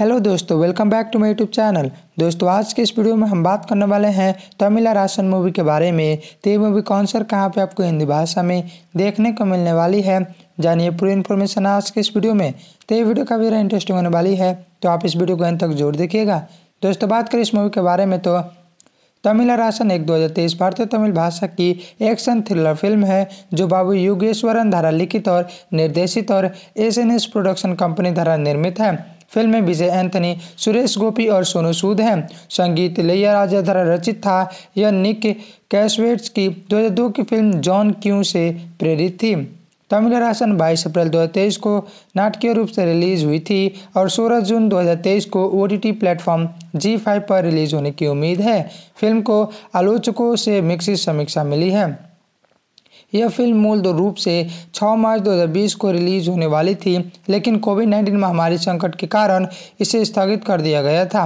hello दोस्तों welcome back to my YouTube channel दोस्तों आज के इस वीडियो में हम बात करने वाले हैं तमिला राशन मूवी के बारे में तो ये मूवी कौन सर कहाँ पे आपको हिंदी भाषा में देखने को मिलने वाली है जानिए पूरी इन्फॉर्मेशन आज के इस वीडियो में तो ये वीडियो काफ़ी ज़्यादा इंटरेस्टिंग होने वाली है तो आप इस वीडियो को अंत तक जरूर देखिएगा दोस्तों बात करें इस मूवी के बारे में तो तमिला राशन एक दो भारतीय तमिल भाषा की एक्शन थ्रिलर फिल्म है जो बाबू योगेश्वरन द्वारा लिखित और निर्देशित और एस प्रोडक्शन कंपनी द्वारा निर्मित है फिल्म में विजय एंथनी सुरेश गोपी और सोनू सूद हैं संगीत लैया राजा द्वारा रचित था यह निक कैशवेट्स की 2002 की फिल्म जॉन क्यू से प्रेरित थी तमिल राशन 22 अप्रैल 2023 को नाटकीय रूप से रिलीज हुई थी और 16 जून 2023 को O T platform Zee five पर रिलीज होने की उम्मीद है फिल्म को आलोचकों से मिक्सित समीक्षा मिली है यह फिल्म मूल रूप से 6 मार्च 2020 को रिलीज होने वाली थी लेकिन कोविड नाइन्टीन महामारी संकट के कारण इसे स्थगित कर दिया गया था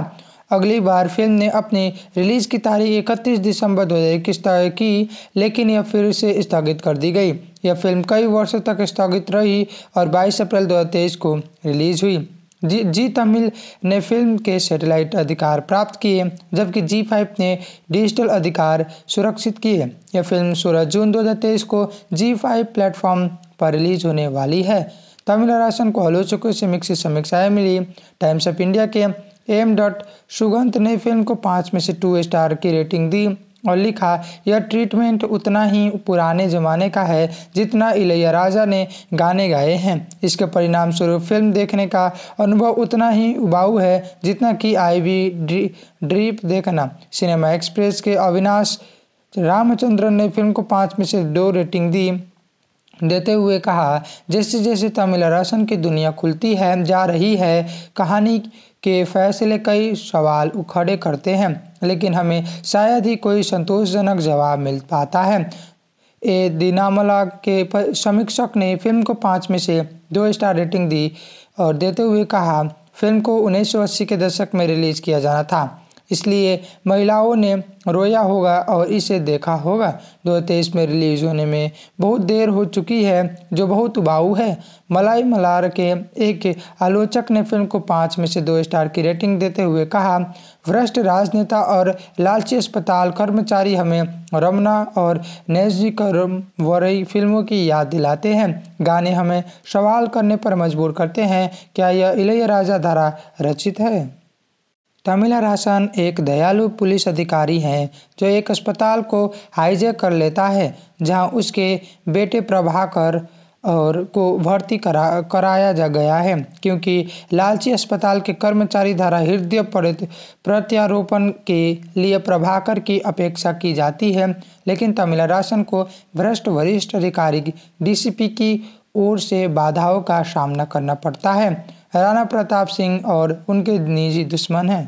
अगली बार फिल्म ने अपनी रिलीज की तारीख 31 दिसंबर इक्कीस तय की लेकिन यह फिर से स्थगित कर दी गई यह फिल्म कई वर्षों तक स्थगित रही और 22 अप्रैल 2023 को रिलीज हुई जी जी तमिल ने फिल्म के सैटेलाइट अधिकार प्राप्त किए जबकि जी फाइव ने डिजिटल अधिकार सुरक्षित किए यह फिल्म 16 जून 2023 को जी फाइव प्लेटफॉर्म पर रिलीज होने वाली है तमिल राशन को आलोचकों से मिक्सित समीक्षाएं मिली टाइम्स ऑफ इंडिया के एम डॉट सुगंत ने फिल्म को पाँच में से टू स्टार की रेटिंग दी और लिखा यह ट्रीटमेंट उतना ही पुराने ज़माने का है जितना इलैयाराजा ने गाने गाए हैं इसके परिणाम स्वरूप फिल्म देखने का अनुभव उतना ही उबाऊ है जितना कि आईवी ड्री ड्रीप देखना सिनेमा एक्सप्रेस के अविनाश रामचंद्रन ने फिल्म को पाँच में से दो रेटिंग दी देते हुए कहा जैसे जैसे तमिल रसन की दुनिया खुलती है जा रही है कहानी के फैसले कई सवाल उखड़े करते हैं लेकिन हमें शायद ही कोई संतोषजनक जवाब मिल पाता है ए दिनामला के समीक्षक ने फिल्म को पाँच में से दो स्टार रेटिंग दी और देते हुए कहा फिल्म को 1980 के दशक में रिलीज़ किया जाना था इसलिए महिलाओं ने रोया होगा और इसे देखा होगा दो तेईस में रिलीज होने में बहुत देर हो चुकी है जो बहुत उबाऊ है मलाई मलार के एक आलोचक ने फिल्म को पाँच में से दो स्टार की रेटिंग देते हुए कहा भ्रष्ट राजनेता और लालची अस्पताल कर्मचारी हमें रमना और नेजी करम वरई फिल्मों की याद दिलाते हैं गाने हमें सवाल करने पर मजबूर करते हैं क्या यह इलैया राजा धारा रचित है तमिला एक दयालु पुलिस अधिकारी हैं जो एक अस्पताल को हाईजेक कर लेता है जहां उसके बेटे प्रभाकर और को भर्ती करा कराया जा गया है क्योंकि लालची अस्पताल के कर्मचारी द्वारा हृदय प्रत्यारोपण के लिए प्रभाकर की अपेक्षा की जाती है लेकिन तमिलरासन को भ्रष्ट वरिष्ठ अधिकारी डीसीपी की ओर से बाधाओं का सामना करना पड़ता है राणा प्रताप सिंह और उनके निजी दुश्मन हैं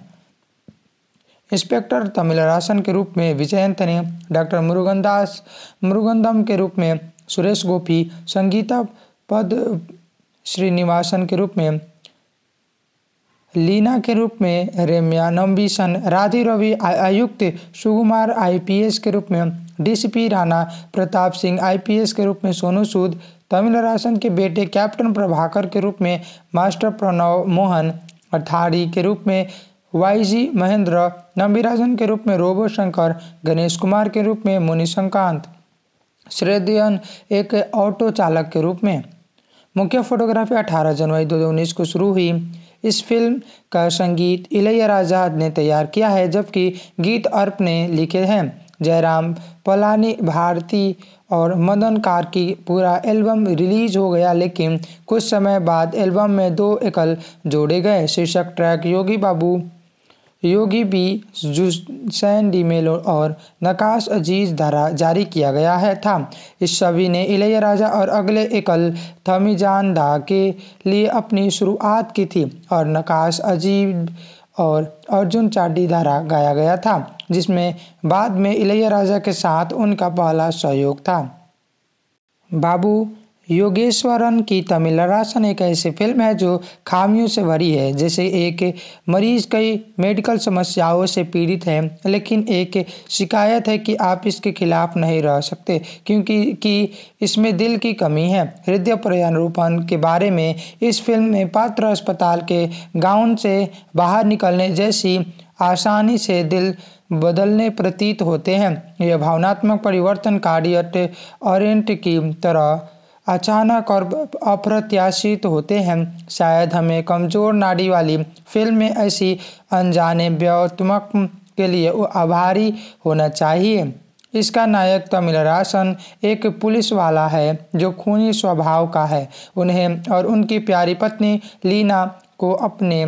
इंस्पेक्टर तमिलरासन के रूप में विजयंत ने डॉक्टर मुरुगनदास मुरुगंदम के रूप में सुरेश गोपी संगीता पद श्रीनिवासन के रूप में लीना के रूप में रेम्या नम्बिसन राधे रवि आयुक्त सुकुमार आईपीएस के रूप में डीसीपी राणा प्रताप सिंह आईपीएस के रूप में सोनू सूद तमिलरासन के बेटे कैप्टन प्रभाकर के रूप में मास्टर प्रणव मोहन अठारी के रूप में वाईजी महेंद्र नंबीराजन के रूप में रोबो शंकर गणेश कुमार के रूप में मुनि श्रेदियन एक ऑटो चालक के रूप में मुख्य फोटोग्राफी 18 जनवरी 2019 को शुरू हुई इस फिल्म का संगीत इलैया राजा ने तैयार किया है जबकि गीत अर्प ने लिखे हैं जयराम पलानी भारती और मदन कार की पूरा एल्बम रिलीज हो गया लेकिन कुछ समय बाद एल्बम में दो एकल जोड़े गए शीर्षक ट्रैक योगी बाबू योगी बी जुसैन डी मेलो और नकाश अजीज द्वारा जारी किया गया है था इस सभी ने इलैयाराजा और अगले एकल थमीजान दा के लिए अपनी शुरुआत की थी और नकाश अजीब और अर्जुन चाडी द्वारा गाया गया था जिसमें बाद में इलैयाराजा के साथ उनका पहला सहयोग था बाबू योगेश्वरन की तमिल राशन एक ऐसी फिल्म है जो खामियों से भरी है जैसे एक मरीज कई मेडिकल समस्याओं से पीड़ित है लेकिन एक शिकायत है कि आप इसके खिलाफ नहीं रह सकते क्योंकि कि इसमें दिल की कमी है हृदय प्रयानरूपण के बारे में इस फिल्म में पात्र अस्पताल के गाउन से बाहर निकलने जैसी आसानी से दिल बदलने प्रतीत होते हैं यह भावनात्मक परिवर्तन कार्डियट ऑरेंट की तरह अचानक और अप्रत्याशित होते हैं शायद हमें कमज़ोर नाड़ी वाली फिल्म में ऐसी अनजाने व्योत्मक के लिए आभारी होना चाहिए इसका नायक तमिल राशन एक पुलिस वाला है जो खूनी स्वभाव का है उन्हें और उनकी प्यारी पत्नी लीना को अपने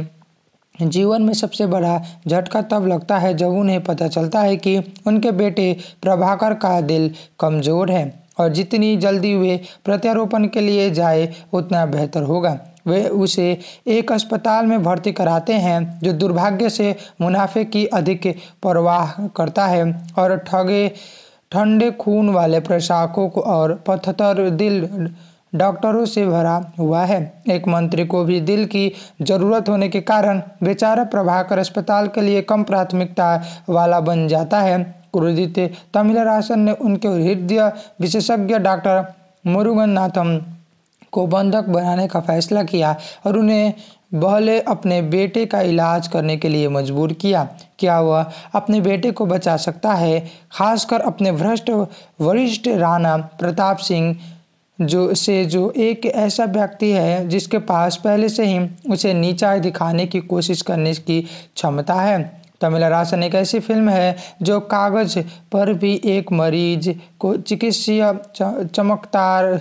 जीवन में सबसे बड़ा झटका तब लगता है जब उन्हें पता चलता है कि उनके बेटे प्रभाकर का दिल कमज़ोर है और जितनी जल्दी वे प्रत्यारोपण के लिए जाए उतना बेहतर होगा वे उसे एक अस्पताल में भर्ती कराते हैं जो दुर्भाग्य से मुनाफे की अधिक परवाह करता है और ठगे ठंडे खून वाले प्रशासकों को और पथतर दिल डॉक्टरों से भरा हुआ है एक मंत्री को भी दिल की जरूरत होने के कारण बेचारा प्रभाकर अस्पताल के लिए कम प्राथमिकता वाला बन जाता है क्रोधित थे तमिलरासन ने उनके हृदय विशेषज्ञ डॉक्टर मुरुगननाथम को बंधक बनाने का फैसला किया और उन्हें बहले अपने बेटे का इलाज करने के लिए मजबूर किया क्या वह अपने बेटे को बचा सकता है खासकर अपने भ्रष्ट वरिष्ठ राणा प्रताप सिंह जो से जो एक ऐसा व्यक्ति है जिसके पास पहले से ही उसे नीचा दिखाने की कोशिश करने की क्षमता है राशन एक ऐसी फिल्म है जो कागज पर भी एक मरीज को चिकित्सीय चमकदार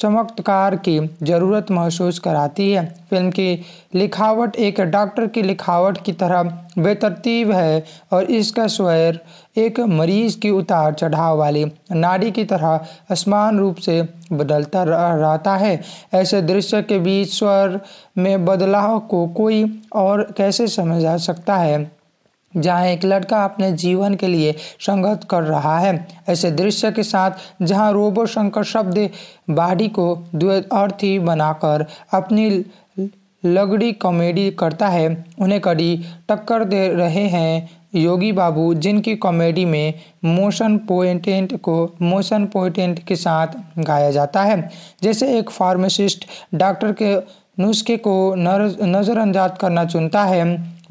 चमत्कार की ज़रूरत महसूस कराती है फिल्म की लिखावट एक डॉक्टर की लिखावट की तरह बेतरतीब है और इसका स्वर एक मरीज की उतार चढ़ाव वाली नाड़ी की तरह असमान रूप से बदलता रहता है ऐसे दृश्य के बीच स्वर में बदलाव को कोई और कैसे समझा सकता है जहां एक लड़का अपने जीवन के लिए संघर्ष कर रहा है ऐसे दृश्य के साथ जहां रोबो शंकर शब्द बाडी को द्वैर्थी बनाकर अपनी लगड़ी कॉमेडी करता है उन्हें कड़ी टक्कर दे रहे हैं योगी बाबू जिनकी कॉमेडी में मोशन पोइंटेंट को मोशन पोइंटेंट के साथ गाया जाता है जैसे एक फार्मासिस्ट डॉक्टर के नुस्खे को नजरअंदाज करना चुनता है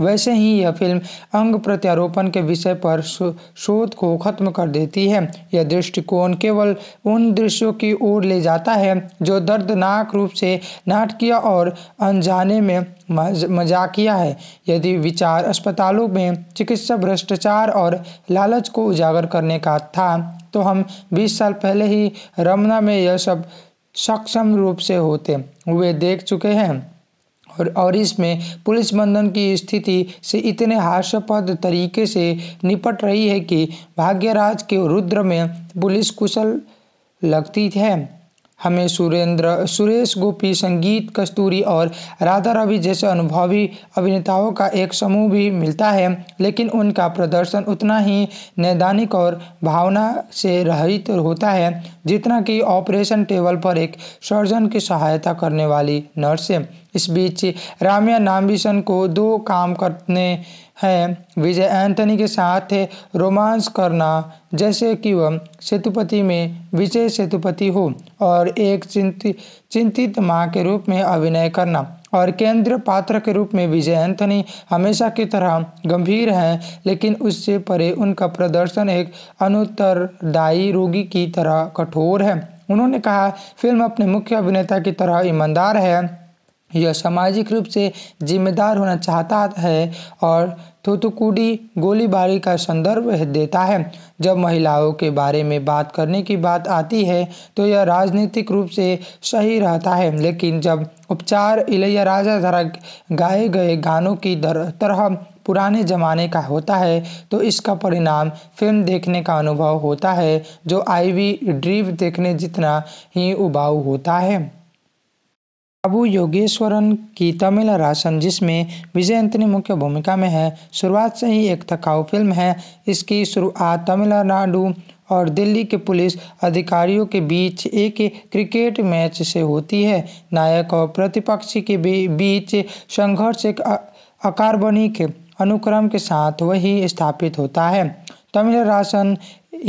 वैसे ही यह फिल्म अंग प्रत्यारोपण के विषय पर शोध को खत्म कर देती है यह दृष्टिकोण केवल उन दृश्यों की ओर ले जाता है जो दर्दनाक रूप से नाटकीय और अनजाने में मजाकिया है यदि विचार अस्पतालों में चिकित्सा भ्रष्टाचार और लालच को उजागर करने का था तो हम 20 साल पहले ही रमना में यह सब सक्षम रूप से होते हुए देख चुके हैं और और इसमें पुलिस बंधन की स्थिति से इतने हास्यपद तरीके से निपट रही है कि भाग्यराज के रुद्र में पुलिस कुशल लगती है हमें सुरेंद्र सुरेश गोपी संगीत कस्तूरी और राधा रवि जैसे अनुभवी अभिनेताओं का एक समूह भी मिलता है लेकिन उनका प्रदर्शन उतना ही नैदानिक और भावना से रहित होता है जितना कि ऑपरेशन टेबल पर एक सर्जन की सहायता करने वाली नर्स है इस बीच रामिया नामबिशन को दो काम करने है विजय एंथनी के साथ रोमांस करना जैसे कि वह सेतुपति में विजय सेतुपति हो और एक चिंतित चिंतित माँ के रूप में अभिनय करना और केंद्र पात्र के रूप में विजय एंथनी हमेशा की तरह गंभीर हैं लेकिन उससे परे उनका प्रदर्शन एक अनुत्तरदायी रोगी की तरह कठोर है उन्होंने कहा फिल्म अपने मुख्य अभिनेता की तरह ईमानदार है यह सामाजिक रूप से जिम्मेदार होना चाहता है और थूथुकुडी गोलीबारी का संदर्भ देता है जब महिलाओं के बारे में बात करने की बात आती है तो यह राजनीतिक रूप से सही रहता है लेकिन जब उपचार इलैयाराजा द्वारा गाए गए गानों की तरह पुराने ज़माने का होता है तो इसका परिणाम फिल्म देखने का अनुभव होता है जो आईवी ड्रीव देखने जितना ही उबाऊ होता है अबू योगेश्वरन की तमिल राशन जिसमें विजयंतनी मुख्य भूमिका में है शुरुआत से ही एक थकाऊ फिल्म है इसकी शुरुआत तमिलनाडु और दिल्ली के पुलिस अधिकारियों के बीच एक क्रिकेट मैच से होती है नायक और प्रतिपक्षी के बीच संघर्ष एक अकार्बनिक अनुक्रम के साथ वही स्थापित होता है तमिल राशन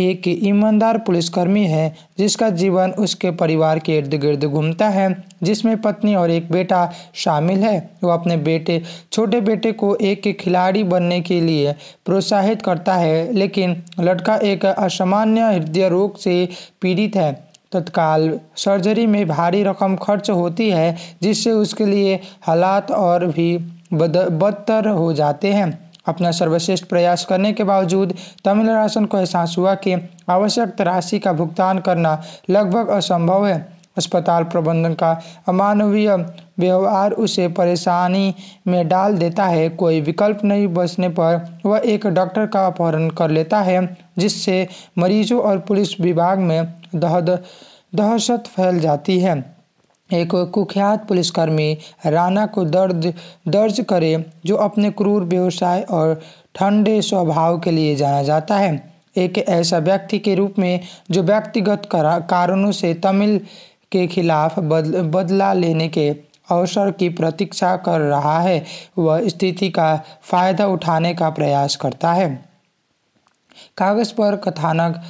एक ईमानदार पुलिसकर्मी है जिसका जीवन उसके परिवार के इर्द गिर्द घूमता है जिसमें पत्नी और एक बेटा शामिल है वो अपने बेटे छोटे बेटे को एक खिलाड़ी बनने के लिए प्रोत्साहित करता है लेकिन लड़का एक असामान्य हृदय रोग से पीड़ित है तत्काल सर्जरी में भारी रकम खर्च होती है जिससे उसके लिए हालात और भी बदतर हो जाते हैं अपना सर्वश्रेष्ठ प्रयास करने के बावजूद तमिल राशन को एहसास हुआ कि आवश्यक राशि का भुगतान करना लगभग असंभव है अस्पताल प्रबंधन का अमानवीय व्यवहार उसे परेशानी में डाल देता है कोई विकल्प नहीं बचने पर वह एक डॉक्टर का अपहरण कर लेता है जिससे मरीजों और पुलिस विभाग में दहद दहशत फैल जाती है एक कुख्यात पुलिसकर्मी राणा को दर्द दर्ज करे जो अपने क्रूर व्यवसाय और ठंडे स्वभाव के लिए जाना जाता है एक ऐसा व्यक्ति के रूप में जो व्यक्तिगत कारणों से तमिल के खिलाफ बदल, बदला लेने के अवसर की प्रतीक्षा कर रहा है वह स्थिति का फायदा उठाने का प्रयास करता है कागज पर कथानक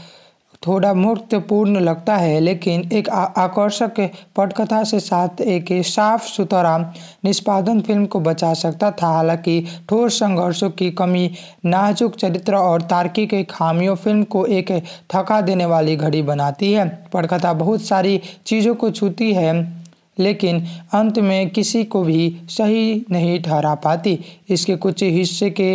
थोड़ा मूर्तपूर्ण लगता है लेकिन एक आकर्षक पटकथा से साथ एक साफ सुथरा निष्पादन फिल्म को बचा सकता था हालांकि ठोस संघर्षों की कमी नाजुक चरित्र और तार्किक खामियों फिल्म को एक थका देने वाली घड़ी बनाती है पटकथा बहुत सारी चीज़ों को छूती है लेकिन अंत में किसी को भी सही नहीं ठहरा पाती इसके कुछ हिस्से के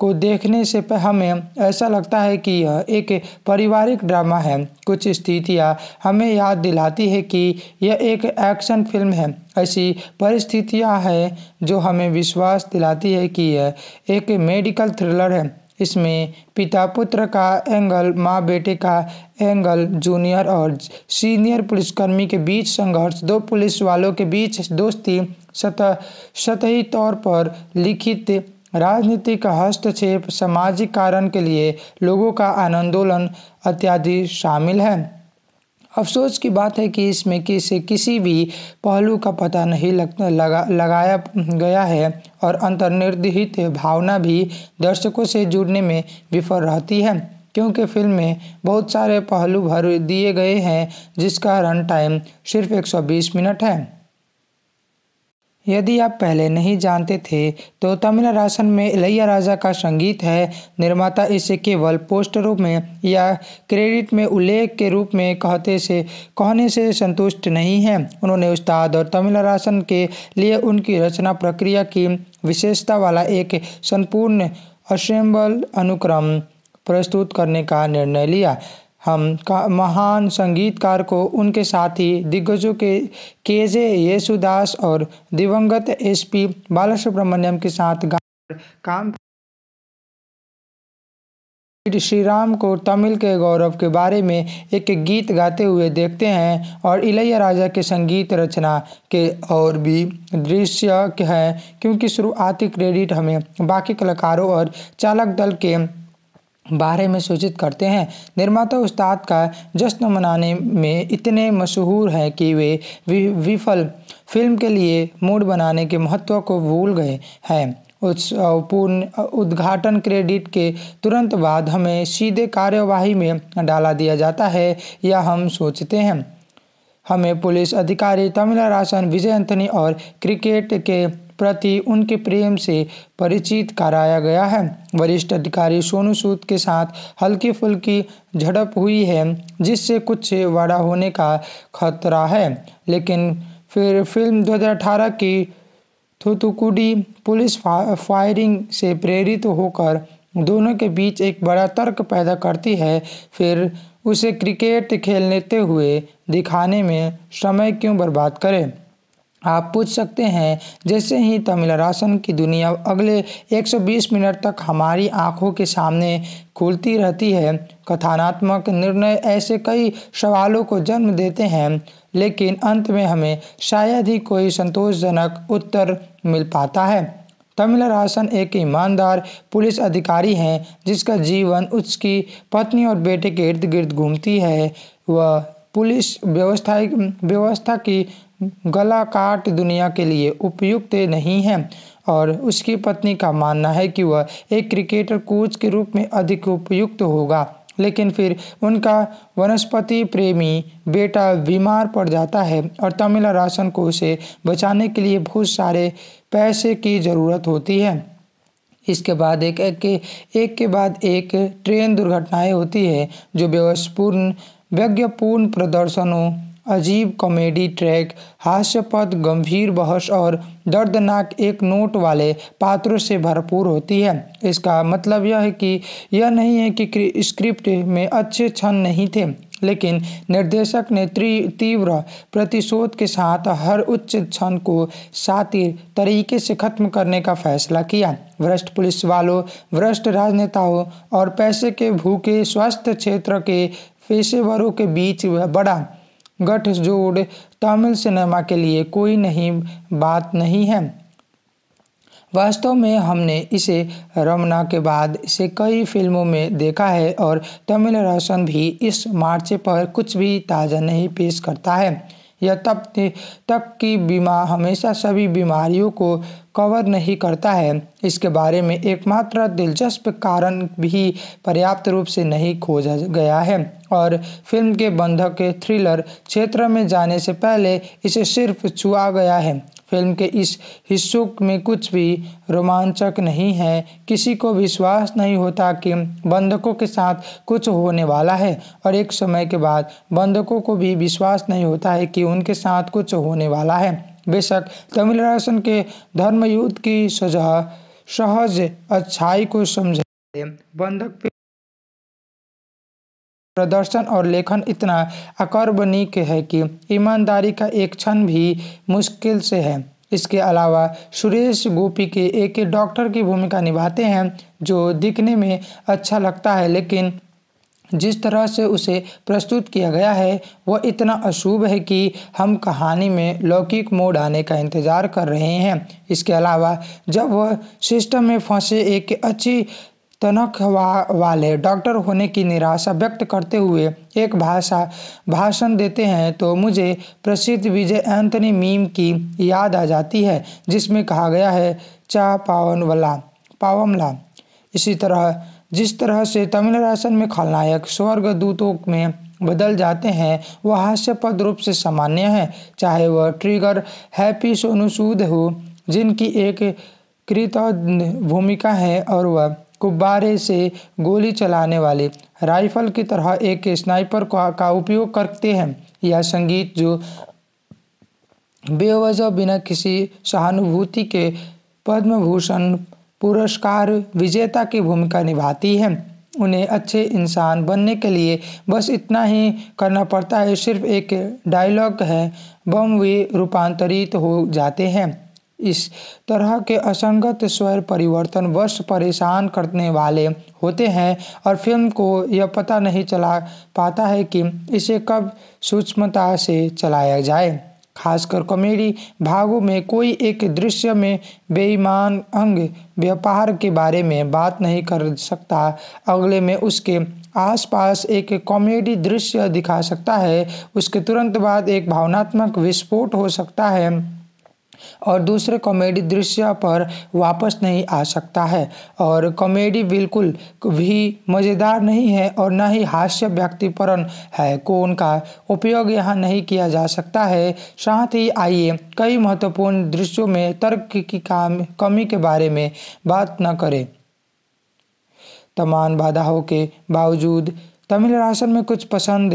को देखने से हमें ऐसा लगता है कि यह एक पारिवारिक ड्रामा है कुछ स्थितियाँ हमें याद दिलाती है कि यह एक एक्शन फिल्म है ऐसी परिस्थितियाँ हैं जो हमें विश्वास दिलाती है कि यह एक मेडिकल थ्रिलर है इसमें पिता पुत्र का एंगल माँ बेटे का एंगल जूनियर और सीनियर पुलिसकर्मी के बीच संघर्ष दो पुलिस वालों के बीच दोस्ती सतह सतही तौर पर लिखित राजनीति का हस्तक्षेप सामाजिक कारण के लिए लोगों का आंदोलन इत्यादि शामिल है अफसोस की बात है कि इसमें किसी किसी भी पहलू का पता नहीं लग, लगा लगाया गया है और अंतर्निर्दित भावना भी दर्शकों से जुड़ने में विफल रहती है क्योंकि फिल्म में बहुत सारे पहलू भर दिए गए हैं जिसका रन टाइम सिर्फ 120 मिनट है यदि आप पहले नहीं जानते थे तो तमिल राशन में इलैया राजा का संगीत है निर्माता इसे केवल पोस्ट रूप में या क्रेडिट में उल्लेख के रूप में कहते से कहने से संतुष्ट नहीं है उन्होंने उस्ताद और तमिल राशन के लिए उनकी रचना प्रक्रिया की विशेषता वाला एक संपूर्ण असेंबल अनुक्रम प्रस्तुत करने का निर्णय लिया हम का महान संगीतकार को उनके साथी दिग्गजों के केजे जे येसुदास और दिवंगत एस पी बालासुब्रमण्यम के साथ गाकर काम श्री राम को तमिल के गौरव के बारे में एक गीत गाते हुए देखते हैं और इलैया राजा के संगीत रचना के और भी दृश्य हैं क्योंकि शुरुआती क्रेडिट हमें बाकी कलाकारों और चालक दल के बारे में सूचित करते हैं निर्माता उस्ताद का जश्न मनाने में इतने मशहूर हैं कि वे विफल फिल्म के लिए मूड बनाने के महत्व को भूल गए हैं पूर्ण उद्घाटन क्रेडिट के तुरंत बाद हमें सीधे कार्यवाही में डाला दिया जाता है या हम सोचते हैं हमें पुलिस अधिकारी राशन विजय अंतनी और क्रिकेट के प्रति उनके प्रेम से परिचित कराया गया है वरिष्ठ अधिकारी सोनू सूद के साथ हल्की फुल्की झड़प हुई है जिससे कुछ बड़ा होने का खतरा है लेकिन फिर फिल्म 2018 की थुतुकुडी पुलिस फायरिंग से प्रेरित होकर दोनों के बीच एक बड़ा तर्क पैदा करती है फिर उसे क्रिकेट खेलते हुए दिखाने में समय क्यों बर्बाद करें आप पूछ सकते हैं जैसे ही तमिल राशन की दुनिया अगले 120 मिनट तक हमारी आंखों के सामने खुलती रहती है कथानात्मक निर्णय ऐसे कई सवालों को जन्म देते हैं लेकिन अंत में हमें शायद ही कोई संतोषजनक उत्तर मिल पाता है तमिल राशन एक ईमानदार पुलिस अधिकारी हैं जिसका जीवन उसकी पत्नी और बेटे के इर्द गिर्द घूमती है वह पुलिस व्यवस्था व्यवस्था की गला काट दुनिया के लिए उपयुक्त नहीं है और उसकी पत्नी का मानना है कि वह एक क्रिकेटर कोच के रूप में अधिक उपयुक्त होगा लेकिन फिर उनका वनस्पति प्रेमी बेटा बीमार पड़ जाता है और तमिल राशन को उसे बचाने के लिए बहुत सारे पैसे की ज़रूरत होती है इसके बाद एक एक के एक के बाद एक ट्रेन दुर्घटनाएं होती है जो व्यवस्थपूर्ण व्यज्ञपूर्ण प्रदर्शनों अजीब कॉमेडी ट्रैक हास्यपद गंभीर बहस और दर्दनाक एक नोट वाले पात्रों से भरपूर होती है इसका मतलब यह है कि यह नहीं है कि स्क्रिप्ट में अच्छे क्षण नहीं थे लेकिन निर्देशक ने तीव्र प्रतिशोध के साथ हर उच्च क्षण को सातिर तरीके से खत्म करने का फैसला किया भ्रष्ट पुलिस वालों भ्रष्ट राजनेताओं और पैसे के भूखे स्वास्थ्य क्षेत्र के पेशेवरों के बीच बड़ा गठजोड़ तमिल सिनेमा के लिए कोई नहीं बात नहीं है वास्तव में हमने इसे रमना के बाद इसे कई फिल्मों में देखा है और तमिल रोशन भी इस मार्चे पर कुछ भी ताज़ा नहीं पेश करता है यह तब तक की बीमा हमेशा सभी बीमारियों को कवर नहीं करता है इसके बारे में एकमात्र दिलचस्प कारण भी पर्याप्त रूप से नहीं खोजा गया है और फिल्म के बंधक के थ्रिलर क्षेत्र में जाने से पहले इसे सिर्फ छुआ गया है फिल्म के इस हिस्सों में कुछ भी रोमांचक नहीं है किसी को विश्वास नहीं होता कि बंधकों के साथ कुछ होने वाला है और एक समय के बाद बंधकों को भी विश्वास नहीं होता है कि उनके साथ कुछ होने वाला है बेशक तमिल राशन के धर्म युद्ध की सजा सहज अच्छाई को समझे बंधक प्रदर्शन और लेखन इतना अकर्बनिक है कि ईमानदारी का एक क्षण भी मुश्किल से है इसके अलावा सुरेश गोपी के एक डॉक्टर की भूमिका निभाते हैं जो दिखने में अच्छा लगता है लेकिन जिस तरह से उसे प्रस्तुत किया गया है वह इतना अशुभ है कि हम कहानी में लौकिक मोड़ आने का इंतज़ार कर रहे हैं इसके अलावा जब वह सिस्टम में फंसे एक अच्छी तनख वा, वाले डॉक्टर होने की निराशा व्यक्त करते हुए एक भाषा भाषण देते हैं तो मुझे प्रसिद्ध विजय एंथनी मीम की याद आ जाती है जिसमें कहा गया है चा पावन वाला पावमला इसी तरह जिस तरह से तमिल राशन में खलनायक स्वर्गदूतों में बदल जाते हैं वह हास्यपद रूप से सामान्य है चाहे वह ट्रिगर हैप्पी सोनू हो जिनकी एक कृत भूमिका है और वह गुब्बारे से गोली चलाने वाले राइफल की तरह एक स्नाइपर का, का उपयोग करते हैं यह संगीत जो बेवजह बिना किसी सहानुभूति के पद्म भूषण पुरस्कार विजेता की भूमिका निभाती है उन्हें अच्छे इंसान बनने के लिए बस इतना ही करना पड़ता है सिर्फ एक डायलॉग है बम वे रूपांतरित हो जाते हैं इस तरह के असंगत स्वर परिवर्तन वर्ष परेशान करने वाले होते हैं और फिल्म को यह पता नहीं चला पाता है कि इसे कब सूक्ष्मता से चलाया जाए खासकर कॉमेडी भागों में कोई एक दृश्य में बेईमान अंग व्यापार के बारे में बात नहीं कर सकता अगले में उसके आसपास एक कॉमेडी दृश्य दिखा सकता है उसके तुरंत बाद एक भावनात्मक विस्फोट हो सकता है और दूसरे कॉमेडी दृश्य पर वापस नहीं आ सकता है और कॉमेडी बिल्कुल भी मज़ेदार नहीं है और न ही हास्य व्यक्तिपरण है को उनका उपयोग यहाँ नहीं किया जा सकता है साथ ही आइए कई महत्वपूर्ण दृश्यों में तर्क की काम कमी के बारे में बात न करें तमाम बाधाओं के बावजूद तमिल राशन में कुछ पसंद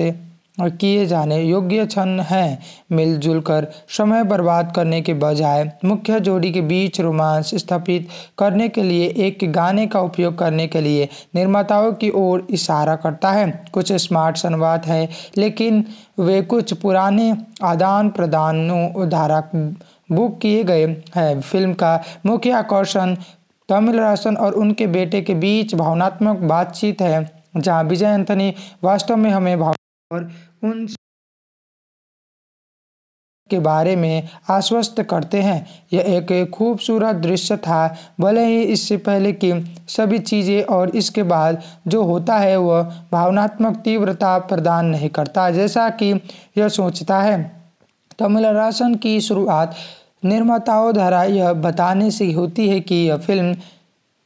किए जाने योग्य क्षण हैं मिलजुल कर समय बर्बाद करने के बजाय मुख्य जोड़ी के बीच रोमांस स्थापित करने के लिए एक गाने का उपयोग करने के लिए निर्माताओं की ओर इशारा करता है कुछ स्मार्ट संवाद है लेकिन वे कुछ पुराने आदान प्रदानों उदाहरक बुक किए गए हैं फिल्म का मुख्य आकर्षण तमिल राशन और उनके बेटे के बीच भावनात्मक बातचीत है जहाँ विजय एंथनी वास्तव में हमें भाव और उन के बारे में आश्वस्त करते हैं यह एक खूबसूरत दृश्य था भले ही इससे पहले कि सभी चीज़ें और इसके बाद जो होता है वह भावनात्मक तीव्रता प्रदान नहीं करता जैसा कि यह सोचता है तमिल राशन की शुरुआत निर्माताओं द्वारा यह बताने से होती है कि यह फिल्म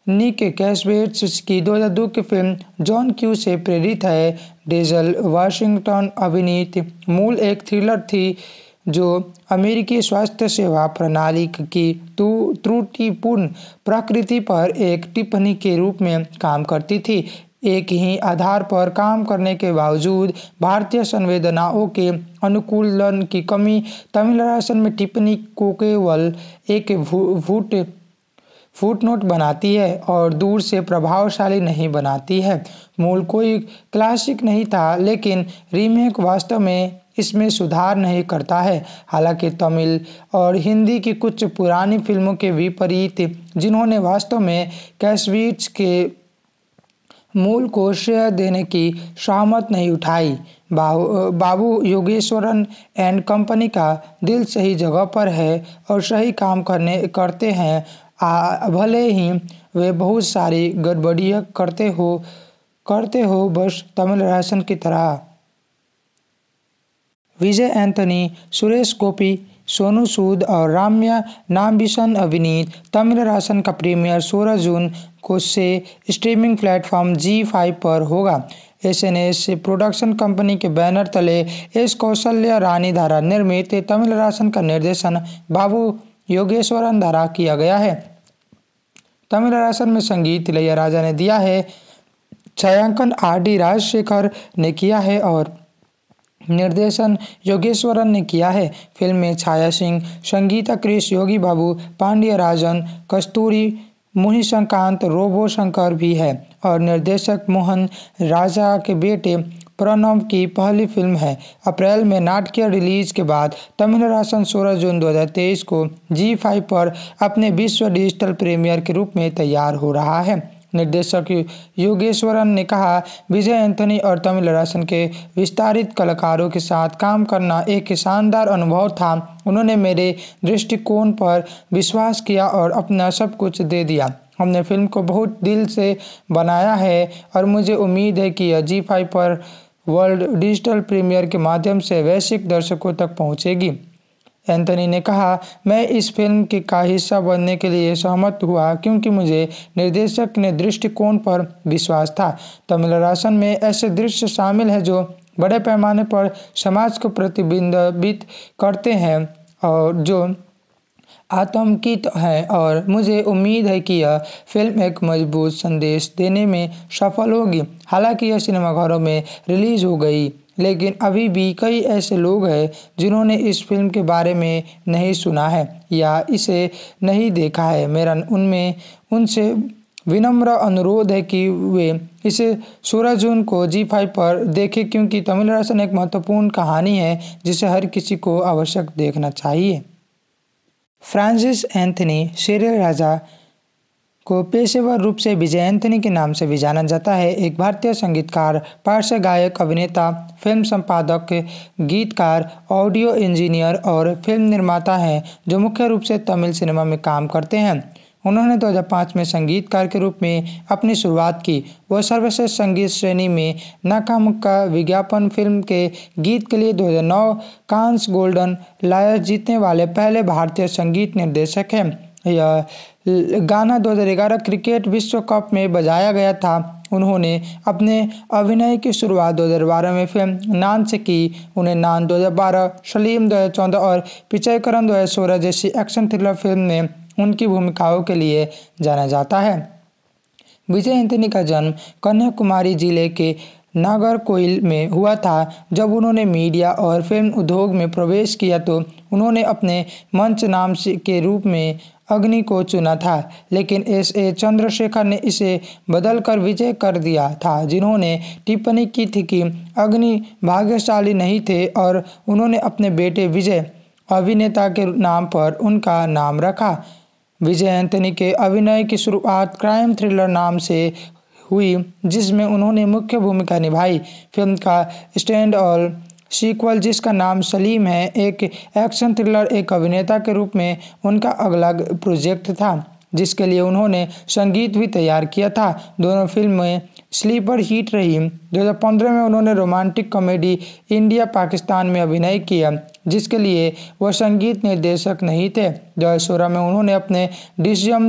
निक कैशवेट्स की दो हज़ार दो की फिल्म जॉन क्यू से प्रेरित है डेजल वाशिंगटन अभिनीत मूल एक थ्रिलर थी जो अमेरिकी स्वास्थ्य सेवा प्रणाली की त्रुटिपूर्ण प्रकृति पर एक टिप्पणी के रूप में काम करती थी एक ही आधार पर काम करने के बावजूद भारतीय संवेदनाओं के अनुकूलन की कमी तमिल राशन में टिप्पणी को केवल एक भूट फुटनोट बनाती है और दूर से प्रभावशाली नहीं बनाती है मूल कोई क्लासिक नहीं था लेकिन रीमेक वास्तव में इसमें सुधार नहीं करता है हालांकि तमिल और हिंदी की कुछ पुरानी फिल्मों के विपरीत जिन्होंने वास्तव में कैशवीट्स के मूल को श्रेय देने की सहमत नहीं उठाई बाबू योगेश्वरन एंड कंपनी का दिल सही जगह पर है और सही काम करने करते हैं भले ही वे बहुत सारी गड़बड़ियाँ करते हो करते हो बस तमिल राशन की तरह विजय एंथनी सुरेश गोपी सोनू सूद और राम्या नामबिशन अभिनीत तमिल राशन का प्रीमियर 16 जून को से स्ट्रीमिंग प्लेटफॉर्म जी फाइव पर होगा S N S production company के बैनर तले एस कौशल्य रानी धारा निर्मित तमिल राशन का निर्देशन बाबू योगेश्वरन द्वारा किया गया है तमिल राशन में संगीत इलैया राजा ने दिया है छायांकन आर डी राजशेखर ने किया है और निर्देशन योगेश्वरन ने किया है फिल्म में छाया सिंह संगीता क्रिश योगी बाबू पांड्य राजन कस्तूरी मुहिशंकांत रोबो शंकर भी है और निर्देशक मोहन राजा के बेटे प्रणव की पहली फिल्म है अप्रैल में नाटकीय रिलीज के बाद तमिल राशन सोलह जून 2023 को जी फाइव पर अपने विश्व डिजिटल प्रीमियर के रूप में तैयार हो रहा है निर्देशक योगेश्वरन ने कहा विजय एंथनी और तमिल राशन के विस्तारित कलाकारों के साथ काम करना एक शानदार अनुभव था उन्होंने मेरे दृष्टिकोण पर विश्वास किया और अपना सब कुछ दे दिया हमने फिल्म को बहुत दिल से बनाया है और मुझे उम्मीद है कि अजी फाइव पर वर्ल्ड डिजिटल प्रीमियर के माध्यम से वैश्विक दर्शकों तक पहुंचेगी एंथनी ने कहा मैं इस फिल्म के का हिस्सा बनने के लिए सहमत हुआ क्योंकि मुझे निर्देशक ने दृष्टिकोण पर विश्वास था तमिल राशन में ऐसे दृश्य शामिल हैं जो बड़े पैमाने पर समाज को प्रतिबिंबित करते हैं और जो आतंकित हैं और मुझे उम्मीद है कि यह फिल्म एक मजबूत संदेश देने में सफल होगी हालांकि यह सिनेमाघरों में रिलीज़ हो गई लेकिन अभी भी कई ऐसे लोग हैं जिन्होंने इस फिल्म के बारे में नहीं सुना है या इसे नहीं देखा है मेरा उनमें उनसे विनम्र अनुरोध है कि वे इसे सोलह जून को जी फाइव पर देखें क्योंकि तमिल रसन एक महत्वपूर्ण कहानी है जिसे हर किसी को आवश्यक देखना चाहिए फ्रांसिस एंथनी सीरियल राजा को पेशेवर रूप से विजय एंथनी के नाम से भी जाना जाता है एक भारतीय संगीतकार पार्श्व गायक अभिनेता फिल्म संपादक गीतकार ऑडियो इंजीनियर और फिल्म निर्माता हैं जो मुख्य रूप से तमिल सिनेमा में काम करते हैं उन्होंने 2005 में संगीतकार के रूप में अपनी शुरुआत की वह सर्वश्रेष्ठ संगीत श्रेणी में मुक्का विज्ञापन फिल्म के गीत के लिए 2009 कांस गोल्डन लायर जीतने वाले पहले भारतीय संगीत निर्देशक हैं यह गाना 2011 क्रिकेट विश्व कप में बजाया गया था उन्होंने अपने अभिनय की शुरुआत दो में फिल्म नान से की उन्हें नान 2012, सलीम 2014 और पिचयकरण करम 2016 जैसी एक्शन थ्रिलर फिल्म में उनकी भूमिकाओं के लिए जाना जाता है विजय एंथनी का जन्म कन्याकुमारी जिले के नागरकोइल में हुआ था जब उन्होंने मीडिया और फिल्म उद्योग में प्रवेश किया तो उन्होंने अपने मंच नाम के रूप में अग्नि को चुना था लेकिन एस ए चंद्रशेखर ने इसे बदलकर विजय कर दिया था जिन्होंने टिप्पणी की थी कि अग्नि भाग्यशाली नहीं थे और उन्होंने अपने बेटे विजय अभिनेता के नाम पर उनका नाम रखा विजय एंथनी के अभिनय की शुरुआत क्राइम थ्रिलर नाम से हुई जिसमें उन्होंने मुख्य भूमिका निभाई फिल्म का स्टैंड और सीक्वल जिसका नाम सलीम है एक एक्शन थ्रिलर एक अभिनेता के रूप में उनका अगला प्रोजेक्ट था जिसके लिए उन्होंने संगीत भी तैयार किया था दोनों फिल्में स्लीपर हिट रही 2015 में उन्होंने रोमांटिक कॉमेडी इंडिया पाकिस्तान में अभिनय किया जिसके लिए वह संगीत निर्देशक नहीं थे दो में उन्होंने अपने डिसम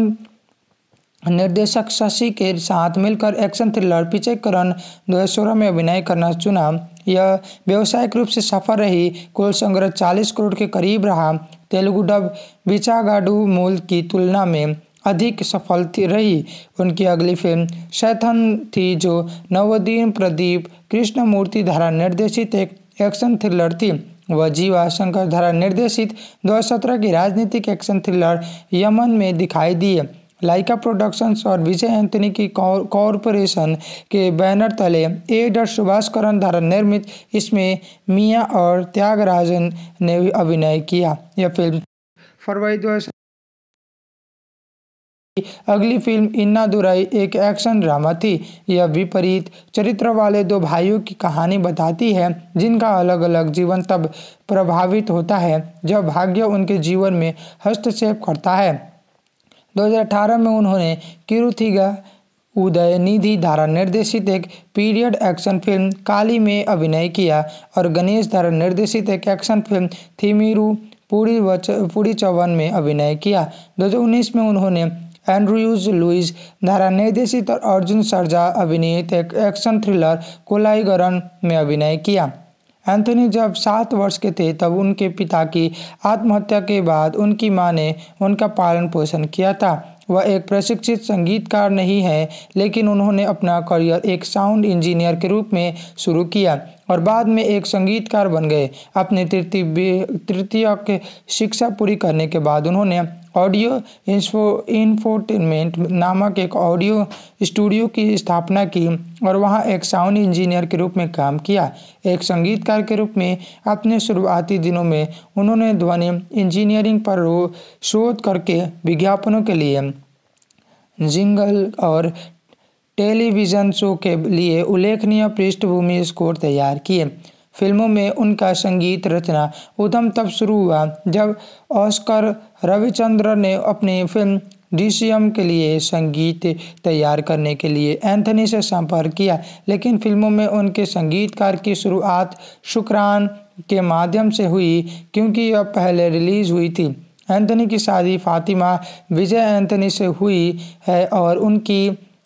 निर्देशक शशि के साथ मिलकर एक्शन थ्रिलर दो हजार दो में अभिनय करना चुना यह व्यावसायिक रूप से सफल रही कुल संग्रह 40 करोड़ के करीब रहा तेलुगु डब बिचागाडू मूल की तुलना में अधिक सफलती रही उनकी अगली फिल्म शैथन थी जो नवोदीन प्रदीप कृष्णमूर्ति द्वारा निर्देशित एक एक्शन थ्रिलर थी वह जीवा शंकर द्वारा निर्देशित 2017 की राजनीतिक एक्शन थ्रिलर यमन में दिखाई दिए लाइका प्रोडक्शंस और विजय एंथनी की कॉरपोरेशन के बैनर तले ए डर सुभाषकरण द्वारा निर्मित इसमें मियाँ और त्यागराजन ने अभिनय किया यह फिल्म फरवरी दो अगली फिल्म इन्ना दुराई एक एक्शन ड्रामा थी यह विपरीत चरित्र वाले दो भाइयों की कहानी बताती है जिनका अलग अलग जीवन तब प्रभावित होता है जब भाग्य उनके जीवन में हस्तक्षेप करता है 2018 में उन्होंने किरुथिगा उदय निधि धारा निर्देशित एक पीरियड एक्शन फिल्म काली में अभिनय किया और गणेश धारा निर्देशित एक एक्शन फिल्म थीमिरू पूरी वच पूरी चौवन में अभिनय किया 2019 में उन्होंने एंड्रयूज लुइस धारा निर्देशित और अर्जुन सरजा अभिनीत एक एक्शन थ्रिलर कोलाइगरन में अभिनय किया एंथनी जब सात वर्ष के थे तब उनके पिता की आत्महत्या के बाद उनकी मां ने उनका पालन पोषण किया था वह एक प्रशिक्षित संगीतकार नहीं है लेकिन उन्होंने अपना करियर एक साउंड इंजीनियर के रूप में शुरू किया और बाद में एक संगीतकार बन गए अपने तृतीय तृतीय शिक्षा पूरी करने के बाद उन्होंने ऑडियो इन्फोटेनमेंट नामक एक ऑडियो स्टूडियो की स्थापना की और वहां एक साउंड इंजीनियर के रूप में काम किया एक संगीतकार के रूप में अपने शुरुआती दिनों में उन्होंने ध्वनि इंजीनियरिंग पर शोध करके विज्ञापनों के लिए जिंगल और टेलीविज़न शो के लिए उल्लेखनीय पृष्ठभूमि स्कोर तैयार किए फिल्मों में उनका संगीत रचना उद्यम तब शुरू हुआ जब ऑस्कर रविचंद्र ने अपनी फिल्म डीसीएम के लिए संगीत तैयार करने के लिए एंथनी से संपर्क किया लेकिन फिल्मों में उनके संगीतकार की शुरुआत शुक्रान के माध्यम से हुई क्योंकि यह पहले रिलीज हुई थी एंथनी की शादी फातिमा विजय एंथनी से हुई है और उनकी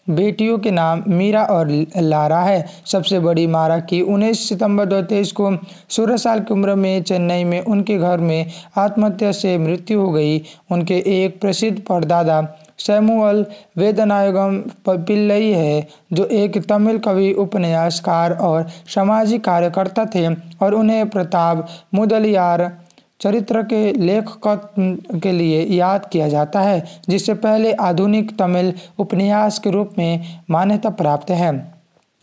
बेटियों के नाम मीरा और लारा है सबसे बड़ी मारा की उन्नीस सितंबर 2023 को सोलह साल की उम्र में चेन्नई में उनके घर में आत्महत्या से मृत्यु हो गई उनके एक प्रसिद्ध परदादा सैमुअल वेदनायगम पिल्लई है जो एक तमिल कवि उपन्यासकार और सामाजिक कार्यकर्ता थे और उन्हें प्रताप मुदलियार चरित्र के लेखक के लिए याद किया जाता है जिससे पहले आधुनिक तमिल उपन्यास के रूप में मान्यता प्राप्त है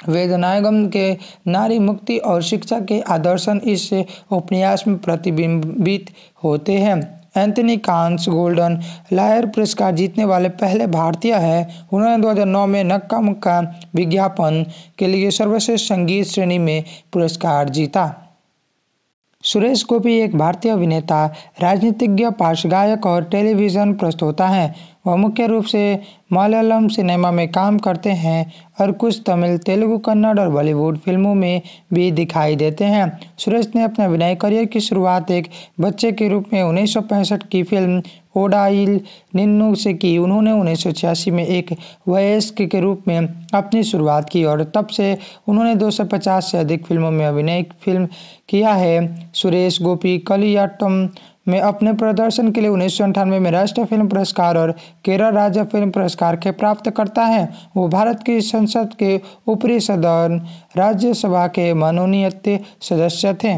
वेदनायगम के नारी मुक्ति और शिक्षा के आदर्शन इस उपन्यास में प्रतिबिंबित होते हैं एंथनी कांस गोल्डन लायर पुरस्कार जीतने वाले पहले भारतीय हैं उन्होंने 2009 में नक्का मुक्का विज्ञापन के लिए सर्वश्रेष्ठ संगीत श्रेणी में पुरस्कार जीता सुरेश गोपी एक भारतीय अभिनेता राजनीतिज्ञ गायक और टेलीविजन प्रस्तोता हैं वह मुख्य रूप से मलयालम सिनेमा में काम करते हैं और कुछ तमिल तेलुगु कन्नड़ और बॉलीवुड फिल्मों में भी दिखाई देते हैं सुरेश ने अपने अभिनय करियर की शुरुआत एक बच्चे के रूप में उन्नीस की फिल्म ओडाइल निन्नू से की उन्होंने उन्नीस में एक वयस्क के रूप में अपनी शुरुआत की और तब से उन्होंने 250 से अधिक फिल्मों में अभिनय फिल्म किया है सुरेश गोपी कलियाटम में अपने प्रदर्शन के लिए उन्नीस सौ अंठानवे में राष्ट्रीय फिल्म पुरस्कार और केरल राज्य फिल्म पुरस्कार के प्राप्तकर्ता हैं वो भारत की संसद के ऊपरी सदन राज्यसभा के मनोनीत सदस्य थे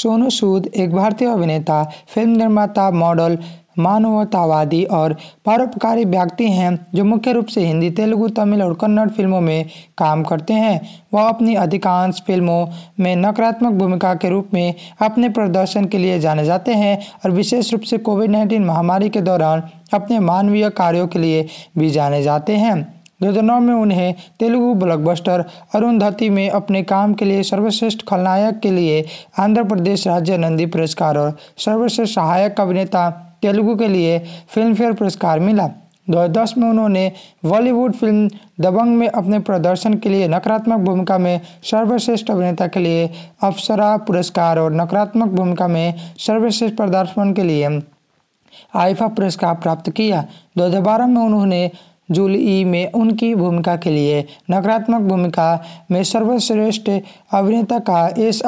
सोनू सूद एक भारतीय अभिनेता फिल्म निर्माता मॉडल मानवतावादी और परोपकारी व्यक्ति हैं जो मुख्य रूप से हिंदी तेलुगु तमिल और कन्नड़ फिल्मों में काम करते हैं वह अपनी अधिकांश फिल्मों में नकारात्मक भूमिका के रूप में अपने प्रदर्शन के लिए जाने जाते हैं और विशेष रूप से कोविड नाइन्टीन महामारी के दौरान अपने मानवीय कार्यों के लिए भी जाने जाते हैं दो हज़ार नौ में उन्हें तेलुगु ब्लॉकबस्टर अरुण धती में अपने काम के लिए सर्वश्रेष्ठ खलनायक के लिए आंध्र प्रदेश राज्य नंदी पुरस्कार और सर्वश्रेष्ठ सहायक अभिनेता तेलुगु के लिए फिल्मफेयर पुरस्कार मिला 2010 में उन्होंने बॉलीवुड फिल्म दबंग में अपने प्रदर्शन के लिए नकारात्मक भूमिका में सर्वश्रेष्ठ अभिनेता के लिए अप्सरा पुरस्कार और नकारात्मक भूमिका में सर्वश्रेष्ठ प्रदर्शन के लिए आइफा पुरस्कार प्राप्त किया 2012 में उन्होंने जूली में उनकी भूमिका के लिए नकारात्मक भूमिका में सर्वश्रेष्ठ अभिनेता का एस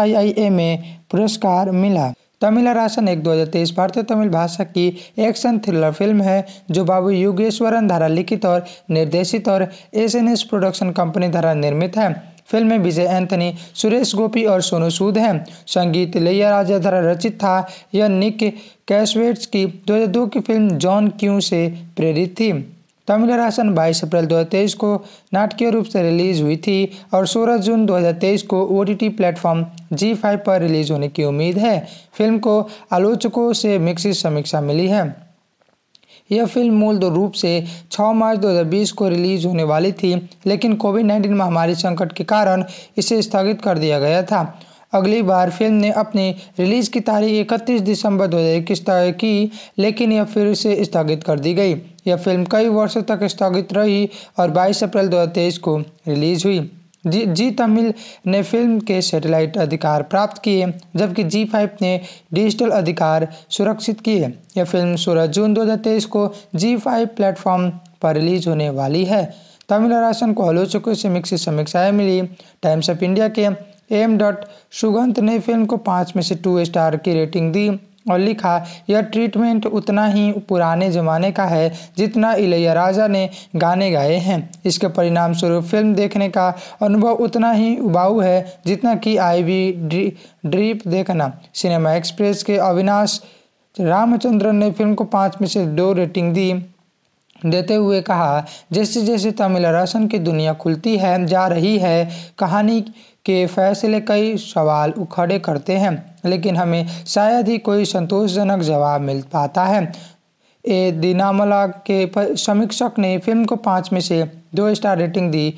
में पुरस्कार मिला तमिलारासन एक 2023 भारतीय तमिल भाषा की एक्शन थ्रिलर फिल्म है जो बाबू योगेश्वरन द्वारा लिखित और निर्देशित और S N S production company द्वारा निर्मित है फिल्म में विजय एंथनी सुरेश गोपी और सोनू सूद हैं संगीत लैया राजा द्वारा रचित था यह निक कैशवेट्स की 2002 की फिल्म जॉन क्यू से प्रेरित थी तमिल राशन 22 अप्रैल 2023 को नाटकीय रूप से रिलीज हुई थी और 16 जून 2023 को ओ प्लेटफॉर्म जी फाइव पर रिलीज होने की उम्मीद है फिल्म को आलोचकों से मिक्सित समीक्षा मिली है यह फिल्म मूल रूप से 6 मार्च 2020 को रिलीज होने वाली थी लेकिन कोविड 19 महामारी संकट के कारण इसे स्थगित कर दिया गया था अगली बार फिल्म ने अपनी रिलीज़ की तारीख 31 दिसंबर इक्कीस तय की लेकिन यह फिर से स्थगित कर दी गई यह फिल्म कई वर्षों तक स्थगित रही और 22 अप्रैल 2023 को रिलीज़ हुई जी जी तमिल ने फिल्म के सैटेलाइट अधिकार प्राप्त किए जबकि जी फाइव ने डिजिटल अधिकार सुरक्षित किए यह फिल्म 16 जून 2023 को जी फाइव प्लेटफॉर्म पर रिलीज होने वाली है तमिल राशन को आलोचकों से मिक्सित समीक्षाएं मिली टाइम्स ऑफ इंडिया के एम डॉट सुगंत ने फिल्म को पाँच में से टू स्टार की रेटिंग दी और लिखा यह ट्रीटमेंट उतना ही पुराने ज़माने का है जितना इलैयाराजा ने गाने गाए हैं इसके परिणाम स्वरूप फिल्म देखने का अनुभव उतना ही उबाऊ है जितना कि आईवी ड्री ड्रीप देखना सिनेमा एक्सप्रेस के अविनाश रामचंद्रन ने फिल्म को पाँच में से दो रेटिंग दी देते हुए कहा जैसे जैसे तमिल रसन की दुनिया खुलती है जा रही है कहानी के फैसले कई सवाल खड़े करते हैं लेकिन हमें शायद ही कोई संतोषजनक जवाब मिल पाता है ए दिनामला के समीक्षक ने फिल्म को पाँच में से दो स्टार रेटिंग दी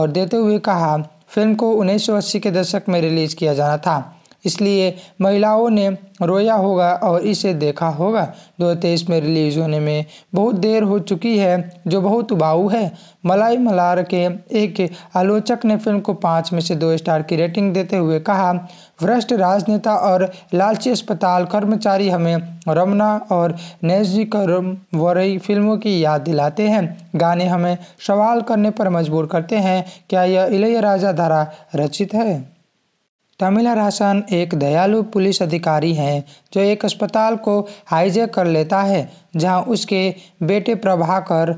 और देते हुए कहा फिल्म को उन्नीस के दशक में रिलीज़ किया जाना था इसलिए महिलाओं ने रोया होगा और इसे देखा होगा दो हज़ार तेईस में रिलीज़ होने में बहुत देर हो चुकी है जो बहुत उबाऊ है मलाई मलार के एक आलोचक ने फिल्म को पाँच में से दो स्टार की रेटिंग देते हुए कहा भ्रष्ट राजनेता और लालची अस्पताल कर्मचारी हमें रमना और नेजी करम वरई फिल्मों की याद दिलाते हैं गाने हमें सवाल करने पर मजबूर करते हैं क्या यह इलैया राजा धारा रचित है तमिला राशन एक दयालु पुलिस अधिकारी हैं जो एक अस्पताल को हाइजेक कर लेता है जहां उसके बेटे प्रभाकर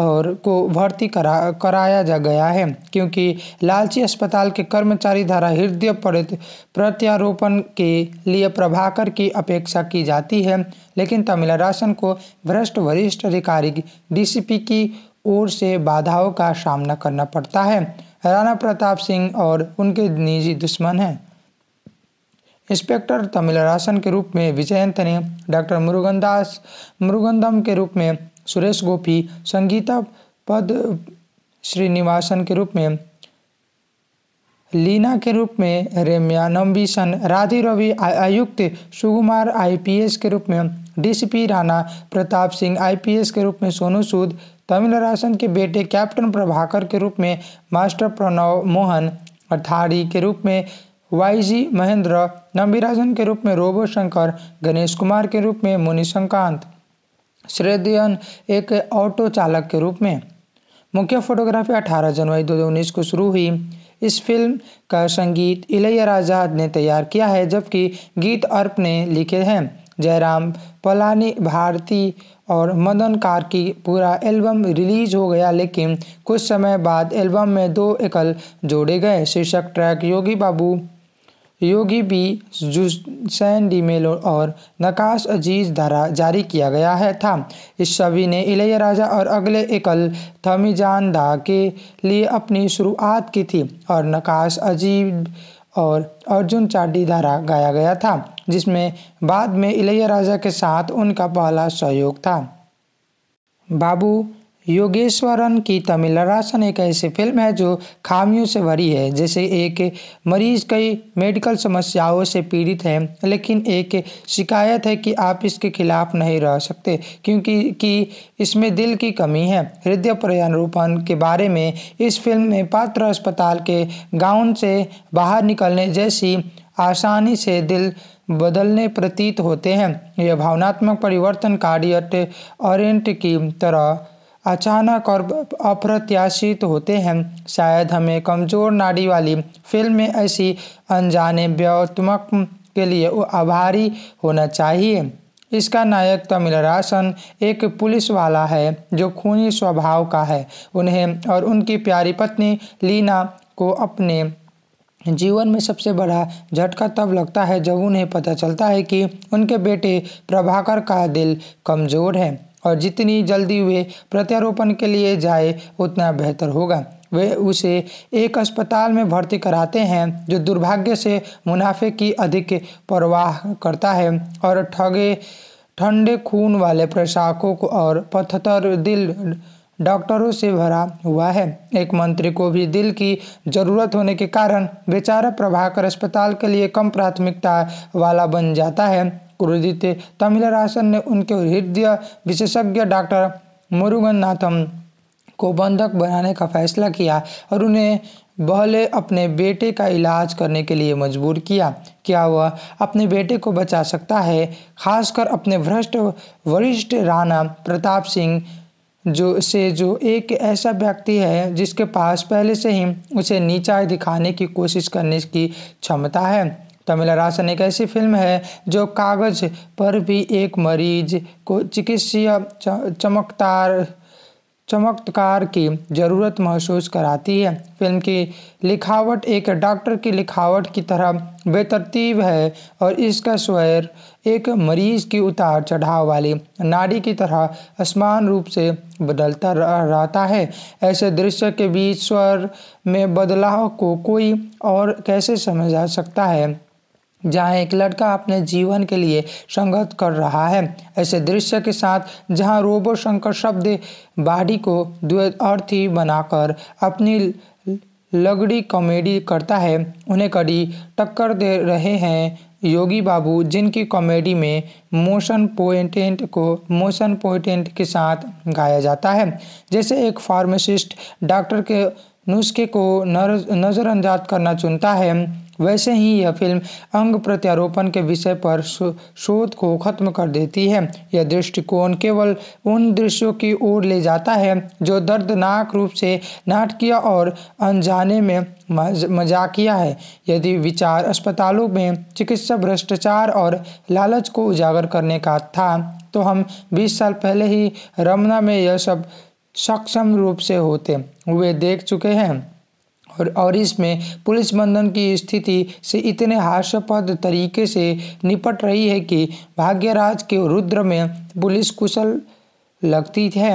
और को भर्ती करा कराया जा गया है क्योंकि लालची अस्पताल के कर्मचारी द्वारा हृदय प्रत्यारोपण के लिए प्रभाकर की अपेक्षा की जाती है लेकिन तमिला राशन को भ्रष्ट वरिष्ठ अधिकारी डीसीपी की ओर से बाधाओं का सामना करना पड़ता है राणा प्रताप सिंह और उनके निजी दुश्मन हैं इंस्पेक्टर तमिलरासन के रूप में विजयंत ने डॉक्टर मुरुगनदास मुरुगंदम के रूप में सुरेश गोपी संगीता पद श्रीनिवासन के रूप में लीना के रूप में रेम्या सन राधे रवि आयुक्त सुकुमार आईपीएस के रूप में डीसीपी राणा प्रताप सिंह आईपीएस के रूप में सोनू सूद तमिलरासन के बेटे कैप्टन प्रभाकर के रूप में मास्टर प्रणव मोहन अठारी के रूप में वाईजी महेंद्र नंबीराजन के रूप में रोबो शंकर गणेश कुमार के रूप में मुनि शंकांत श्रेदयन एक ऑटो चालक के रूप में मुख्य फोटोग्राफी 18 जनवरी 2019 को शुरू हुई इस फिल्म का संगीत इलैया राजा ने तैयार किया है जबकि गीत अर्प ने लिखे हैं जयराम पलानी भारती और मदन कार की पूरा एल्बम रिलीज हो गया लेकिन कुछ समय बाद एल्बम में दो एकल जोड़े गए शीर्षक ट्रैक योगी बाबू योगी बी जुसैन डी मेलो और नकाश अजीज द्वारा जारी किया गया है था इस सभी ने राजा और अगले एकल थमीजान दा के लिए अपनी शुरुआत की थी और नकाश अजीब और अर्जुन चाडी द्वारा गाया गया था जिसमें बाद में इलैया राजा के साथ उनका पहला सहयोग था बाबू योगेश्वरन की राशन एक ऐसी फिल्म है जो खामियों से भरी है जैसे एक मरीज कई मेडिकल समस्याओं से पीड़ित है लेकिन एक शिकायत है कि आप इसके खिलाफ नहीं रह सकते क्योंकि कि इसमें दिल की कमी है हृदय प्रयारोपण के बारे में इस फिल्म में पात्र अस्पताल के गाउन से बाहर निकलने जैसी आसानी से दिल बदलने प्रतीत होते हैं यह भावनात्मक परिवर्तन कार्य ऑरेंट की तरह अचानक और अप्रत्याशित होते हैं शायद हमें कमज़ोर नाड़ी वाली फिल्म में ऐसी अनजाने व्योत्मक के लिए आभारी होना चाहिए इसका नायक तमिल राशन एक पुलिस वाला है जो खूनी स्वभाव का है उन्हें और उनकी प्यारी पत्नी लीना को अपने जीवन में सबसे बड़ा झटका तब लगता है जब उन्हें पता चलता है कि उनके बेटे प्रभाकर का दिल कमज़ोर है और जितनी जल्दी वे प्रत्यारोपण के लिए जाए उतना बेहतर होगा वे उसे एक अस्पताल में भर्ती कराते हैं जो दुर्भाग्य से मुनाफे की अधिक परवाह करता है और ठगे ठंडे खून वाले प्रशासकों को और पथतर दिल डॉक्टरों से भरा हुआ है एक मंत्री को भी दिल की जरूरत होने के कारण बेचारा प्रभाकर अस्पताल के लिए कम प्राथमिकता वाला बन जाता है क्रोधित तमिलरासन ने उनके हृदय विशेषज्ञ डॉक्टर नाथम को बंधक बनाने का फैसला किया और उन्हें बहले अपने बेटे का इलाज करने के लिए मजबूर किया क्या वह अपने बेटे को बचा सकता है खासकर अपने भ्रष्ट वरिष्ठ राणा प्रताप सिंह जो से जो एक ऐसा व्यक्ति है जिसके पास पहले से ही उसे नीचा दिखाने की कोशिश करने की क्षमता है तमिलरासन एक ऐसी फिल्म है जो कागज पर भी एक मरीज को चिकित्सीय चमकदार चमत्कार की ज़रूरत महसूस कराती है फिल्म की लिखावट एक डॉक्टर की लिखावट की तरह बेतरतीब है और इसका स्वर एक मरीज की उतार चढ़ाव वाली नाड़ी की तरह असमान रूप से बदलता रहता है ऐसे दृश्य के बीच स्वर में बदलाव को कोई और कैसे समझा सकता है जहां एक लड़का अपने जीवन के लिए संघर्ष कर रहा है ऐसे दृश्य के साथ जहां रोबो शंकर शब्द बाड़ी को द्वर्थी बनाकर अपनी लगड़ी कॉमेडी करता है उन्हें कड़ी टक्कर दे रहे हैं योगी बाबू जिनकी कॉमेडी में मोशन पोइंटेंट को मोशन पोइंटेंट के साथ गाया जाता है जैसे एक फार्मासिस्ट डॉक्टर के नुस्खे को नजरअंदाज करना चुनता है वैसे ही यह फिल्म अंग प्रत्यारोपण के विषय पर शोध को खत्म कर देती है यह दृष्टिकोण केवल उन दृश्यों की ओर ले जाता है जो दर्दनाक रूप से नाटकीय और अनजाने में मजाकिया है यदि विचार अस्पतालों में चिकित्सा भ्रष्टाचार और लालच को उजागर करने का था तो हम 20 साल पहले ही रमना में यह सब सक्षम रूप से होते हुए देख चुके हैं और और इसमें पुलिस बंधन की स्थिति से इतने हास्यपद तरीके से निपट रही है कि भाग्यराज के रुद्र में पुलिस कुशल लगती है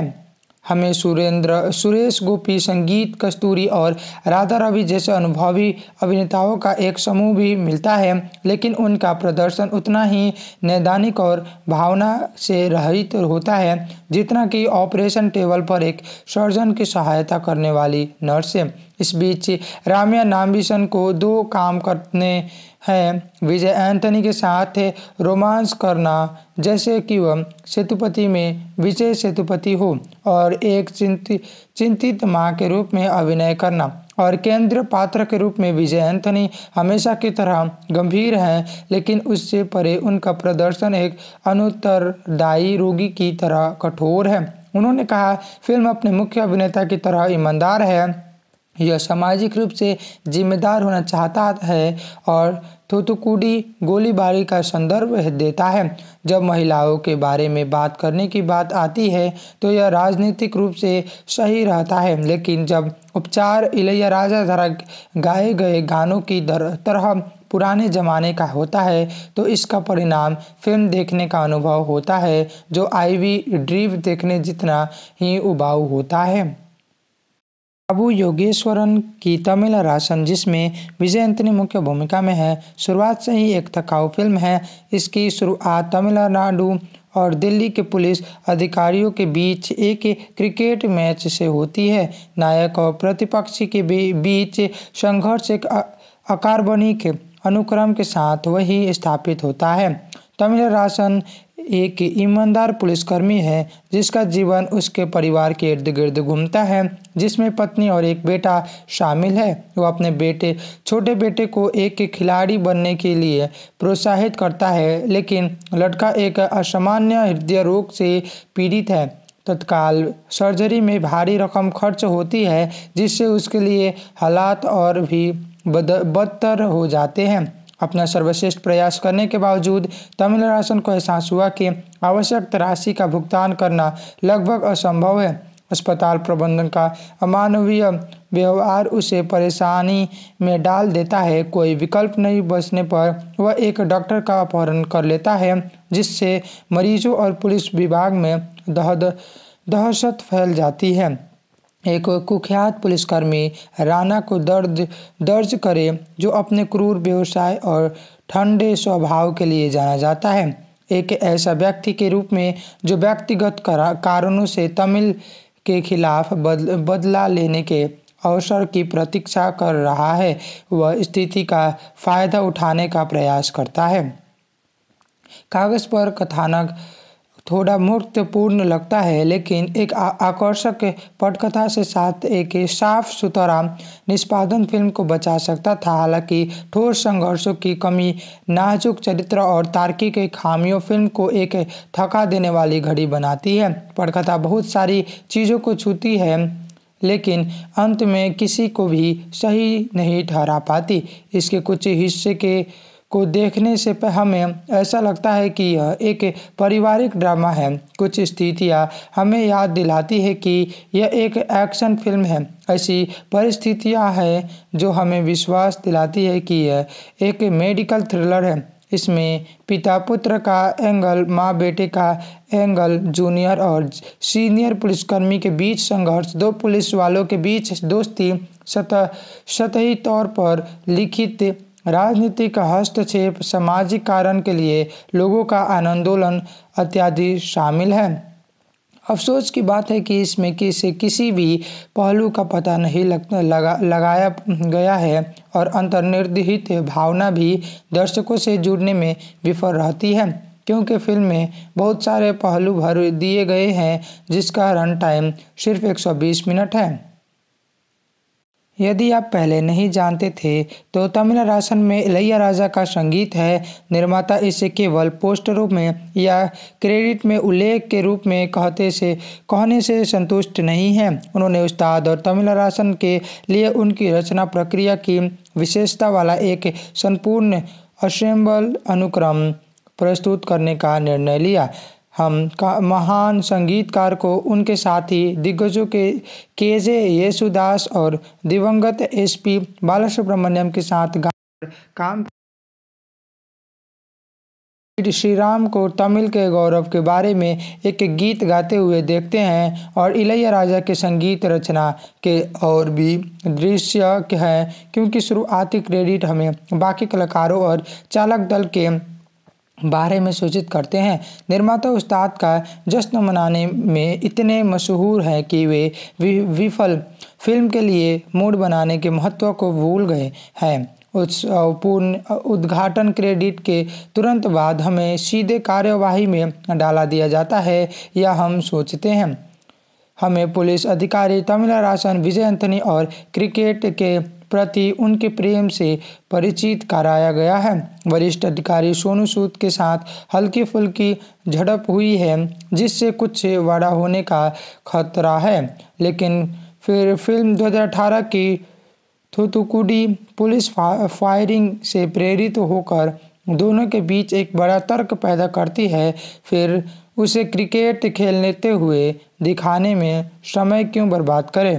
हमें सुरेंद्र सुरेश गोपी संगीत कस्तूरी और राधा रवि जैसे अनुभवी अभिनेताओं का एक समूह भी मिलता है लेकिन उनका प्रदर्शन उतना ही नैदानिक और भावना से रहित होता है जितना कि ऑपरेशन टेबल पर एक सर्जन की सहायता करने वाली नर्स है इस बीच राम्या नामबिशन को दो काम करने है विजय एंथनी के साथ रोमांस करना जैसे कि वह सेतुपति में विजय सेतुपति हो और एक चिंतित चिंतित माँ के रूप में अभिनय करना और केंद्र पात्र के रूप में विजय एंथनी हमेशा की तरह गंभीर हैं लेकिन उससे परे उनका प्रदर्शन एक अनुत्तरदायी रोगी की तरह कठोर है उन्होंने कहा फिल्म अपने मुख्य अभिनेता की तरह ईमानदार है यह सामाजिक रूप से जिम्मेदार होना चाहता है और थूथुकुडी गोलीबारी का संदर्भ देता है जब महिलाओं के बारे में बात करने की बात आती है तो यह राजनीतिक रूप से सही रहता है लेकिन जब उपचार इलैया राजा द्वारा गाए गए गानों की तरह पुराने ज़माने का होता है तो इसका परिणाम फिल्म देखने का अनुभव होता है जो आईवी ड्रीव देखने जितना ही उबाऊ होता है बाबू योगेश्वरन की तमिल राशन जिसमें विजय ने मुख्य भूमिका में है शुरुआत से ही एक थकाऊ फिल्म है इसकी शुरुआत तमिलनाडु और दिल्ली के पुलिस अधिकारियों के बीच एक क्रिकेट मैच से होती है नायक और प्रतिपक्षी के बीच संघर्ष एक अकार्बनिक अनुक्रम के साथ वही स्थापित होता है तमिल राशन एक ईमानदार पुलिसकर्मी है जिसका जीवन उसके परिवार के इर्द गिर्द घूमता है जिसमें पत्नी और एक बेटा शामिल है वह अपने बेटे छोटे बेटे को एक खिलाड़ी बनने के लिए प्रोत्साहित करता है लेकिन लड़का एक असामान्य हृदय रोग से पीड़ित है तत्काल सर्जरी में भारी रकम खर्च होती है जिससे उसके लिए हालात और भी बदतर हो जाते हैं अपना सर्वश्रेष्ठ प्रयास करने के बावजूद तमिल राशन को एहसास हुआ कि आवश्यक राशि का भुगतान करना लगभग असंभव है अस्पताल प्रबंधन का अमानवीय व्यवहार उसे परेशानी में डाल देता है कोई विकल्प नहीं बचने पर वह एक डॉक्टर का अपहरण कर लेता है जिससे मरीजों और पुलिस विभाग में दहद दहशत फैल जाती है एक कुख्यात पुलिसकर्मी राणा को दर्द दर्ज करे जो अपने क्रूर व्यवसाय और ठंडे स्वभाव के लिए जाना जाता है एक ऐसा व्यक्ति के रूप में जो व्यक्तिगत कारणों से तमिल के खिलाफ बदल, बदला लेने के अवसर की प्रतीक्षा कर रहा है वह स्थिति का फायदा उठाने का प्रयास करता है कागज पर कथानक थोड़ा मूर्तपूर्ण लगता है लेकिन एक आकर्षक पटकथा से साथ एक साफ सुथरा निष्पादन फिल्म को बचा सकता था हालांकि ठोस संघर्षों की कमी नाजुक चरित्र और तार्किक खामियों फिल्म को एक थका देने वाली घड़ी बनाती है पटकथा बहुत सारी चीज़ों को छूती है लेकिन अंत में किसी को भी सही नहीं ठहरा पाती इसके कुछ हिस्से के को देखने से हमें ऐसा लगता है कि यह एक पारिवारिक ड्रामा है कुछ स्थितियाँ हमें याद दिलाती है कि यह एक एक्शन फिल्म है ऐसी परिस्थितियाँ हैं जो हमें विश्वास दिलाती है कि यह एक मेडिकल थ्रिलर है इसमें पिता पुत्र का एंगल माँ बेटे का एंगल जूनियर और सीनियर पुलिसकर्मी के बीच संघर्ष दो पुलिस वालों के बीच दोस्ती सतह सतही तौर पर लिखित राजनीति का हस्तक्षेप सामाजिक कारण के लिए लोगों का आंदोलन इत्यादि शामिल है अफसोस की बात है कि इसमें किसी किसी भी पहलू का पता नहीं लग, लगा लगाया गया है और अंतर्निर्दित भावना भी दर्शकों से जुड़ने में विफल रहती है क्योंकि फिल्म में बहुत सारे पहलू भर दिए गए हैं जिसका रन टाइम सिर्फ 120 मिनट है यदि आप पहले नहीं जानते थे तो तमिल राशन में इलैया राजा का संगीत है निर्माता इसे केवल पोस्ट रूप में या क्रेडिट में उल्लेख के रूप में कहते से कहने से संतुष्ट नहीं है उन्होंने उस्ताद और तमिल राशन के लिए उनकी रचना प्रक्रिया की विशेषता वाला एक संपूर्ण असेंबल अनुक्रम प्रस्तुत करने का निर्णय लिया हम का महान संगीतकार को उनके साथी दिग्गजों के केजे जे येसुदास और दिवंगत एस पी बालासुब्रमण्यम के साथ गाकर काम श्री राम को तमिल के गौरव के बारे में एक गीत गाते हुए देखते हैं और इलैया राजा के संगीत रचना के और भी दृश्य हैं क्योंकि शुरुआती क्रेडिट हमें बाकी कलाकारों और चालक दल के बारे में सूचित करते हैं निर्माता उस्ताद का जश्न मनाने में इतने मशहूर हैं कि वे विफल फिल्म के लिए मूड बनाने के महत्व को भूल गए हैं पूर्ण उद्घाटन क्रेडिट के तुरंत बाद हमें सीधे कार्यवाही में डाला दिया जाता है या हम सोचते हैं हमें पुलिस अधिकारी राशन विजय अंथनी और क्रिकेट के प्रति उनके प्रेम से परिचित कराया गया है वरिष्ठ अधिकारी सोनू सूद के साथ हल्की फुल्की झड़प हुई है जिससे कुछ बड़ा होने का खतरा है लेकिन फिर फिल्म 2018 की थुतुकुडी पुलिस फायरिंग से प्रेरित होकर दोनों के बीच एक बड़ा तर्क पैदा करती है फिर उसे क्रिकेट लेते हुए दिखाने में समय क्यों बर्बाद करें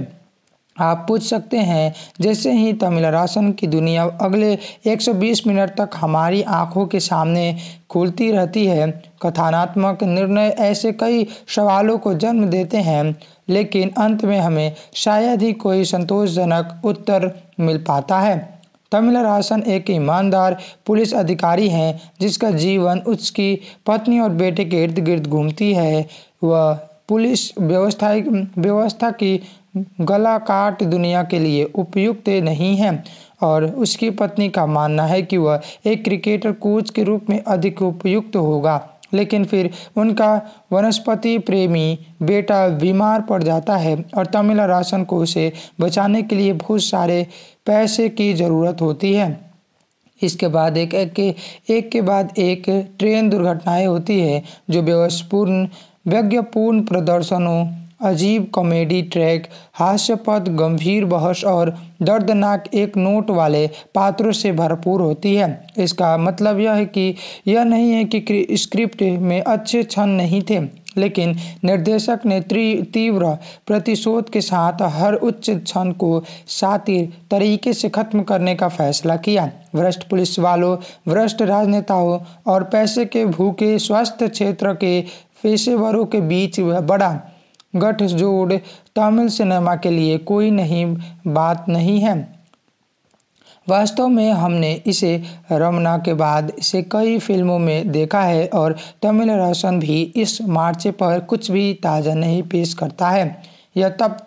आप पूछ सकते हैं जैसे ही तमिल राशन की दुनिया अगले 120 मिनट तक हमारी आंखों के सामने खुलती रहती है कथानात्मक निर्णय ऐसे कई सवालों को जन्म देते हैं लेकिन अंत में हमें शायद ही कोई संतोषजनक उत्तर मिल पाता है तमिल राशन एक ईमानदार पुलिस अधिकारी हैं जिसका जीवन उसकी पत्नी और बेटे के इर्द गिर्द घूमती है वह पुलिस व्यवस्था व्यवस्था की गला काट दुनिया के लिए उपयुक्त नहीं है और उसकी पत्नी का मानना है कि वह एक क्रिकेटर कोच के रूप में अधिक उपयुक्त होगा लेकिन फिर उनका वनस्पति प्रेमी बेटा बीमार पड़ जाता है और तमिल राशन को उसे बचाने के लिए बहुत सारे पैसे की ज़रूरत होती है इसके बाद एक एक के एक के बाद एक ट्रेन दुर्घटनाएं होती है जो व्यवस्थपूर्ण व्यज्ञपूर्ण प्रदर्शनों अजीब कॉमेडी ट्रैक हास्यपद गंभीर बहस और दर्दनाक एक नोट वाले पात्रों से भरपूर होती है इसका मतलब यह है कि यह नहीं है कि स्क्रिप्ट में अच्छे क्षण नहीं थे लेकिन निर्देशक ने तीव्र प्रतिशोध के साथ हर उच्च क्षण को सातिर तरीके से खत्म करने का फैसला किया भ्रष्ट पुलिस वालों भ्रष्ट राजनेताओं और पैसे के भूखे स्वास्थ्य क्षेत्र के पेशेवरों के बीच बड़ा गठजोड़ तमिल सिनेमा के लिए कोई नहीं बात नहीं है वास्तव में हमने इसे रमना के बाद इसे कई फिल्मों में देखा है और तमिल रोशन भी इस मार्च पर कुछ भी ताज़ा नहीं पेश करता है यह तब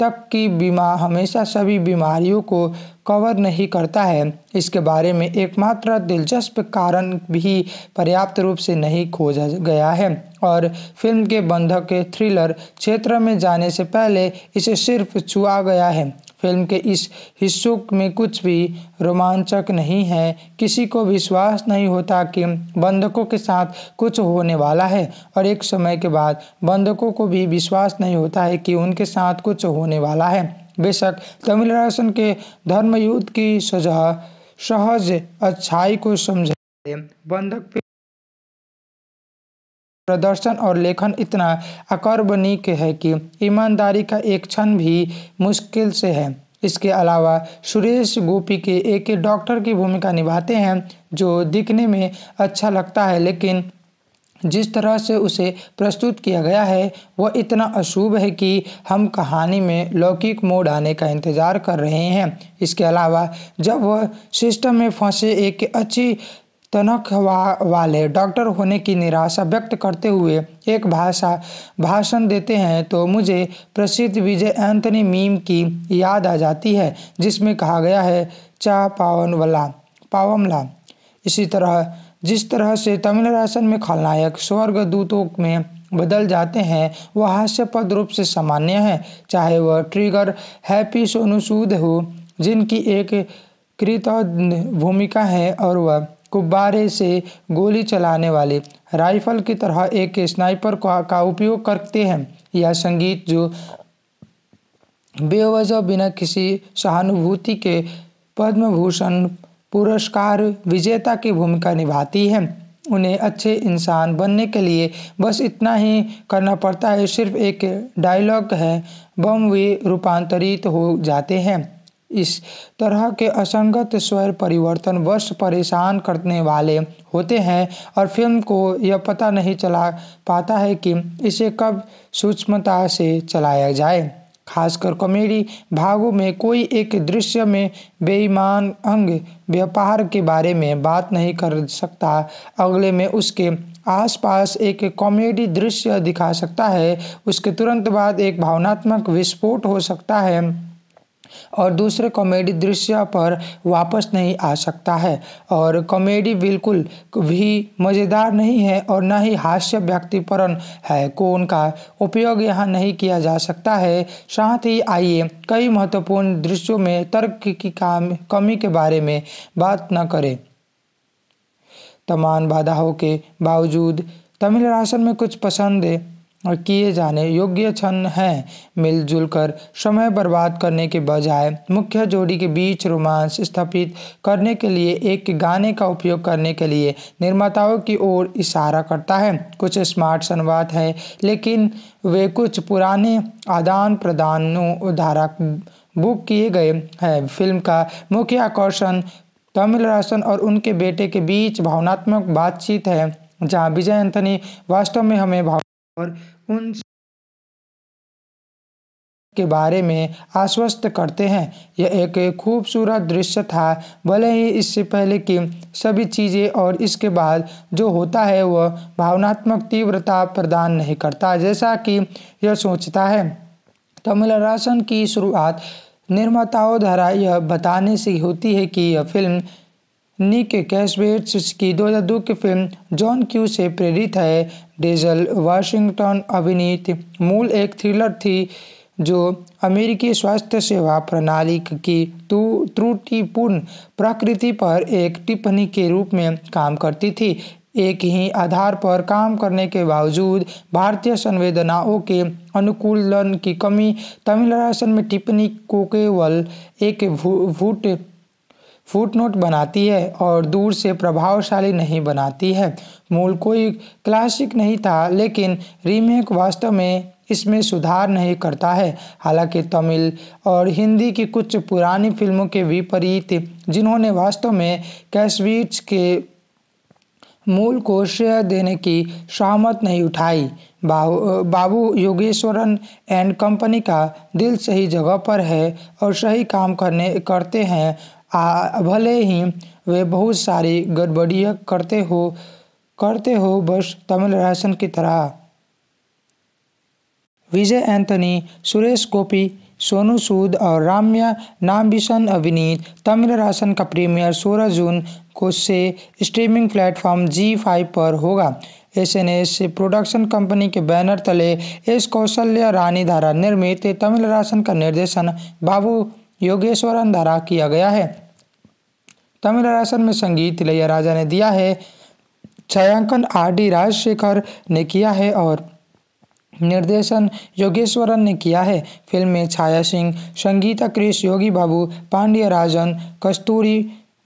तक की बीमा हमेशा सभी बीमारियों को कवर नहीं करता है इसके बारे में एकमात्र दिलचस्प कारण भी पर्याप्त रूप से नहीं खोजा गया है और फिल्म के बंधक के थ्रिलर क्षेत्र में जाने से पहले इसे सिर्फ छुआ गया है फिल्म के इस हिस्सों में कुछ भी रोमांचक नहीं है किसी को विश्वास नहीं होता कि बंधकों के साथ कुछ होने वाला है और एक समय के बाद बंधकों को भी विश्वास नहीं होता है कि उनके साथ कुछ होने वाला है बेशक तमिल राशन के धर्मयुद्ध की सजा सहज अच्छाई को समझा बंधक प्रदर्शन और लेखन इतना अकर्बनिक है कि ईमानदारी का एक क्षण भी मुश्किल से है इसके अलावा सुरेश गोपी के एक डॉक्टर की भूमिका निभाते हैं जो दिखने में अच्छा लगता है लेकिन जिस तरह से उसे प्रस्तुत किया गया है वह इतना अशुभ है कि हम कहानी में लौकिक मोड़ आने का इंतज़ार कर रहे हैं इसके अलावा जब वह सिस्टम में फंसे एक अच्छी तनख वा वाले डॉक्टर होने की निराशा व्यक्त करते हुए एक भाषा भाषण देते हैं तो मुझे प्रसिद्ध विजय एंथनी मीम की याद आ जाती है जिसमें कहा गया है चा पावन वाला पावमला इसी तरह जिस तरह से तमिल राशन में खलनायक स्वर्ग दूतों में बदल जाते हैं वह हास्यपद रूप से सामान्य है चाहे वह ट्रिगर हैप्पी सोनू सूद हो जिनकी एक कृत भूमिका है और वह गुब्बारे से गोली चलाने वाले राइफल की तरह एक स्नाइपर का उपयोग करते हैं यह संगीत जो बेवजह बिना किसी सहानुभूति के पद्म भूषण पुरस्कार विजेता की भूमिका निभाती है उन्हें अच्छे इंसान बनने के लिए बस इतना ही करना पड़ता है सिर्फ एक डायलॉग है बम वे रूपांतरित हो जाते हैं इस तरह के असंगत स्वर परिवर्तन वर्ष परेशान करने वाले होते हैं और फिल्म को यह पता नहीं चला पाता है कि इसे कब सूक्ष्मता से चलाया जाए खासकर कॉमेडी भागों में कोई एक दृश्य में बेईमान अंग व्यापार के बारे में बात नहीं कर सकता अगले में उसके आसपास एक कॉमेडी दृश्य दिखा सकता है उसके तुरंत बाद एक भावनात्मक विस्फोट हो सकता है और दूसरे कॉमेडी दृश्य पर वापस नहीं आ सकता है और कॉमेडी बिल्कुल भी मज़ेदार नहीं है और ना ही हास्य व्यक्तिपरण है को उनका उपयोग यहाँ नहीं किया जा सकता है साथ ही आइए कई महत्वपूर्ण दृश्यों में तर्क की काम कमी के बारे में बात न करें तमाम बाधाओं के बावजूद तमिल राशन में कुछ पसंद किए जाने योग्य क्षण हैं मिलजुल कर समय बर्बाद करने के बजाय मुख्य जोड़ी के बीच रोमांस स्थापित करने के लिए एक गाने का उपयोग करने के लिए निर्माताओं की ओर इशारा करता है कुछ स्मार्ट संवाद है लेकिन वे कुछ पुराने आदान प्रदानों उदाहरक बुक किए गए हैं फिल्म का मुख्य आकर्षण तमिल रासन और उनके बेटे के बीच भावनात्मक बातचीत है जहाँ विजय एंथनी वास्तव में हमें भाव और उन के बारे में आश्वस्त करते हैं यह एक खूबसूरत दृश्य था भले ही इससे पहले कि सभी चीज़ें और इसके बाद जो होता है वह भावनात्मक तीव्रता प्रदान नहीं करता जैसा कि यह सोचता है तमिल राशन की शुरुआत निर्माताओं द्वारा यह बताने से होती है कि यह फिल्म निक कैशवेट्स की 2002 की फिल्म जॉन क्यू से प्रेरित है डेजल वाशिंगटन अभिनीत मूल एक थ्रिलर थी जो अमेरिकी स्वास्थ्य सेवा प्रणाली की त्रुटिपूर्ण प्रकृति पर एक टिप्पणी के रूप में काम करती थी एक ही आधार पर काम करने के बावजूद भारतीय संवेदनाओं के अनुकूलन की कमी तमिल राशन में टिप्पणी को केवल एक भूट फुटनोट बनाती है और दूर से प्रभावशाली नहीं बनाती है मूल कोई क्लासिक नहीं था लेकिन रीमेक वास्तव में इसमें सुधार नहीं करता है हालांकि तमिल और हिंदी की कुछ पुरानी फिल्मों के विपरीत जिन्होंने वास्तव में कैशवीट्स के मूल को श्रेय देने की सहमत नहीं उठाई बाबू योगेश्वरन एंड कंपनी का दिल सही जगह पर है और सही काम करने करते हैं भले ही वे बहुत सारी गड़बड़ियाँ करते हो करते हो बस तमिल राशन की तरह विजय एंथनी सुरेश गोपी सोनू सूद और राम्या नामबिशन अभिनीत तमिल राशन का प्रीमियर 16 जून को से स्ट्रीमिंग प्लेटफॉर्म जी फाइव पर होगा S N S production company के बैनर तले एस कौशल्य रानी धारा निर्मित तमिल राशन का निर्देशन बाबू योगेश्वरन धारा किया गया है तमिल राशन में संगीत इलैया राजा ने दिया है छायांकन आर डी राजशेखर ने किया है और निर्देशन योगेश्वरन ने किया है फिल्म में छाया सिंह संगीता कृष योगी बाबू पांड्य राजन कस्तूरी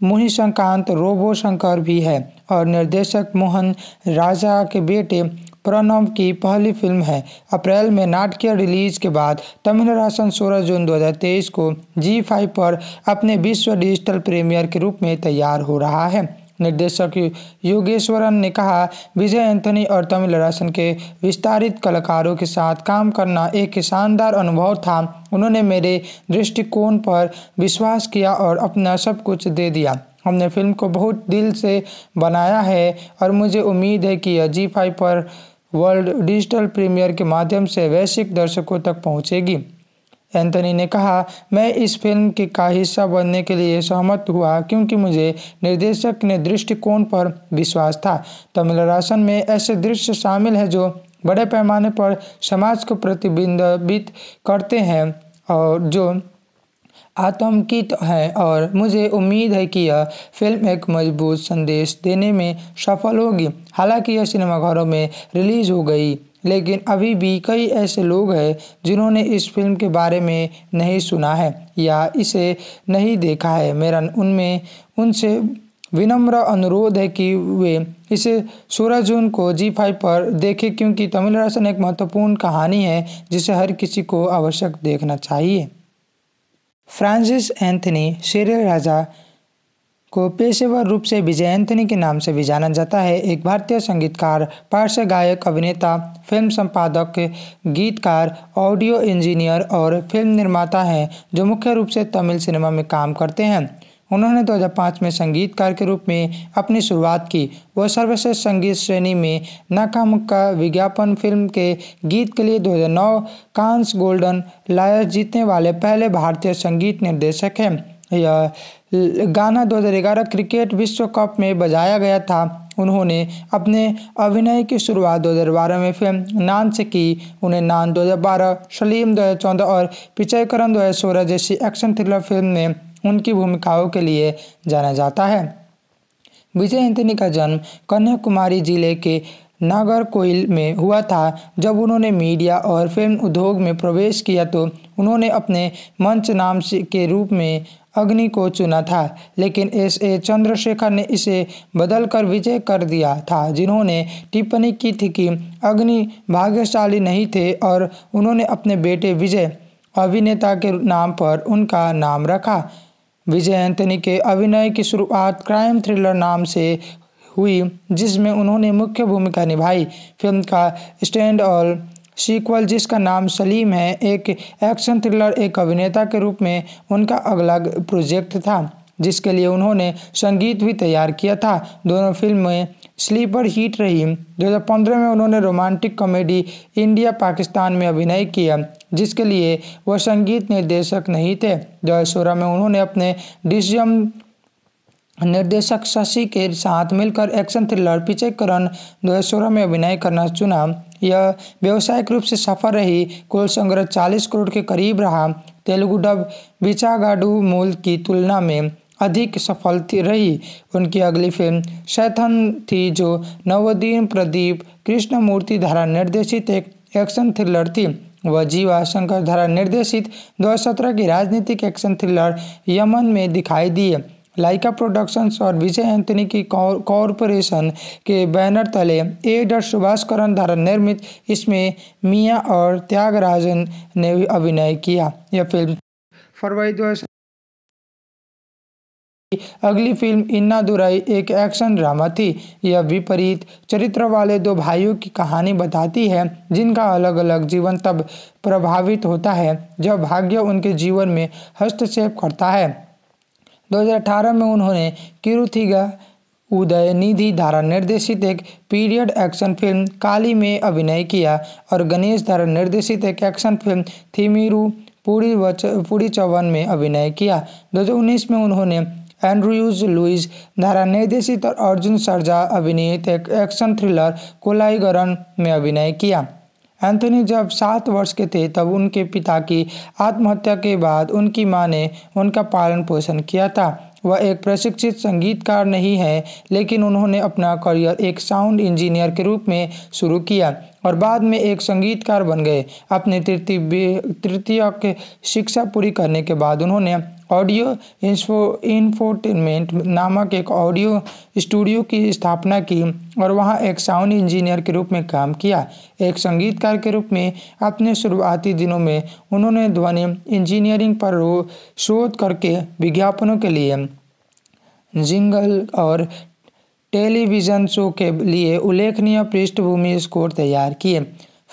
मुहिशंकांत रोबो शंकर भी है और निर्देशक मोहन राजा के बेटे प्रणव की पहली फिल्म है अप्रैल में नाटकीय रिलीज के बाद तमिल हासन सोलह जून 2023 को जी फाइव पर अपने विश्व डिजिटल प्रीमियर के रूप में तैयार हो रहा है निर्देशक योगेश्वरन ने कहा विजय एंथनी और तमिल राशन के विस्तारित कलाकारों के साथ काम करना एक शानदार अनुभव था उन्होंने मेरे दृष्टिकोण पर विश्वास किया और अपना सब कुछ दे दिया हमने फिल्म को बहुत दिल से बनाया है और मुझे उम्मीद है कि यह जी फाइव पर वर्ल्ड डिजिटल प्रीमियर के माध्यम से वैश्विक दर्शकों तक पहुंचेगी एंथनी ने कहा मैं इस फिल्म के का हिस्सा बनने के लिए सहमत हुआ क्योंकि मुझे निर्देशक ने दृष्टिकोण पर विश्वास था तमिल राशन में ऐसे दृश्य शामिल हैं जो बड़े पैमाने पर समाज को प्रतिबिंबित करते हैं और जो आतंकित है और मुझे उम्मीद है कि यह फिल्म एक मजबूत संदेश देने में सफल होगी हालांकि यह सिनेमाघरों में रिलीज़ हो गई लेकिन अभी भी कई ऐसे लोग हैं जिन्होंने इस फिल्म के बारे में नहीं सुना है या इसे नहीं देखा है मेरा उनमें उनसे विनम्र अनुरोध है कि वे इसे सोलह जून को जी फाइव पर देखें क्योंकि तमिल राशन एक महत्वपूर्ण कहानी है जिसे हर किसी को आवश्यक देखना चाहिए फ्रांसिस एंथनी सीरियल राजा को पेशेवर रूप से विजय एंथनी के नाम से भी जाना जाता है एक भारतीय संगीतकार पार्श्व गायक अभिनेता फिल्म संपादक गीतकार ऑडियो इंजीनियर और फिल्म निर्माता हैं जो मुख्य रूप से तमिल सिनेमा में काम करते हैं उन्होंने 2005 में संगीतकार के रूप में अपनी शुरुआत की वह सर्वश्रेष्ठ संगीत श्रेणी में नाकामुक्का विज्ञापन फिल्म के गीत के लिए 2009 कांस गोल्डन लायर जीतने वाले पहले भारतीय संगीत निर्देशक हैं यह गाना 2011 क्रिकेट विश्व कप में बजाया गया था उन्होंने अपने अभिनय की शुरुआत दो में फिल्म नान से की उन्हें नान 2012, सलीम 2014 और पिचयकरण करम 2016 जैसी एक्शन थ्रिलर फिल्म में उनकी भूमिकाओं के लिए जाना जाता है विजय एंथनी का जन्म कन्याकुमारी जिले के नागर कोइल में हुआ था जब उन्होंने मीडिया और फिल्म उद्योग में प्रवेश किया तो उन्होंने अपने मंच नाम के रूप में अग्नि को चुना था लेकिन एस ए चंद्रशेखर ने इसे बदलकर विजय कर दिया था जिन्होंने टिप्पणी की थी कि अग्नि भाग्यशाली नहीं थे और उन्होंने अपने बेटे विजय अभिनेता के नाम पर उनका नाम रखा विजय एंथनी के अभिनय की शुरुआत क्राइम थ्रिलर नाम से हुई जिसमें उन्होंने मुख्य भूमिका निभाई फिल्म का स्टैंड और सीक्वल जिसका नाम सलीम है एक एक्शन थ्रिलर एक अभिनेता के रूप में उनका अगला प्रोजेक्ट था जिसके लिए उन्होंने संगीत भी तैयार किया था दोनों फिल्में स्लीपर हिट रही 2015 में उन्होंने रोमांटिक कॉमेडी इंडिया पाकिस्तान में अभिनय किया जिसके लिए वह संगीत निर्देशक नहीं थे 2016 में उन्होंने अपने डिसम निर्देशक शशि के साथ मिलकर एक्शन थ्रिलर पिछे करण दो में अभिनय करना चुना यह व्यावसायिक रूप से सफल रही कुल संग्रह 40 करोड़ के करीब रहा तेलुगु डब बिचागाडू मूल की तुलना में अधिक सफलती रही उनकी अगली फिल्म शैथन थी जो नवदीन प्रदीप कृष्णमूर्ति द्वारा निर्देशित एक एक्शन थ्रिलर थी वह जीवा शंकर द्वारा निर्देशित दो की राजनीतिक एक्शन थ्रिलर यमन में दिखाई दिए लाइका प्रोडक्शंस और विजय एंथनी की कॉरपोरेशन के बैनर तले ए डर सुभाषकरण द्वारा निर्मित इसमें मियाँ और त्यागराजन ने अभिनय किया यह फिल्म फरवरी दो अगली फिल्म इन्ना दुराई एक एक्शन ड्रामा थी यह विपरीत चरित्र वाले दो भाइयों की कहानी बताती है जिनका अलग अलग जीवन तब प्रभावित होता है जब भाग्य उनके जीवन में हस्तक्षेप करता है 2018 में उन्होंने किरुथिगा उदय निधि धारा निर्देशित एक पीरियड एक्शन फिल्म काली में अभिनय किया और गणेश धारा निर्देशित एक एक्शन फिल्म थीमिरू पूरी वच पूरी चौवन में अभिनय किया 2019 में उन्होंने एंड्रयूज लुइज धारा निर्देशित और अर्जुन सरजा अभिनीत एक एक्शन थ्रिलर कोलाइगरन में अभिनय किया एंथनी जब सात वर्ष के थे तब उनके पिता की आत्महत्या के बाद उनकी मां ने उनका पालन पोषण किया था वह एक प्रशिक्षित संगीतकार नहीं है लेकिन उन्होंने अपना करियर एक साउंड इंजीनियर के रूप में शुरू किया और बाद में एक संगीतकार बन गए अपने तृतीय तृतीय शिक्षा पूरी करने के बाद उन्होंने ऑडियो इंसो इन्फोटेनमेंट नामक एक ऑडियो स्टूडियो की स्थापना की और वहाँ एक साउंड इंजीनियर के रूप में काम किया एक संगीतकार के रूप में अपने शुरुआती दिनों में उन्होंने ध्वनि इंजीनियरिंग पर शोध करके विज्ञापनों के लिए जिंगल और टेलीविज़न शो के लिए उल्लेखनीय पृष्ठभूमि स्कोर तैयार किए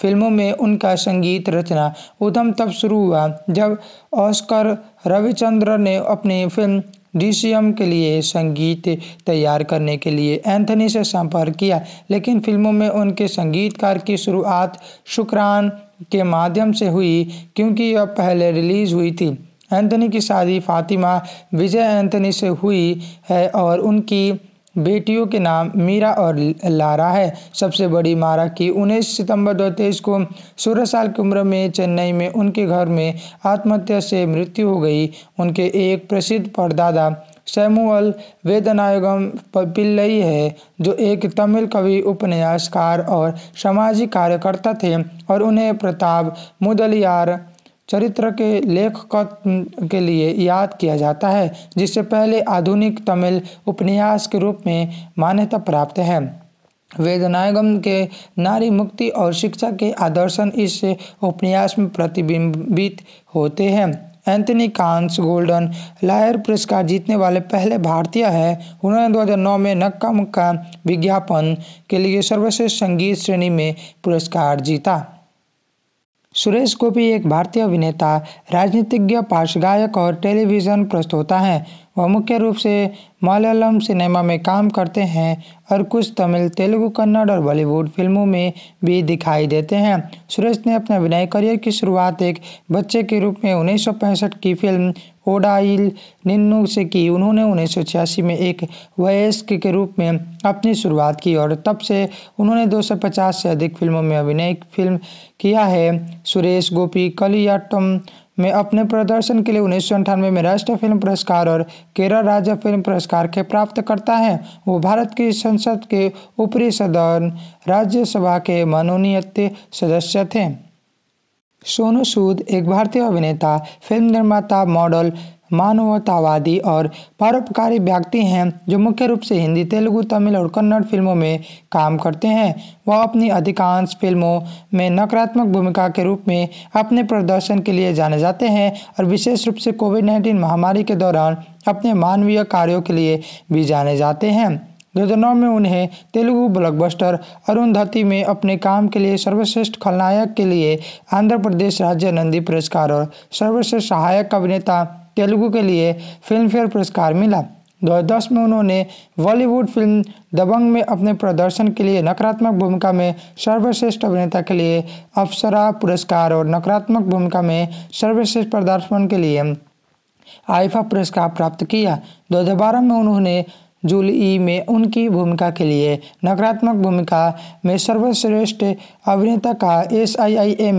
फिल्मों में उनका संगीत रचना उद्यम तब शुरू हुआ जब ऑस्कर रविचंद्र ने अपनी फिल्म डीसीएम के लिए संगीत तैयार करने के लिए एंथनी से संपर्क किया लेकिन फिल्मों में उनके संगीतकार की शुरुआत शुक्रान के माध्यम से हुई क्योंकि यह पहले रिलीज हुई थी एंथनी की शादी फातिमा विजय एंथनी से हुई है और उनकी बेटियों के नाम मीरा और लारा है सबसे बड़ी मारा की उन्नीस सितंबर 2023 को सोलह साल की उम्र में चेन्नई में उनके घर में आत्महत्या से मृत्यु हो गई उनके एक प्रसिद्ध परदादा सैमुअल वेदनायगम पिल्लई है जो एक तमिल कवि उपन्यासकार और सामाजिक कार्यकर्ता थे और उन्हें प्रताप मुदलियार चरित्र के लेखक के लिए याद किया जाता है जिससे पहले आधुनिक तमिल उपन्यास के रूप में मान्यता प्राप्त है वेदनायगम के नारी मुक्ति और शिक्षा के आदर्शन इस उपन्यास में प्रतिबिंबित होते हैं एंथनी कांस गोल्डन लायर पुरस्कार जीतने वाले पहले भारतीय हैं उन्होंने 2009 में नक्का मुक्का विज्ञापन के लिए सर्वश्रेष्ठ संगीत श्रेणी में पुरस्कार जीता सुरेश गोपी एक भारतीय अभिनेता राजनीतिज्ञ पार्श्व गायक और टेलीविजन प्रस्तोता हैं वह मुख्य रूप से मलयालम सिनेमा में काम करते हैं और कुछ तमिल तेलुगु कन्नड़ और बॉलीवुड फिल्मों में भी दिखाई देते हैं सुरेश ने अपने अभिनय करियर की शुरुआत एक बच्चे के रूप में उन्नीस की फिल्म ओडाइल निन्नू से की उन्होंने उन्नीस में एक वयस्क के रूप में अपनी शुरुआत की और तब से उन्होंने 250 से अधिक फिल्मों में अभिनय फिल्म किया है सुरेश गोपी कलियाटम में अपने प्रदर्शन के लिए उन्नीस में राष्ट्रीय फिल्म पुरस्कार और केरल राज्य फिल्म पुरस्कार के प्राप्तकर्ता हैं वो भारत की संसद के ऊपरी सदन राज्यसभा के मनोनीत सदस्य थे सोनू सूद एक भारतीय अभिनेता फिल्म निर्माता मॉडल मानवतावादी और परोपकारी व्यक्ति हैं जो मुख्य रूप से हिंदी तेलुगु तमिल और कन्नड़ फिल्मों में काम करते हैं वह अपनी अधिकांश फिल्मों में नकारात्मक भूमिका के रूप में अपने प्रदर्शन के लिए जाने जाते हैं और विशेष रूप से कोविड नाइन्टीन महामारी के दौरान अपने मानवीय कार्यों के लिए भी जाने जाते हैं दो हज़ार नौ में उन्हें तेलुगु ब्लॉकबस्टर अरुंधति में अपने काम के लिए सर्वश्रेष्ठ खलनायक के लिए आंध्र प्रदेश राज्य नंदी पुरस्कार और सर्वश्रेष्ठ सहायक अभिनेता तेलुगु के लिए फिल्मफेयर पुरस्कार मिला 2010 में उन्होंने बॉलीवुड फिल्म दबंग में अपने प्रदर्शन के लिए नकारात्मक भूमिका में सर्वश्रेष्ठ अभिनेता के लिए अप्सरा पुरस्कार और नकारात्मक भूमिका में सर्वश्रेष्ठ प्रदर्शन के लिए आइफा पुरस्कार प्राप्त किया दो में उन्होंने जूल ई में उनकी भूमिका के लिए नकारात्मक भूमिका में सर्वश्रेष्ठ अभिनेता का एस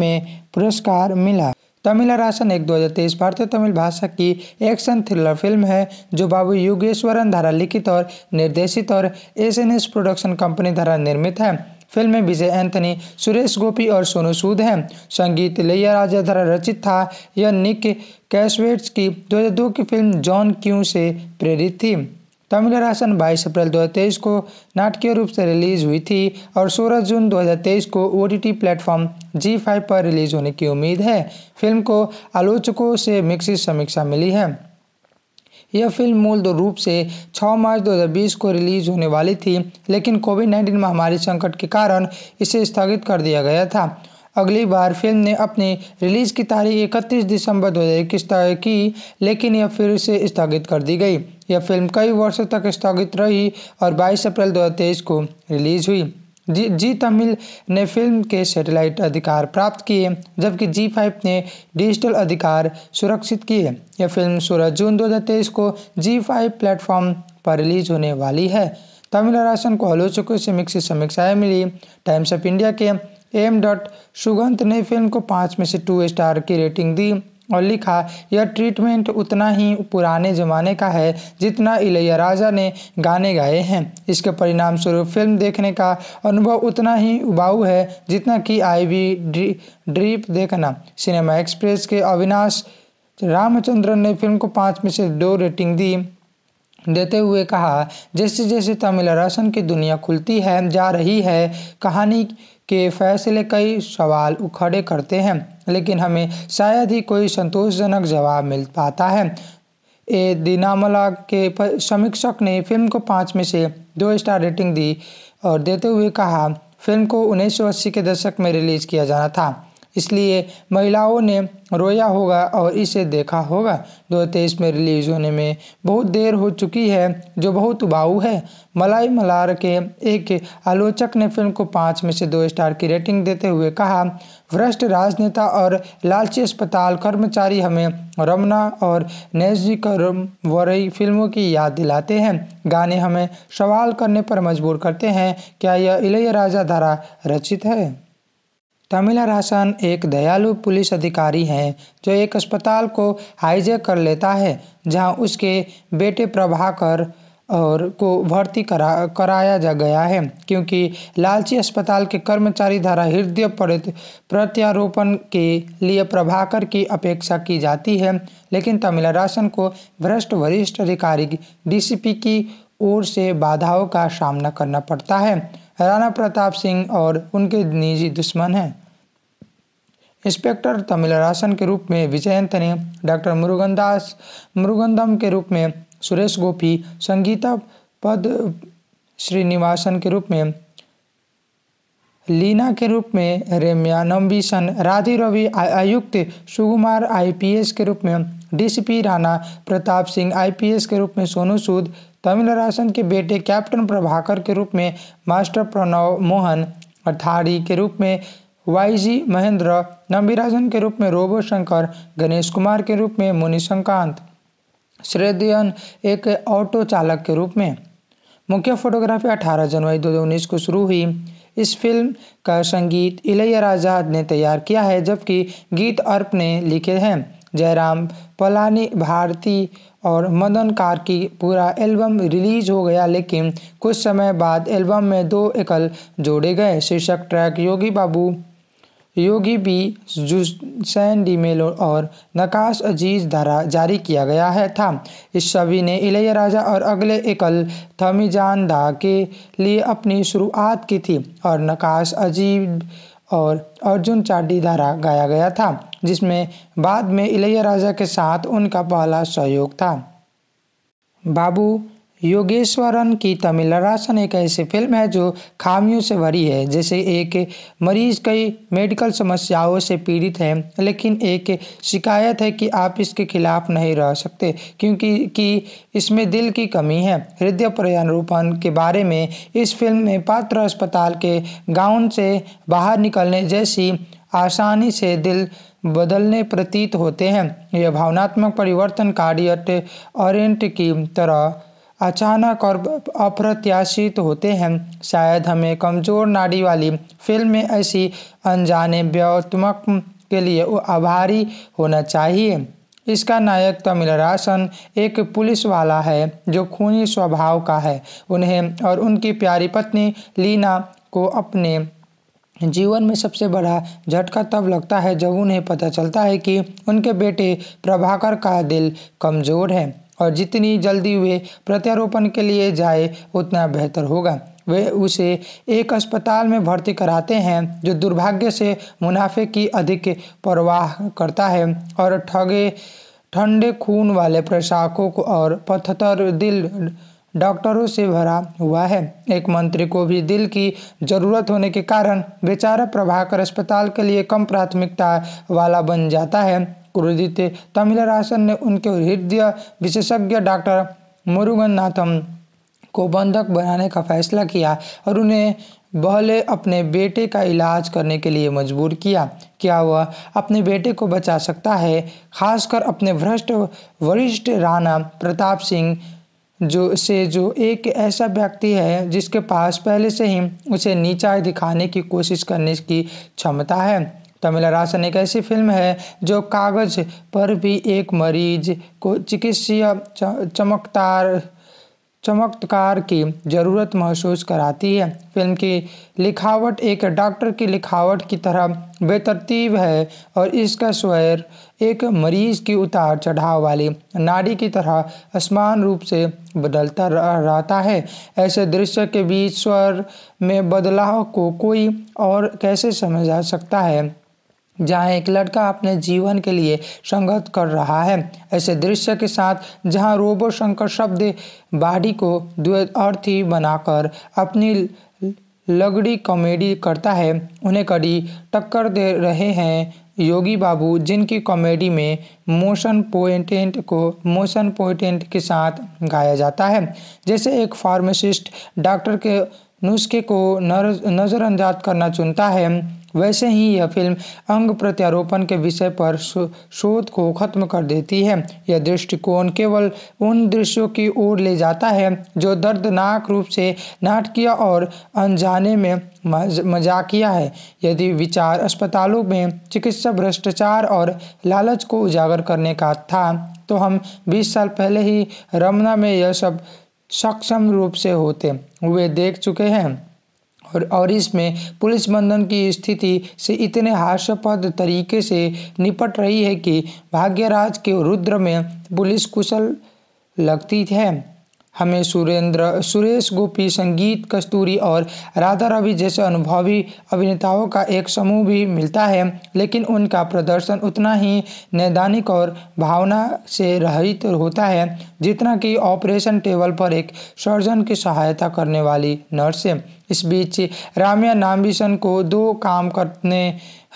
में पुरस्कार मिला तमिलारासन एक 2023 भारतीय तमिल भाषा की एक्शन थ्रिलर फिल्म है जो बाबू योगेश्वरन द्वारा लिखित और निर्देशित और S N S production company द्वारा निर्मित है फिल्म में विजय एंथनी सुरेश गोपी और सोनू सूद हैं संगीत लैया राजा द्वारा रचित था यह निक कैशवेट्स की 2002 की फिल्म जॉन क्यू से प्रेरित थी तमिल राशन 22 अप्रैल 2023 को नाटकीय रूप से रिलीज हुई थी और 16 जून 2023 को O T T platform Zee five पर रिलीज होने की उम्मीद है फिल्म को आलोचकों से मिक्सित समीक्षा मिली है यह फिल्म मूल रूप से 6 मार्च 2020 को रिलीज होने वाली थी लेकिन कोविड नाइन्टीन महामारी संकट के कारण इसे स्थगित कर दिया गया था अगली बार फिल्म ने अपनी रिलीज की तारीख 31 दिसंबर 2021 तय की लेकिन यह फिर से स्थगित कर दी गई यह फिल्म कई वर्षों तक स्थगित रही और 22 अप्रैल 2023 को रिलीज हुई जी जी तमिल ने फिल्म के सैटेलाइट अधिकार प्राप्त किए जबकि जी फाइव ने डिजिटल अधिकार सुरक्षित किए यह फिल्म 16 जून 2023 को जी फाइव प्लेटफॉर्म पर रिलीज होने वाली है तमिल राशन को आलोचकों से मिक्स समीक्षाएं मिली टाइम्स ऑफ इंडिया के एम डॉट सुगंत ने फिल्म को पाँच में से टू स्टार की रेटिंग दी और लिखा यह ट्रीटमेंट उतना ही पुराने ज़माने का है जितना इलैयाराजा ने गाने गाए हैं इसके परिणाम स्वरूप फिल्म देखने का अनुभव उतना ही उबाऊ है जितना कि आईवी ड्री ड्रीप देखना सिनेमा एक्सप्रेस के अविनाश रामचंद्रन ने फिल्म को पाँच में से दो रेटिंग दी देते हुए कहा जैसे जैसे तमिल रसन की दुनिया खुलती है जा रही है कहानी के फैसले कई सवाल उखड़े करते हैं लेकिन हमें शायद ही कोई संतोषजनक जवाब मिल पाता है ए दिनामला के समीक्षक ने फिल्म को पाँच में से दो स्टार रेटिंग दी और देते हुए कहा फिल्म को उन्नीस के दशक में रिलीज़ किया जाना था इसलिए महिलाओं ने रोया होगा और इसे देखा होगा दो तेईस में रिलीज होने में बहुत देर हो चुकी है जो बहुत उबाऊ है मलाई मलार के एक आलोचक ने फिल्म को पाँच में से दो स्टार की रेटिंग देते हुए कहा भ्रष्ट राजनेता और लालची अस्पताल कर्मचारी हमें रमना और नेजी करम वरई फिल्मों की याद दिलाते हैं गाने हमें सवाल करने पर मजबूर करते हैं क्या यह इलैया राजा धारा रचित है तमिला राशन एक दयालु पुलिस अधिकारी हैं जो एक अस्पताल को हाईजेक कर लेता है जहां उसके बेटे प्रभाकर और को भर्ती करा कराया जा गया है क्योंकि लालची अस्पताल के कर्मचारी द्वारा हृदय प्रत्यारोपण के लिए प्रभाकर की अपेक्षा की जाती है लेकिन राशन को भ्रष्ट वरिष्ठ अधिकारी डीसीपी की ओर से बाधाओं का सामना करना पड़ता है राणा प्रताप सिंह और उनके निजी दुश्मन हैं इंस्पेक्टर तमिलरासन के रूप में विजयंत ने डॉक्टर मुरुगनदास मुरुगंदम के रूप में सुरेश गोपी संगीता पद श्रीनिवासन के रूप में लीना के रूप में रेम्या नम्बीसन राधे रवि आयुक्त सुकुमार आईपीएस के रूप में डीसीपी राणा प्रताप सिंह आईपीएस के रूप में सोनू सूद तमिलरासन के बेटे कैप्टन प्रभाकर के रूप में मास्टर प्रणव मोहन अठारी के रूप में वाईजी महेंद्र नंबीराजन के रूप में रोबो शंकर गणेश कुमार के रूप में मुनि शंकांत श्रेदयन एक ऑटो चालक के रूप में मुख्य फोटोग्राफी 18 जनवरी 2019 को शुरू हुई इस फिल्म का संगीत इलैया राजा ने तैयार किया है जबकि गीत अर्प ने लिखे हैं जयराम पलानी भारती और मदन कार की पूरा एल्बम रिलीज हो गया लेकिन कुछ समय बाद एल्बम में दो एकल जोड़े गए शीर्षक ट्रैक योगी बाबू योगी बी जुसैन डी मेलो और नकाश अजीज द्वारा जारी किया गया है था इस सभी ने इलैयाराजा और अगले एकल थमीजान दा के लिए अपनी शुरुआत की थी और नकाश अजीब और अर्जुन चाडी द्वारा गाया गया था जिसमें बाद में इलैया राजा के साथ उनका पहला सहयोग था बाबू योगेश्वरन की तमिल राशन एक ऐसी फिल्म है जो खामियों से भरी है जैसे एक मरीज कई मेडिकल समस्याओं से पीड़ित है लेकिन एक शिकायत है कि आप इसके खिलाफ नहीं रह सकते क्योंकि कि इसमें दिल की कमी है हृदय प्रयारोपण के बारे में इस फिल्म में पात्र अस्पताल के गाउन से बाहर निकलने जैसी आसानी से दिल बदलने प्रतीत होते हैं यह भावनात्मक परिवर्तन कार्डियट ऑरेंट की तरह अचानक और अप्रत्याशित होते हैं शायद हमें कमज़ोर नाड़ी वाली फिल्म में ऐसी अनजाने व्योत्मक के लिए आभारी होना चाहिए इसका नायक तमिल राशन एक पुलिस वाला है जो खूनी स्वभाव का है उन्हें और उनकी प्यारी पत्नी लीना को अपने जीवन में सबसे बड़ा झटका तब लगता है जब उन्हें पता चलता है कि उनके बेटे प्रभाकर का दिल कमज़ोर है और जितनी जल्दी वे प्रत्यारोपण के लिए जाए उतना बेहतर होगा वे उसे एक अस्पताल में भर्ती कराते हैं जो दुर्भाग्य से मुनाफे की अधिक परवाह करता है और ठगे ठंडे खून वाले प्रशासकों को और पथतर दिल डॉक्टरों से भरा हुआ है एक मंत्री को भी दिल की जरूरत होने के कारण बेचारा प्रभाकर अस्पताल के लिए कम प्राथमिकता वाला बन जाता है क्रोधित तमिलरासन ने उनके हृदय विशेषज्ञ डॉक्टर मुरुगन को बंधक बनाने का फैसला किया और उन्हें बहले अपने बेटे का इलाज करने के लिए मजबूर किया क्या वह अपने बेटे को बचा सकता है खासकर अपने भ्रष्ट वरिष्ठ राणा प्रताप सिंह जो से जो एक ऐसा व्यक्ति है जिसके पास पहले से ही उसे नीचा दिखाने की कोशिश करने की क्षमता है तमिलरासन एक ऐसी फिल्म है जो कागज पर भी एक मरीज को चिकित्सीय चमकदार चमत्कार की ज़रूरत महसूस कराती है फिल्म की लिखावट एक डॉक्टर की लिखावट की तरह बेतरतीब है और इसका स्वर एक मरीज की उतार चढ़ाव वाली नाड़ी की तरह असमान रूप से बदलता रहता है ऐसे दृश्य के बीच स्वर में बदलाव को कोई और कैसे समझा सकता है जहाँ एक लड़का अपने जीवन के लिए संघर्ष कर रहा है ऐसे दृश्य के साथ जहाँ रोबो शंकर शब्द बाड़ी को द्वर्थी बनाकर अपनी लगड़ी कॉमेडी करता है उन्हें कड़ी टक्कर दे रहे हैं योगी बाबू जिनकी कॉमेडी में मोशन पोइंटेंट को मोशन पोइंटेंट के साथ गाया जाता है जैसे एक फार्मासिस्ट डॉक्टर के नुस्खे को नजरअंदाज करना चुनता है वैसे ही यह फिल्म अंग प्रत्यारोपण के विषय पर शोध को खत्म कर देती है यह दृष्टिकोण केवल उन दृश्यों की ओर ले जाता है जो दर्दनाक रूप से नाटकीय और अनजाने में मजाकिया है यदि विचार अस्पतालों में चिकित्सा भ्रष्टाचार और लालच को उजागर करने का था तो हम 20 साल पहले ही रमना में यह सब सक्षम रूप से होते हुए देख चुके हैं और और इसमें पुलिस बंधन की स्थिति से इतने हास्यपद तरीके से निपट रही है कि भाग्यराज के रुद्र में पुलिस कुशल लगती है हमें सुरेंद्र सुरेश गोपी संगीत कस्तूरी और राधा रवि जैसे अनुभवी अभिनेताओं का एक समूह भी मिलता है लेकिन उनका प्रदर्शन उतना ही नैदानिक और भावना से रहित होता है जितना कि ऑपरेशन टेबल पर एक सर्जन की सहायता करने वाली नर्सें इस बीच रामिया नामबिशन को दो काम करने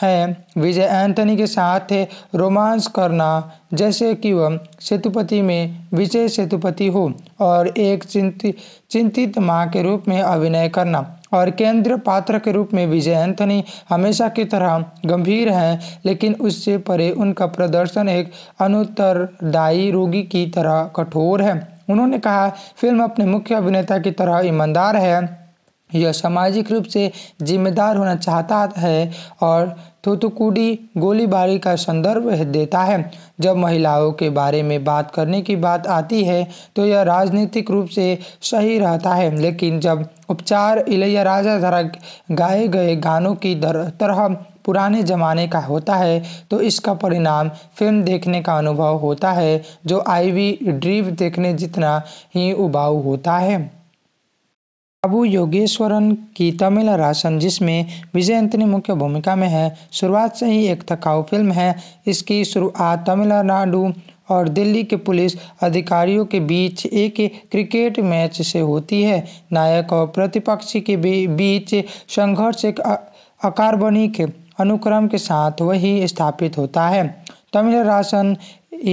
हैं विजय एंथनी के साथ रोमांस करना जैसे कि वह सेतुपति में विजय सेतुपति हो और एक चिंतित चिंतित माँ के रूप में अभिनय करना और केंद्र पात्र के रूप में विजय एंथनी हमेशा की तरह गंभीर हैं लेकिन उससे परे उनका प्रदर्शन एक अनुत्तरदायी रोगी की तरह कठोर है उन्होंने कहा फिल्म अपने मुख्य अभिनेता की तरह ईमानदार है यह सामाजिक रूप से जिम्मेदार होना चाहता है और थूथुकुडी गोलीबारी का संदर्भ देता है जब महिलाओं के बारे में बात करने की बात आती है तो यह राजनीतिक रूप से सही रहता है लेकिन जब उपचार इलैया राजा द्वारा गाए गए गानों की तरह पुराने ज़माने का होता है तो इसका परिणाम फिल्म देखने का अनुभव होता है जो आईवी ड्रीव देखने जितना ही उबाऊ होता है अबू योगेश्वरन की तमिल राशन जिसमें विजयंतनी मुख्य भूमिका में है शुरुआत से ही एक थकाऊ फिल्म है इसकी शुरुआत तमिलनाडु और दिल्ली के पुलिस अधिकारियों के बीच एक क्रिकेट मैच से होती है नायक और प्रतिपक्षी के बीच संघर्ष एक अकार्बनिक अनुक्रम के साथ वही स्थापित होता है तमिल राशन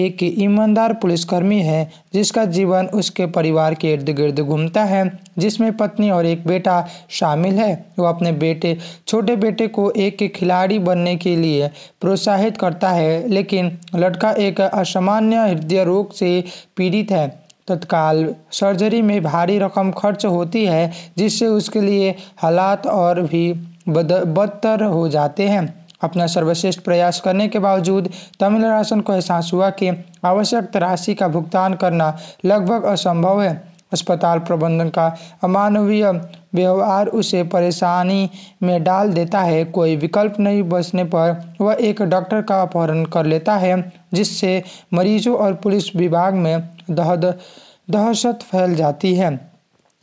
एक ईमानदार पुलिसकर्मी है जिसका जीवन उसके परिवार के इर्द गिर्द घूमता है जिसमें पत्नी और एक बेटा शामिल है वो अपने बेटे छोटे बेटे को एक खिलाड़ी बनने के लिए प्रोत्साहित करता है लेकिन लड़का एक असामान्य हृदय रोग से पीड़ित है तत्काल सर्जरी में भारी रकम खर्च होती है जिससे उसके लिए हालात और भी बदतर हो जाते हैं अपना सर्वश्रेष्ठ प्रयास करने के बावजूद तमिल राशन को एहसास हुआ कि आवश्यक राशि का भुगतान करना लगभग असंभव है अस्पताल प्रबंधन का अमानवीय व्यवहार उसे परेशानी में डाल देता है कोई विकल्प नहीं बचने पर वह एक डॉक्टर का अपहरण कर लेता है जिससे मरीजों और पुलिस विभाग में दहद दहशत फैल जाती है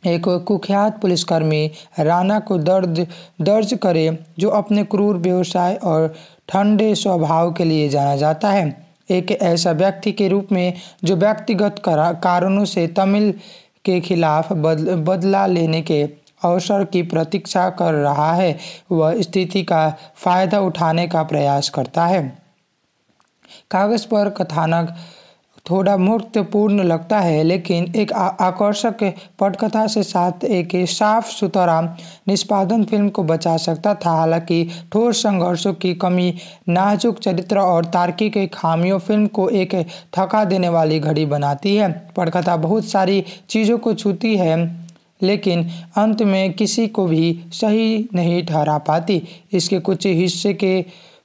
एक कुख्यात पुलिसकर्मी राणा को दर्द दर्ज करे जो अपने क्रूर व्यवसाय और ठंडे स्वभाव के लिए जाना जाता है एक ऐसा व्यक्ति के रूप में जो व्यक्तिगत कारणों से तमिल के खिलाफ बदल, बदला लेने के अवसर की प्रतीक्षा कर रहा है वह स्थिति का फायदा उठाने का प्रयास करता है कागज पर कथानक थोड़ा मुफ्तपूर्ण लगता है लेकिन एक आकर्षक पटकथा से साथ एक साफ सुथरा निष्पादन फिल्म को बचा सकता था हालांकि ठोस संघर्षों की कमी नाजुक चरित्र और तार्किक खामियों फिल्म को एक थका देने वाली घड़ी बनाती है पटकथा बहुत सारी चीज़ों को छूती है लेकिन अंत में किसी को भी सही नहीं ठहरा पाती इसके कुछ हिस्से के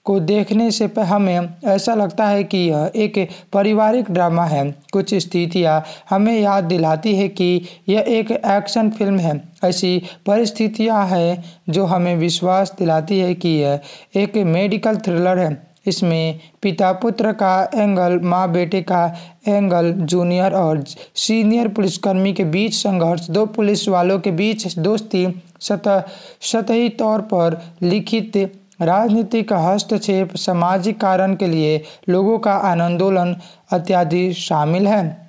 को देखने से हमें ऐसा लगता है कि यह एक पारिवारिक ड्रामा है कुछ स्थितियाँ हमें याद दिलाती है कि यह एक एक्शन फिल्म है ऐसी परिस्थितियाँ हैं जो हमें विश्वास दिलाती है कि यह एक मेडिकल थ्रिलर है इसमें पिता पुत्र का एंगल माँ बेटे का एंगल जूनियर और सीनियर पुलिसकर्मी के बीच संघर्ष दो पुलिस वालों के बीच दोस्ती सतह सतही तौर पर लिखित राजनीति का हस्तक्षेप सामाजिक कारण के लिए लोगों का आंदोलन इत्यादि शामिल है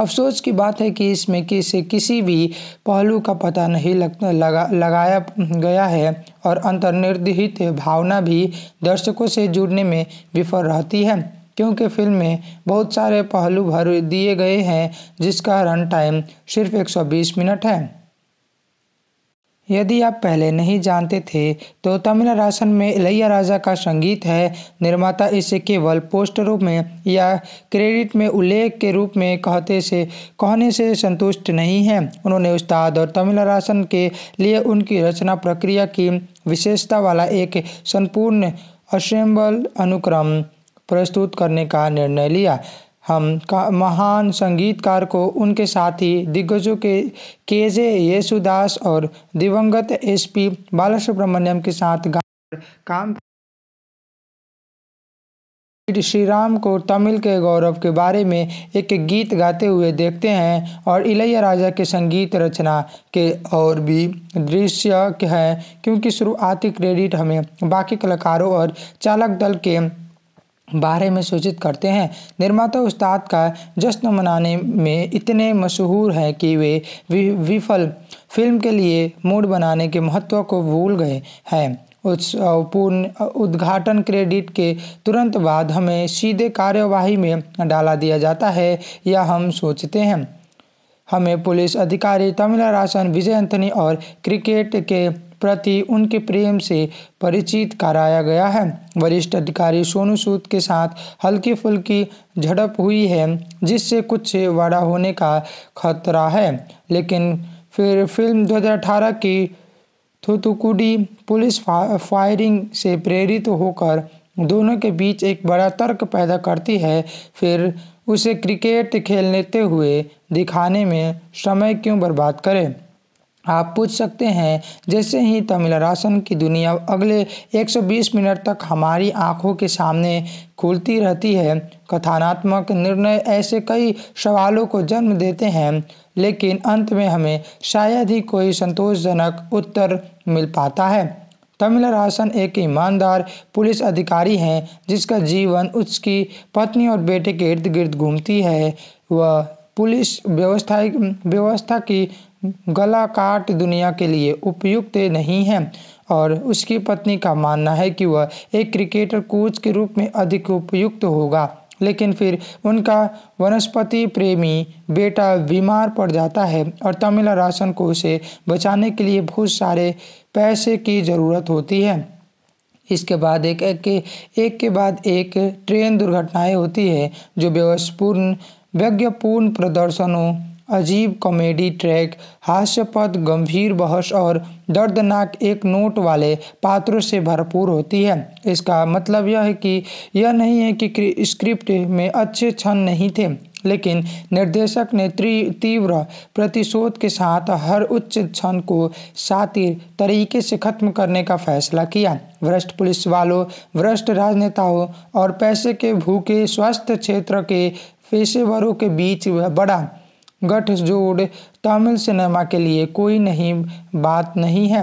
अफसोस की बात है कि इसमें किसी किसी भी पहलू का पता नहीं लग, लगा लगाया गया है और अंतर्निर्दित भावना भी दर्शकों से जुड़ने में विफल रहती है क्योंकि फिल्म में बहुत सारे पहलू भर दिए गए हैं जिस कारण टाइम सिर्फ 120 मिनट है यदि आप पहले नहीं जानते थे तो तमिल राशन में इलैया राजा का संगीत है निर्माता इसे केवल पोस्टरों में या क्रेडिट में उल्लेख के रूप में कहते से कहने से संतुष्ट नहीं है उन्होंने उस्ताद और तमिल राशन के लिए उनकी रचना प्रक्रिया की विशेषता वाला एक संपूर्ण असेंबल अनुक्रम प्रस्तुत करने का निर्णय लिया हम का महान संगीतकार को उनके साथी दिग्गजों के केजे जे येसुदास और दिवंगत एस पी बालासुब्रमण्यम के साथ गाकर काम श्री राम को तमिल के गौरव के बारे में एक गीत गाते हुए देखते हैं और इलैया राजा के संगीत रचना के और भी दृश्य है क्योंकि शुरुआती क्रेडिट हमें बाकी कलाकारों और चालक दल के बारे में सूचित करते हैं निर्माता उस्ताद का जश्न मनाने में इतने मशहूर हैं कि वे विफल फिल्म के लिए मूड बनाने के महत्व को भूल गए हैं पूर्ण उद्घाटन क्रेडिट के तुरंत बाद हमें सीधे कार्यवाही में डाला दिया जाता है या हम सोचते हैं हमें पुलिस अधिकारी राशन विजय अंथनी और क्रिकेट के प्रति उनके प्रेम से परिचित कराया गया है वरिष्ठ अधिकारी सोनू सूद के साथ हल्की फुल्की झड़प हुई है जिससे कुछ बड़ा होने का खतरा है लेकिन फिर फिल्म 2018 की थुथुकुडी पुलिस फायरिंग से प्रेरित होकर दोनों के बीच एक बड़ा तर्क पैदा करती है फिर उसे क्रिकेट लेते हुए दिखाने में समय क्यों बर्बाद करें आप पूछ सकते हैं जैसे ही तमिल राशन की दुनिया अगले 120 मिनट तक हमारी आंखों के सामने खुलती रहती है कथानात्मक निर्णय ऐसे कई सवालों को जन्म देते हैं लेकिन अंत में हमें शायद ही कोई संतोषजनक उत्तर मिल पाता है तमिल राशन एक ईमानदार पुलिस अधिकारी हैं जिसका जीवन उसकी पत्नी और बेटे के इर्द गिर्द घूमती है वह पुलिस व्यवस्था व्यवस्था की गला काट दुनिया के लिए उपयुक्त नहीं है और उसकी पत्नी का मानना है कि वह एक क्रिकेटर कोच के रूप में अधिक उपयुक्त होगा लेकिन फिर उनका वनस्पति प्रेमी बेटा बीमार पड़ जाता है और तमिल राशन को उसे बचाने के लिए बहुत सारे पैसे की ज़रूरत होती है इसके बाद एक एक के एक के बाद एक ट्रेन दुर्घटनाएं होती है जो व्यवस्थपूर्ण व्यज्ञपूर्ण प्रदर्शनों अजीब कॉमेडी ट्रैक हास्यपद गंभीर बहस और दर्दनाक एक नोट वाले पात्रों से भरपूर होती है इसका मतलब यह है कि यह नहीं है कि स्क्रिप्ट में अच्छे क्षण नहीं थे लेकिन निर्देशक ने तीव्र प्रतिशोध के साथ हर उच्च क्षण को सातिर तरीके से खत्म करने का फैसला किया भ्रष्ट पुलिस वालों भ्रष्ट राजनेताओं और पैसे के भूखे स्वास्थ्य क्षेत्र के पेशेवरों के बीच बड़ा गठजोड़ तमिल सिनेमा के लिए कोई नहीं बात नहीं है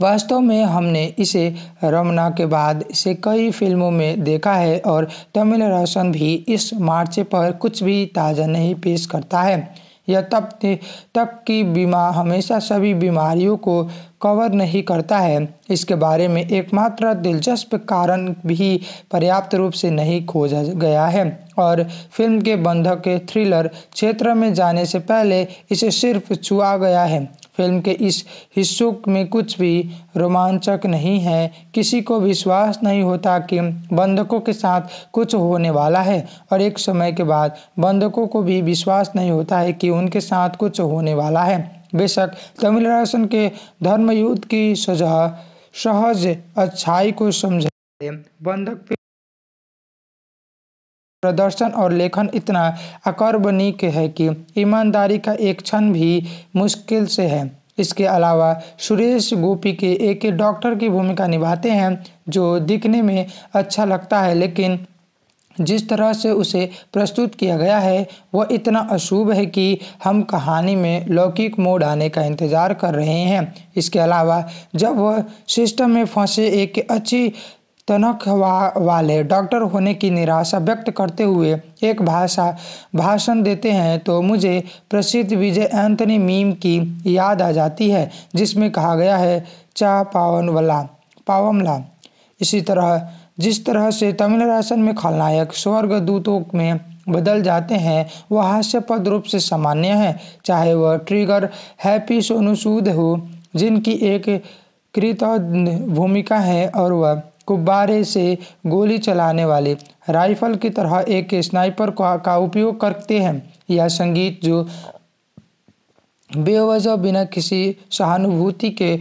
वास्तव में हमने इसे रमना के बाद इसे कई फिल्मों में देखा है और तमिल रोशन भी इस मार्च पर कुछ भी ताज़ा नहीं पेश करता है यह तब तक की बीमा हमेशा सभी बीमारियों को कवर नहीं करता है इसके बारे में एकमात्र दिलचस्प कारण भी पर्याप्त रूप से नहीं खोजा गया है और फिल्म के बंधक थ्रिलर क्षेत्र में जाने से पहले इसे सिर्फ छुआ गया है फिल्म के इस हिस्सों में कुछ भी रोमांचक नहीं है किसी को विश्वास नहीं होता कि बंधकों के साथ कुछ होने वाला है और एक समय के बाद बंधकों को भी विश्वास नहीं होता है कि उनके साथ कुछ होने वाला है बेशक तमिल राशन के धर्मयुद्ध की सजा सहज अच्छाई को समझ बंधक प्रदर्शन और लेखन इतना अकर्बनिक है कि ईमानदारी का एक क्षण भी मुश्किल से है इसके अलावा सुरेश गोपी के एक डॉक्टर की भूमिका निभाते हैं जो दिखने में अच्छा लगता है लेकिन जिस तरह से उसे प्रस्तुत किया गया है वह इतना अशुभ है कि हम कहानी में लौकिक मोड आने का इंतज़ार कर रहे हैं इसके अलावा जब वह सिस्टम में फंसे एक अच्छी तनख वा वाले डॉक्टर होने की निराशा व्यक्त करते हुए एक भाषा भाषण देते हैं तो मुझे प्रसिद्ध विजय एंथनी मीम की याद आ जाती है जिसमें कहा गया है चा पावन पावनवला पावमला इसी तरह जिस तरह से तमिल राशन में खलनायक स्वर्ग दूतों में बदल जाते हैं वह हास्यपद रूप से सामान्य है चाहे वह ट्रिगर हैप्पी सोनू सूद हो जिनकी एक कृत भूमिका है और वह गुब्बारे से गोली चलाने वाले राइफल की तरह एक स्नाइपर का उपयोग करते हैं यह संगीत जो बेवजह बिना किसी सहानुभूति के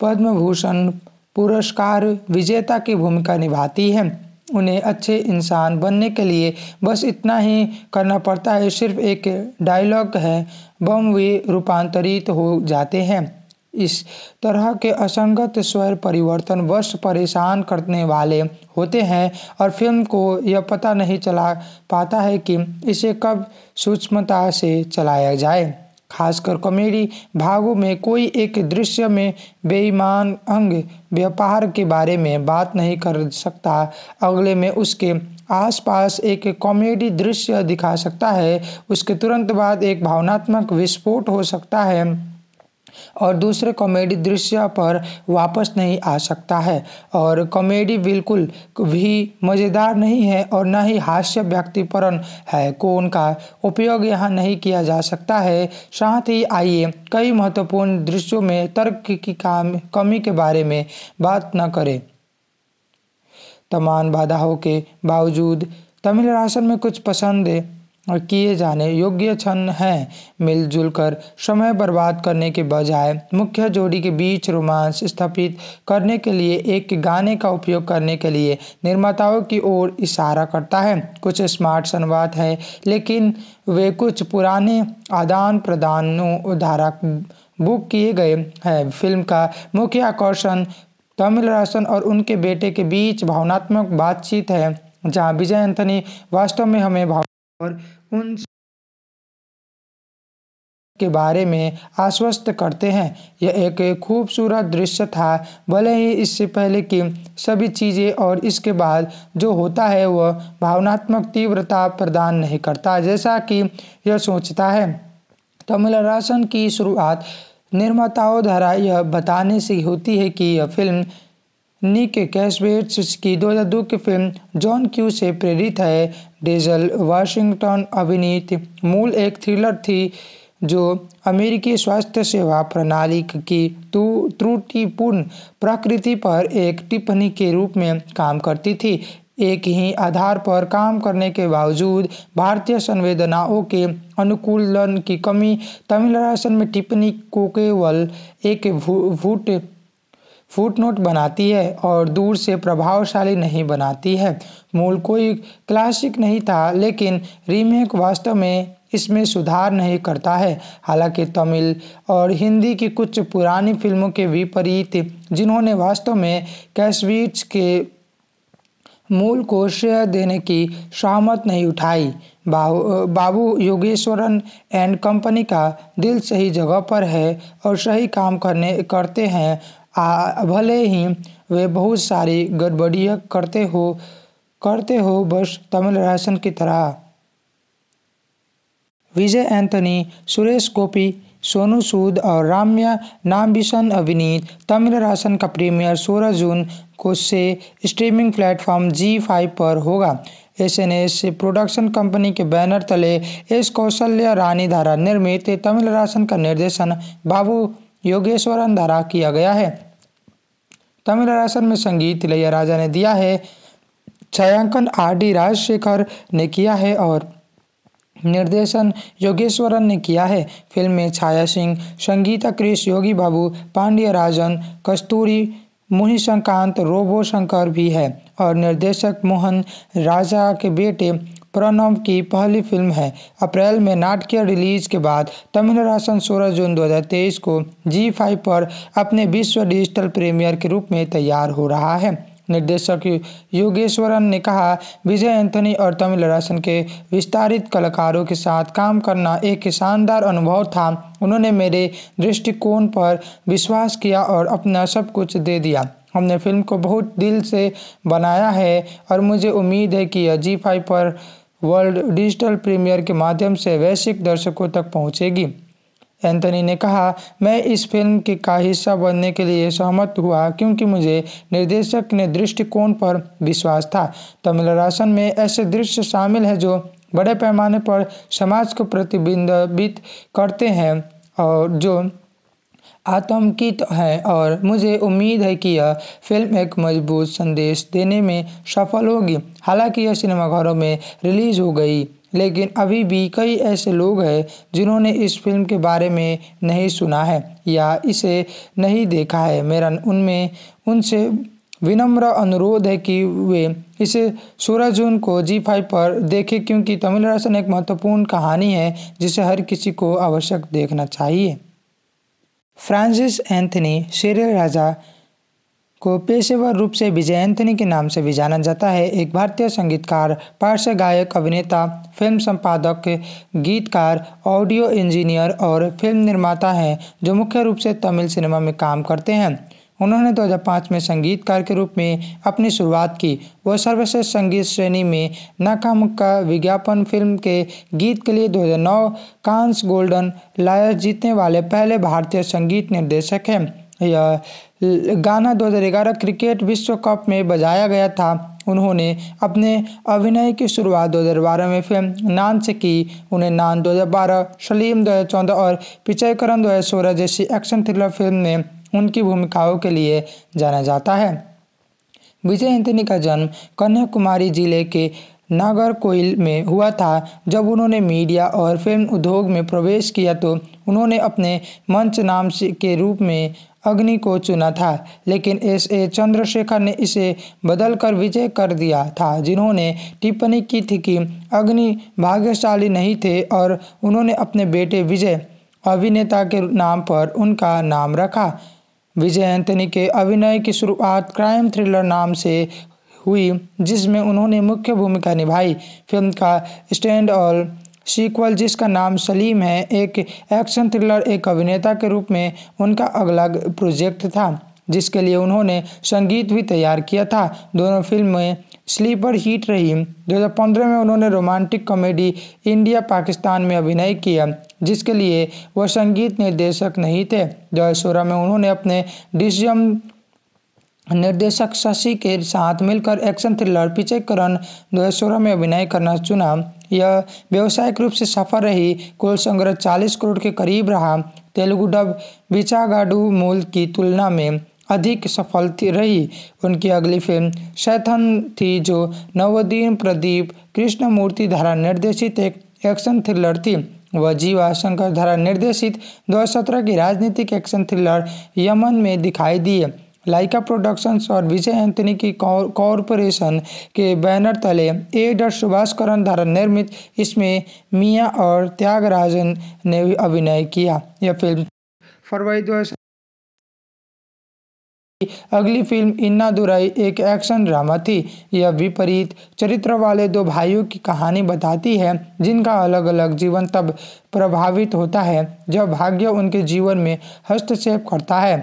पद्म भूषण पुरस्कार विजेता की भूमिका निभाती है उन्हें अच्छे इंसान बनने के लिए बस इतना ही करना पड़ता है सिर्फ एक डायलॉग है बम वे रूपांतरित हो जाते हैं इस तरह के असंगत स्वर परिवर्तन वर्ष परेशान करने वाले होते हैं और फिल्म को यह पता नहीं चला पाता है कि इसे कब सूक्ष्मता से चलाया जाए खासकर कॉमेडी भागों में कोई एक दृश्य में बेईमान अंग व्यापार के बारे में बात नहीं कर सकता अगले में उसके आसपास एक कॉमेडी दृश्य दिखा सकता है उसके तुरंत बाद एक भावनात्मक विस्फोट हो सकता है और दूसरे कॉमेडी दृश्य पर वापस नहीं आ सकता है और कॉमेडी बिल्कुल भी मज़ेदार नहीं है और ना ही हास्य व्यक्तिपरण है को उनका उपयोग यहाँ नहीं किया जा सकता है साथ ही आइए कई महत्वपूर्ण दृश्यों में तर्क की काम कमी के बारे में बात न करें तमाम बाधाओं के बावजूद तमिल राशन में कुछ पसंद किए जाने योग्य क्षण हैं मिलजुल कर समय बर्बाद करने के बजाय मुख्य जोड़ी के बीच रोमांस स्थापित करने के लिए एक गाने का उपयोग करने के लिए निर्माताओं की ओर इशारा करता है कुछ स्मार्ट संवाद है लेकिन वे कुछ पुराने आदान प्रदानों उदाहरक बुक किए गए हैं फिल्म का मुख्य आकर्षण तमिल राशन और उनके बेटे के बीच भावनात्मक बातचीत है जहाँ विजय एंथनी वास्तव में हमें भाव और उन के बारे में आश्वस्त करते हैं यह एक खूबसूरत दृश्य था भले ही इससे पहले कि सभी चीज़ें और इसके बाद जो होता है वह भावनात्मक तीव्रता प्रदान नहीं करता जैसा कि यह सोचता है तमिल राशन की शुरुआत निर्माताओं द्वारा यह बताने से होती है कि यह फिल्म निक कैशवेट की 2002 की फिल्म जॉन क्यू से प्रेरित है डेजल वाशिंगटन अभिनीत मूल एक थ्रिलर थी जो अमेरिकी स्वास्थ्य सेवा प्रणाली की त्रुटिपूर्ण प्रकृति पर एक टिप्पणी के रूप में काम करती थी एक ही आधार पर काम करने के बावजूद भारतीय संवेदनाओं के अनुकूलन की कमी तमिल राशन में टिप्पणी को केवल एक भूट भु, फुटनोट बनाती है और दूर से प्रभावशाली नहीं बनाती है मूल कोई क्लासिक नहीं था लेकिन रीमेक वास्तव में इसमें सुधार नहीं करता है हालांकि तमिल और हिंदी की कुछ पुरानी फिल्मों के विपरीत जिन्होंने वास्तव में कैशवीट्स के मूल को श्रेय देने की सहमत नहीं उठाई बाबू योगेश्वरन एंड कंपनी का दिल सही जगह पर है और सही काम करने करते हैं भले ही वे बहुत सारी गड़बड़ियाँ करते हो करते हो बस तमिल राशन की तरह विजय एंथनी सुरेश गोपी सोनू सूद और राम्या नामबिशन अभिनीत तमिल राशन का प्रीमियर 16 जून को से स्ट्रीमिंग प्लेटफॉर्म जी फाइव पर होगा S N S production company के बैनर तले एस कौशल्य रानी धारा निर्मित तमिल राशन का निर्देशन बाबू योगेश्वरन धारा किया गया है तमिल राशन में संगीत इलैया राजा ने दिया है छायांकन आर डी राजशेखर ने किया है और निर्देशन योगेश्वरन ने किया है फिल्म में छाया सिंह संगीता कृष योगी बाबू पांड्य राजन कस्तूरी मुनिशंकांत रोबो शंकर भी है और निर्देशक मोहन राजा के बेटे प्रणव की पहली फिल्म है अप्रैल में नाटकीय रिलीज के बाद तमिल राशन सोलह जून 2023 को जी फाइव पर अपने विश्व डिजिटल प्रीमियर के रूप में तैयार हो रहा है निर्देशक योगेश्वरन ने कहा विजय एंथनी और तमिल राशन के विस्तारित कलाकारों के साथ काम करना एक शानदार अनुभव था उन्होंने मेरे दृष्टिकोण पर विश्वास किया और अपना सब कुछ दे दिया हमने फिल्म को बहुत दिल से बनाया है और मुझे उम्मीद है कि यह जी फाइव पर वर्ल्ड डिजिटल प्रीमियर के माध्यम से वैश्विक दर्शकों तक पहुंचेगी एंथनी ने कहा मैं इस फिल्म के का हिस्सा बनने के लिए सहमत हुआ क्योंकि मुझे निर्देशक ने दृष्टिकोण पर विश्वास था तमिल राशन में ऐसे दृश्य शामिल हैं जो बड़े पैमाने पर समाज को प्रतिबिंबित करते हैं और जो आतंकित हैं और मुझे उम्मीद है कि यह फिल्म एक मजबूत संदेश देने में सफल होगी हालांकि यह सिनेमाघरों में रिलीज़ हो गई लेकिन अभी भी कई ऐसे लोग हैं जिन्होंने इस फिल्म के बारे में नहीं सुना है या इसे नहीं देखा है मेरा उनमें उनसे विनम्र अनुरोध है कि वे इसे सोलह जून को जी फाइव पर देखें क्योंकि तमिल रसन एक महत्वपूर्ण कहानी है जिसे हर किसी को आवश्यक देखना चाहिए फ्रांसिस एंथनी सीरियल राजा को पेशेवर रूप से विजय एंथनी के नाम से भी जाना जाता है एक भारतीय संगीतकार पार्श्व गायक अभिनेता फिल्म संपादक गीतकार ऑडियो इंजीनियर और फिल्म निर्माता हैं जो मुख्य रूप से तमिल सिनेमा में काम करते हैं उन्होंने 2005 में संगीतकार के रूप में अपनी शुरुआत की वह सर्वश्रेष्ठ संगीत श्रेणी में नाकाम का विज्ञापन फिल्म के गीत के लिए 2009 कांस गोल्डन लायर जीतने वाले पहले भारतीय संगीत निर्देशक हैं यह गाना 2011 क्रिकेट विश्व कप में बजाया गया था उन्होंने अपने अभिनय की शुरुआत दो में फिल्म नान से की उन्हें नान 2012, सलीम 2014 और पिचयकरण 2016 जैसी एक्शन थ्रिलर फिल्म ने उनकी भूमिकाओं के लिए जाना जाता है विजय एंथनी का जन्म कन्याकुमारी जिले के नागर कोइल में हुआ था जब उन्होंने मीडिया और फिल्म उद्योग में प्रवेश किया तो उन्होंने अपने मंच नाम के रूप में अग्नि को चुना था लेकिन एस ए चंद्रशेखर ने इसे बदलकर विजय कर दिया था जिन्होंने टिप्पणी की थी कि अग्नि भाग्यशाली नहीं थे और उन्होंने अपने बेटे विजय अभिनेता के नाम पर उनका नाम रखा विजय एंथनी के अभिनय की शुरुआत क्राइम थ्रिलर नाम से हुई जिसमें उन्होंने मुख्य भूमिका निभाई फिल्म का स्टैंड और सीक्वल जिसका नाम सलीम है एक एक्शन थ्रिलर एक अभिनेता के रूप में उनका अगला प्रोजेक्ट था जिसके लिए उन्होंने संगीत भी तैयार किया था दोनों फिल्में स्लीपर हिट रही 2015 में उन्होंने रोमांटिक कॉमेडी इंडिया पाकिस्तान में अभिनय किया जिसके लिए वह संगीत निर्देशक नहीं थे 2016 में उन्होंने अपने डिसम निर्देशक शशि के साथ मिलकर एक्शन थ्रिलर पिछे करण दो में अभिनय करना चुना यह व्यावसायिक रूप से सफल रही कुल संग्रह 40 करोड़ के करीब रहा तेलुगु डब बिचागाडू मूल की तुलना में अधिक सफलती रही उनकी अगली फिल्म शैथन थी जो नवदीन प्रदीप कृष्णमूर्ति द्वारा निर्देशित एक एक्शन थ्रिलर थी वह जीवा शंकर द्वारा निर्देशित 2017 की राजनीतिक एक्शन थ्रिलर यमन में दिखाई दिए लाइका प्रोडक्शंस और विजय एंथनी की कॉरपोरेशन के बैनर तले ए डर सुभाषकरण द्वारा निर्मित इसमें मियाँ और त्यागराजन ने अभिनय किया यह फिल्म फरवरी दो अगली फिल्म इन्ना दुराई एक एक्शन ड्रामा थी यह विपरीत चरित्र वाले दो भाइयों की कहानी बताती है जिनका अलग अलग जीवन तब प्रभावित होता है जब भाग्य उनके जीवन में हस्तक्षेप करता है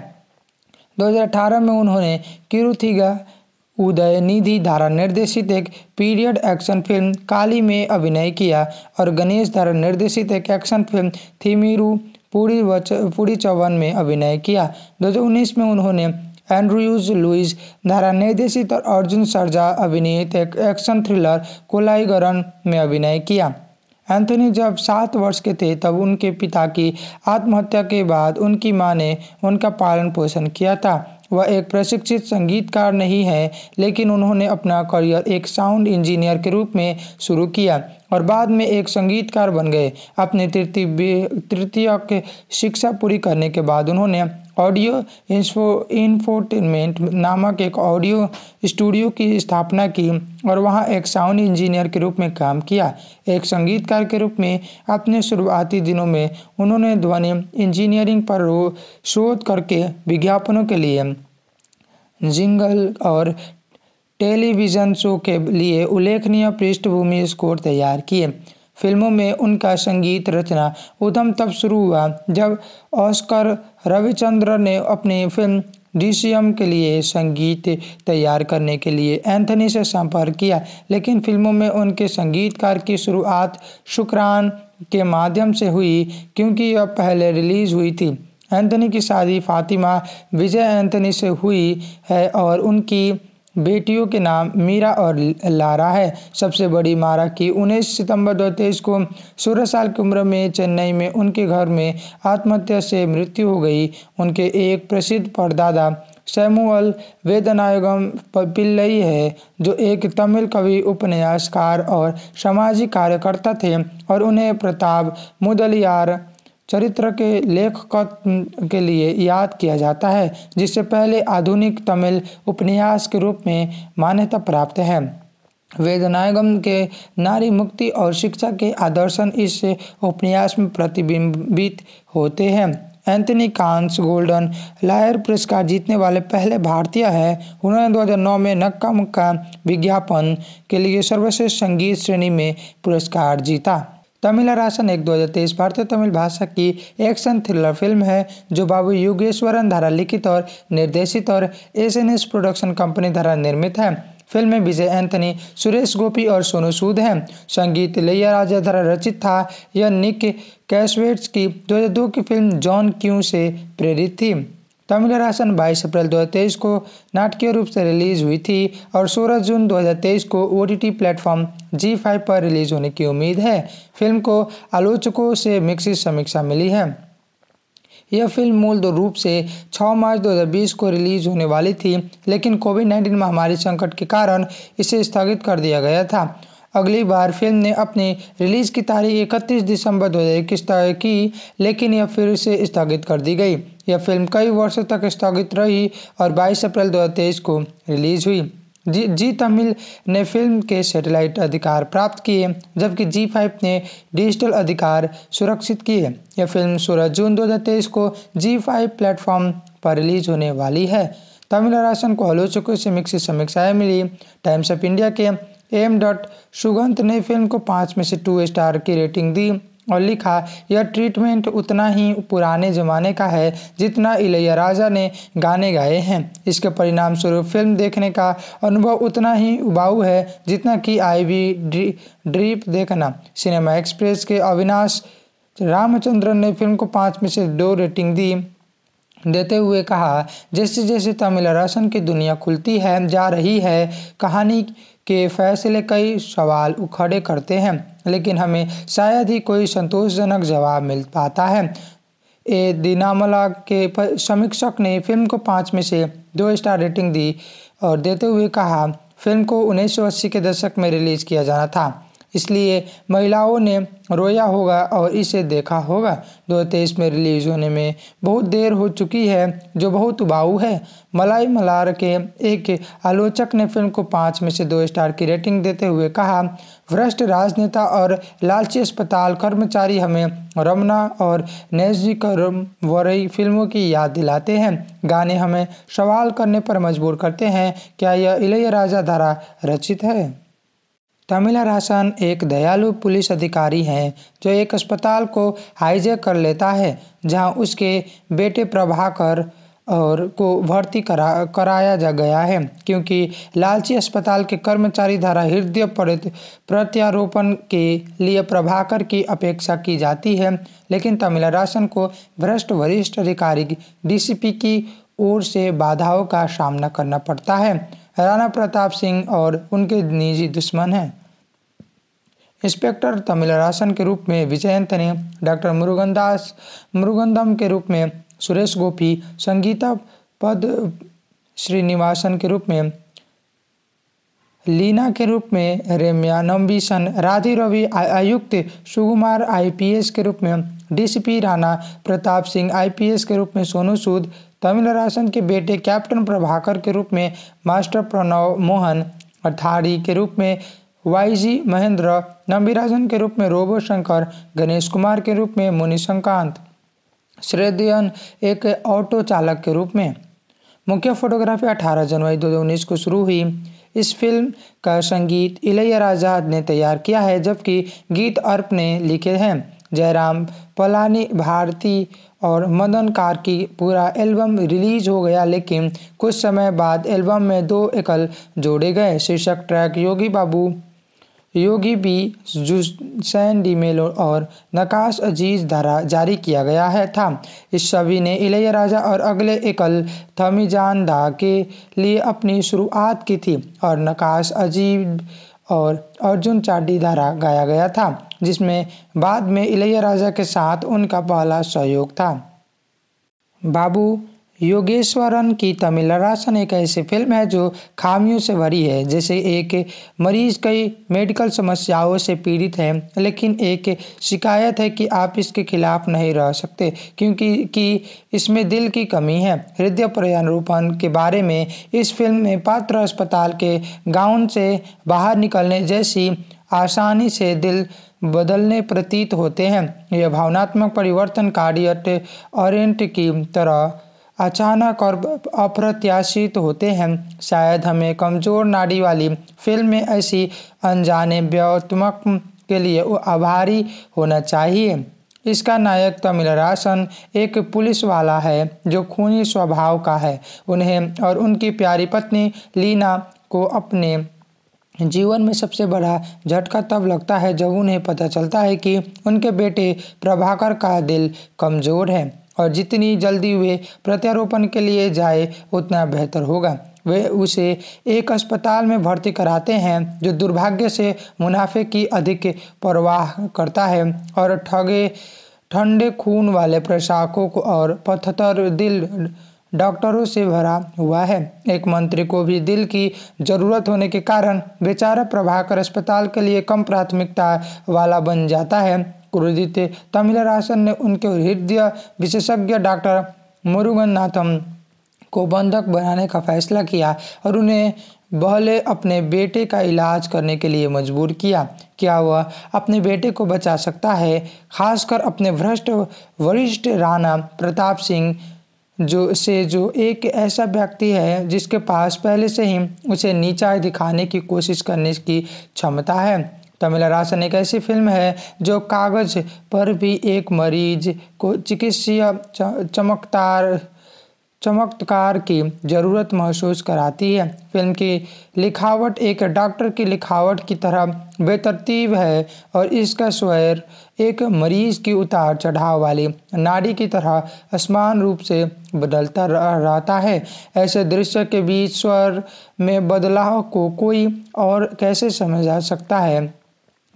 2018 में उन्होंने किरुथिगा उदय निधि धारा निर्देशित एक पीरियड एक्शन फिल्म काली में अभिनय किया और गणेश धारा निर्देशित एक एक्शन फिल्म थीमिरू पूरी वच पूरी चौवन में अभिनय किया 2019 में उन्होंने एंड्रयूज लुइस धारा निर्देशित और अर्जुन सरजा अभिनीत एक एक्शन थ्रिलर कोलाइगरन में अभिनय किया एंथनी जब सात वर्ष के थे तब उनके पिता की आत्महत्या के बाद उनकी मां ने उनका पालन पोषण किया था वह एक प्रशिक्षित संगीतकार नहीं है लेकिन उन्होंने अपना करियर एक साउंड इंजीनियर के रूप में शुरू किया और बाद में एक संगीतकार बन गए अपने तृतीय तृतीय के शिक्षा पूरी करने के बाद उन्होंने ऑडियो इन्फोटेनमेंट नामक एक ऑडियो स्टूडियो की स्थापना की और वहां एक साउंड इंजीनियर के रूप में काम किया एक संगीतकार के रूप में अपने शुरुआती दिनों में उन्होंने ध्वनि इंजीनियरिंग पर शोध करके विज्ञापनों के लिए जिंगल और टेलीविज़न शो के लिए उल्लेखनीय पृष्ठभूमि स्कोर तैयार किए फिल्मों में उनका संगीत रचना उद्यम तब शुरू हुआ जब ऑस्कर रविचंद्र ने अपनी फिल्म डीसीएम के लिए संगीत तैयार करने के लिए एंथनी से संपर्क किया लेकिन फिल्मों में उनके संगीतकार की शुरुआत शुक्रान के माध्यम से हुई क्योंकि यह पहले रिलीज़ हुई थी एंथनी की शादी फातिमा विजय एंथनी से हुई है और उनकी बेटियों के नाम मीरा और लारा है सबसे बड़ी मारा की उन्नीस सितंबर 2023 को सोलह साल की उम्र में चेन्नई में उनके घर में आत्महत्या से मृत्यु हो गई उनके एक प्रसिद्ध परदादा सैमुअल वेदनायगम पिल्लई है जो एक तमिल कवि उपन्यासकार और सामाजिक कार्यकर्ता थे और उन्हें प्रताप मुदलियार चरित्र के लेखक के लिए याद किया जाता है जिससे पहले आधुनिक तमिल उपन्यास के रूप में मान्यता प्राप्त है वेदनायगम के नारी मुक्ति और शिक्षा के आदर्शन इस उपन्यास में प्रतिबिंबित होते हैं एंथनी कांस गोल्डन लायर पुरस्कार जीतने वाले पहले भारतीय हैं उन्होंने 2009 में नक्का मुक्का विज्ञापन के लिए सर्वश्रेष्ठ संगीत श्रेणी में पुरस्कार जीता राशन एक 2023 भारतीय तमिल भाषा की एक्शन थ्रिलर फिल्म है जो बाबू योगेश्वरन द्वारा लिखित और निर्देशित और S N S production company द्वारा निर्मित है फिल्म में विजय एंथनी सुरेश गोपी और सोनू सूद हैं संगीत लैया राजा द्वारा रचित था यह निक कैशवेट्स की 2002 की फिल्म जॉन क्यू से प्रेरित थी तमिल राशन 22 अप्रैल 2023 को नाटकीय रूप से रिलीज हुई थी और 16 जून 2023 को O T T platform Zee five पर रिलीज होने की उम्मीद है फिल्म को आलोचकों से मिक्सित समीक्षा मिली है यह फिल्म मूल रूप से 6 मार्च 2020 को रिलीज होने वाली थी लेकिन कोविड 19 महामारी संकट के कारण इसे स्थगित कर दिया गया था अगली बार फिल्म ने अपनी रिलीज की तारीख 31 दिसंबर इक्कीस तय की लेकिन यह फिर से स्थगित कर दी गई यह फिल्म कई वर्षों तक स्थगित रही और 22 अप्रैल 2023 को रिलीज हुई जी जी तमिल ने फिल्म के सैटेलाइट अधिकार प्राप्त किए जबकि जी फाइव ने डिजिटल अधिकार सुरक्षित किए यह फिल्म 16 जून 2023 को जी फाइव प्लेटफॉर्म पर रिलीज होने वाली है तमिल राशन को आलोचकों से मिक्सी समीक्षाएं मिली टाइम्स ऑफ इंडिया के एम डॉट सुगंत ने फिल्म को पाँच में से टू स्टार की रेटिंग दी और लिखा यह ट्रीटमेंट उतना ही पुराने ज़माने का है जितना इलैयाराजा ने गाने गाए हैं इसके परिणाम स्वरूप फिल्म देखने का अनुभव उतना ही उबाऊ है जितना कि आईवी ड्री ड्रीप देखना सिनेमा एक्सप्रेस के अविनाश रामचंद्रन ने फिल्म को पाँच में से दो रेटिंग दी देते हुए कहा जैसे जैसे तमिल रसन की दुनिया खुलती है जा रही है कहानी के फैसले कई सवाल खड़े करते हैं लेकिन हमें शायद ही कोई संतोषजनक जवाब मिल पाता है ए दिनामला के समीक्षक ने फिल्म को पाँच में से दो स्टार रेटिंग दी और देते हुए कहा फिल्म को उन्नीस के दशक में रिलीज़ किया जाना था इसलिए महिलाओं ने रोया होगा और इसे देखा होगा दो तेईस में रिलीज़ होने में बहुत देर हो चुकी है जो बहुत उबाऊ है मलाई मलार के एक आलोचक ने फिल्म को पाँच में से दो स्टार की रेटिंग देते हुए कहा भ्रष्ट राजनेता और लालची अस्पताल कर्मचारी हमें रमना और नेजी करम वरई फिल्मों की याद दिलाते हैं गाने हमें सवाल करने पर मजबूर करते हैं क्या यह इलैया राजा धारा रचित है तमिला राशन एक दयालु पुलिस अधिकारी हैं जो एक अस्पताल को हाईजेक कर लेता है जहां उसके बेटे प्रभाकर और को भर्ती करा कराया जा गया है क्योंकि लालची अस्पताल के कर्मचारी द्वारा हृदय प्रत्यारोपण के लिए प्रभाकर की अपेक्षा की जाती है लेकिन तमिलरासन को भ्रष्ट वरिष्ठ अधिकारी डीसीपी की ओर से बाधाओं का सामना करना पड़ता है राणा प्रताप सिंह और उनके निजी दुश्मन हैं इंस्पेक्टर तमिलरासन के रूप में विजयंत ने डॉक्टर मुरुगनदास मुरुगंदम के रूप में सुरेश गोपी संगीता पद श्रीनिवासन के रूप में लीना के रूप में रेम्या नम्बीसन राधे रवि आयुक्त सुकुमार आईपीएस के रूप में डीसीपी राणा प्रताप सिंह आईपीएस के रूप में सोनू सूद तमिलरासन के बेटे कैप्टन प्रभाकर के रूप में मास्टर प्रणव मोहन अठारी के रूप में वाईजी महेंद्र नंबीराजन के रूप में रोबो शंकर गणेश कुमार के रूप में मुनि श्रेदयन एक ऑटो चालक के रूप में मुख्य फोटोग्राफी 18 जनवरी 2019 को शुरू हुई इस फिल्म का संगीत इलैया राजा ने तैयार किया है जबकि गीत अर्प ने लिखे हैं जयराम पलानी भारती और मदन कार की पूरा एल्बम रिलीज हो गया लेकिन कुछ समय बाद एल्बम में दो एकल जोड़े गए शीर्षक ट्रैक योगी बाबू योगी बी जुसैन डी मेलो और नकाश अजीज द्वारा जारी किया गया है था इस सभी ने इलैया राजा और अगले एकल थमीजान दा के लिए अपनी शुरुआत की थी और नकाश अजीब और अर्जुन चाडी द्वारा गाया गया था जिसमें बाद में इलैया राजा के साथ उनका पहला सहयोग था बाबू योगेश्वरन की तमिल राशन एक ऐसी फिल्म है जो खामियों से भरी है जैसे एक मरीज कई मेडिकल समस्याओं से पीड़ित है लेकिन एक शिकायत है कि आप इसके खिलाफ नहीं रह सकते क्योंकि कि इसमें दिल की कमी है हृदय प्रयारोपण के बारे में इस फिल्म में पात्र अस्पताल के गाउन से बाहर निकलने जैसी आसानी से दिल बदलने प्रतीत होते हैं यह भावनात्मक परिवर्तन कार्य ऑरेंट की तरह अचानक और अप्रत्याशित होते हैं शायद हमें कमज़ोर नाड़ी वाली फिल्म में ऐसी अनजाने व्योत्मक के लिए आभारी होना चाहिए इसका नायक तमिल राशन एक पुलिस वाला है जो खूनी स्वभाव का है उन्हें और उनकी प्यारी पत्नी लीना को अपने जीवन में सबसे बड़ा झटका तब लगता है जब उन्हें पता चलता है कि उनके बेटे प्रभाकर का दिल कमज़ोर है और जितनी जल्दी वे प्रत्यारोपण के लिए जाए उतना बेहतर होगा वे उसे एक अस्पताल में भर्ती कराते हैं जो दुर्भाग्य से मुनाफे की अधिक परवाह करता है और ठगे ठंडे खून वाले प्रशासकों को और पथतर दिल डॉक्टरों से भरा हुआ है एक मंत्री को भी दिल की जरूरत होने के कारण बेचारा प्रभाकर अस्पताल के लिए कम प्राथमिकता वाला बन जाता है क्रोधित तमिलरासन ने उनके हृदय विशेषज्ञ डॉक्टर मुरुगन को बंधक बनाने का फैसला किया और उन्हें बहले अपने बेटे का इलाज करने के लिए मजबूर किया क्या वह अपने बेटे को बचा सकता है खासकर अपने भ्रष्ट वरिष्ठ राणा प्रताप सिंह जो से जो एक ऐसा व्यक्ति है जिसके पास पहले से ही उसे नीचा दिखाने की कोशिश करने की क्षमता है तमिल रासन एक ऐसी फिल्म है जो कागज पर भी एक मरीज को चिकित्सीय चमकदार चमत्कार की ज़रूरत महसूस कराती है फिल्म की लिखावट एक डॉक्टर की लिखावट की तरह बेतरतीब है और इसका स्वयर एक मरीज की उतार चढ़ाव वाली नाड़ी की तरह असमान रूप से बदलता रहता है ऐसे दृश्य के बीच स्वर में बदलाव को कोई और कैसे जा सकता है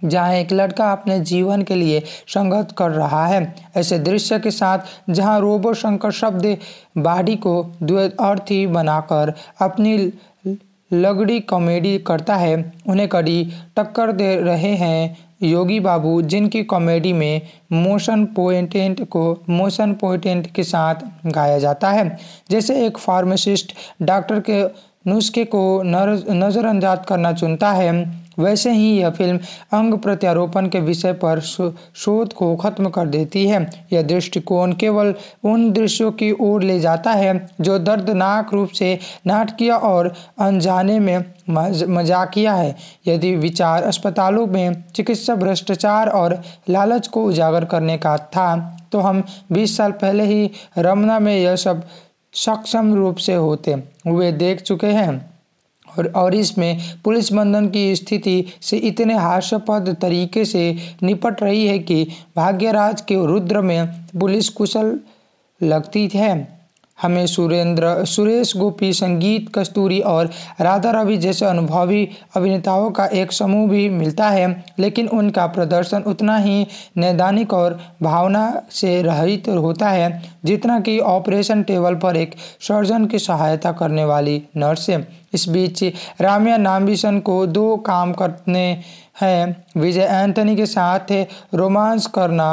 जहाँ एक लड़का अपने जीवन के लिए संघर्ष कर रहा है ऐसे दृश्य के साथ जहाँ रोबो शंकर शब्द बाडी को अर्थी बनाकर अपनी लगड़ी कॉमेडी करता है उन्हें कड़ी टक्कर दे रहे हैं योगी बाबू जिनकी कॉमेडी में मोशन पोइटेंट को मोशन पोइटेंट के साथ गाया जाता है जैसे एक फार्मासिस्ट डॉक्टर के नुस्खे को नर नज़रअंदाज करना चुनता है वैसे ही यह फिल्म अंग प्रत्यारोपण के विषय पर शोध को खत्म कर देती है यह दृष्टिकोण केवल उन दृश्यों की ओर ले जाता है जो दर्दनाक रूप से नाटकीय और अनजाने में मजाकिया है यदि विचार अस्पतालों में चिकित्सा भ्रष्टाचार और लालच को उजागर करने का था तो हम 20 साल पहले ही रमना में यह सब सक्षम रूप से होते हुए देख चुके हैं और और इसमें पुलिस बंधन की स्थिति से इतने हास्यपद तरीके से निपट रही है कि भाग्यराज के रुद्र में पुलिस कुशल लगती है हमें सुरेंद्र सुरेश गोपी संगीत कस्तूरी और राधा रवि जैसे अनुभवी अभिनेताओं का एक समूह भी मिलता है लेकिन उनका प्रदर्शन उतना ही नैदानिक और भावना से रहित होता है जितना कि ऑपरेशन टेबल पर एक सर्जन की सहायता करने वाली नर्स है इस बीच राम्या नाम्बिसन को दो काम करने हैं विजय एंथनी के साथ रोमांस करना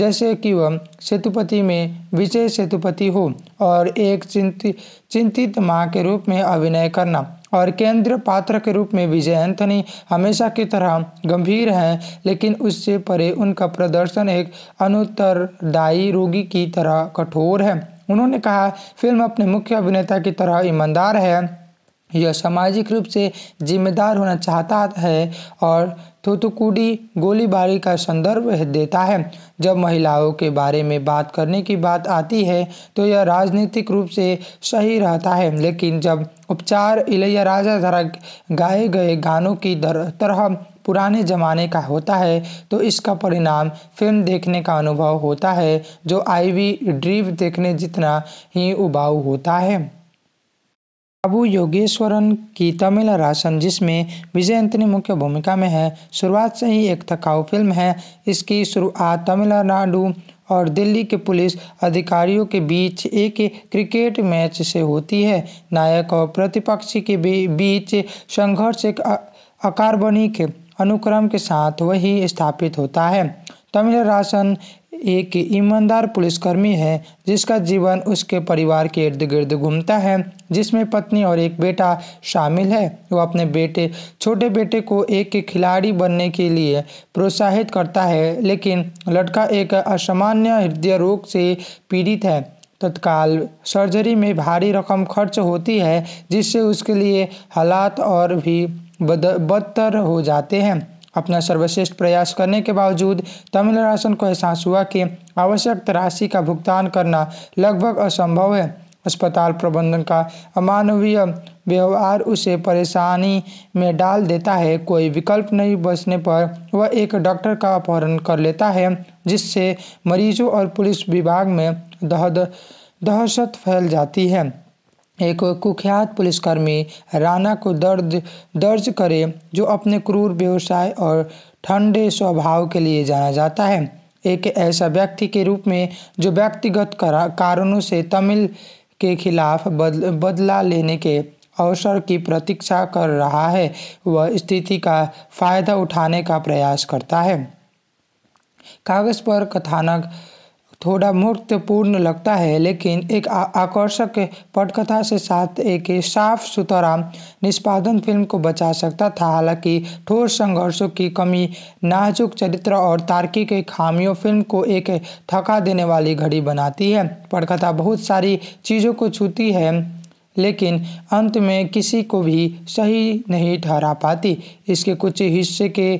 जैसे कि वह सेतुपति में विजय सेतुपति हो और एक चिंतित चिंतित माँ के रूप में अभिनय करना और केंद्र पात्र के रूप में विजय एंथनी हमेशा की तरह गंभीर हैं लेकिन उससे परे उनका प्रदर्शन एक अनुत्तरदायी रोगी की तरह कठोर है उन्होंने कहा फिल्म अपने मुख्य अभिनेता की तरह ईमानदार है यह सामाजिक रूप से जिम्मेदार होना चाहता है और थूथुकुडी गोलीबारी का संदर्भ देता है जब महिलाओं के बारे में बात करने की बात आती है तो यह राजनीतिक रूप से सही रहता है लेकिन जब उपचार इलैया राजा द्वारा गाए गए गानों की तरह पुराने ज़माने का होता है तो इसका परिणाम फिल्म देखने का अनुभव होता है जो आईवी ड्रीव देखने जितना ही उबाऊ होता है अबू योगेश्वरन की तमिल राशन जिसमें विजय अंतनी मुख्य भूमिका में है शुरुआत से ही एक थकाऊ फिल्म है इसकी शुरुआत तमिलनाडु और दिल्ली के पुलिस अधिकारियों के बीच एक क्रिकेट मैच से होती है नायक और प्रतिपक्षी के बीच संघर्ष एक अकार्बनिक अनुक्रम के साथ वही स्थापित होता है तमिल राशन एक ईमानदार पुलिसकर्मी है जिसका जीवन उसके परिवार के इर्द गिर्द घूमता है जिसमें पत्नी और एक बेटा शामिल है वो अपने बेटे छोटे बेटे को एक खिलाड़ी बनने के लिए प्रोत्साहित करता है लेकिन लड़का एक असामान्य हृदय रोग से पीड़ित है तत्काल सर्जरी में भारी रकम खर्च होती है जिससे उसके लिए हालात और भी बदतर हो जाते हैं अपना सर्वश्रेष्ठ प्रयास करने के बावजूद तमिल राशन को एहसास हुआ कि आवश्यक राशि का भुगतान करना लगभग असंभव है अस्पताल प्रबंधन का अमानवीय व्यवहार उसे परेशानी में डाल देता है कोई विकल्प नहीं बचने पर वह एक डॉक्टर का अपहरण कर लेता है जिससे मरीजों और पुलिस विभाग में दहद दहशत फैल जाती है एक कुख्यात पुलिसकर्मी राणा को दर्द दर्ज करे जो अपने क्रूर व्यवसाय और ठंडे स्वभाव के लिए जाना जाता है एक ऐसा व्यक्ति के रूप में जो व्यक्तिगत कारणों से तमिल के खिलाफ बदल, बदला लेने के अवसर की प्रतीक्षा कर रहा है वह स्थिति का फायदा उठाने का प्रयास करता है कागज पर कथानक थोड़ा मुफ्तपूर्ण लगता है लेकिन एक आकर्षक पटकथा से साथ एक साफ सुथरा निष्पादन फिल्म को बचा सकता था हालांकि ठोस संघर्षों की कमी नाजुक चरित्र और तार्किक खामियों फिल्म को एक थका देने वाली घड़ी बनाती है पटकथा बहुत सारी चीज़ों को छूती है लेकिन अंत में किसी को भी सही नहीं ठहरा पाती इसके कुछ हिस्से के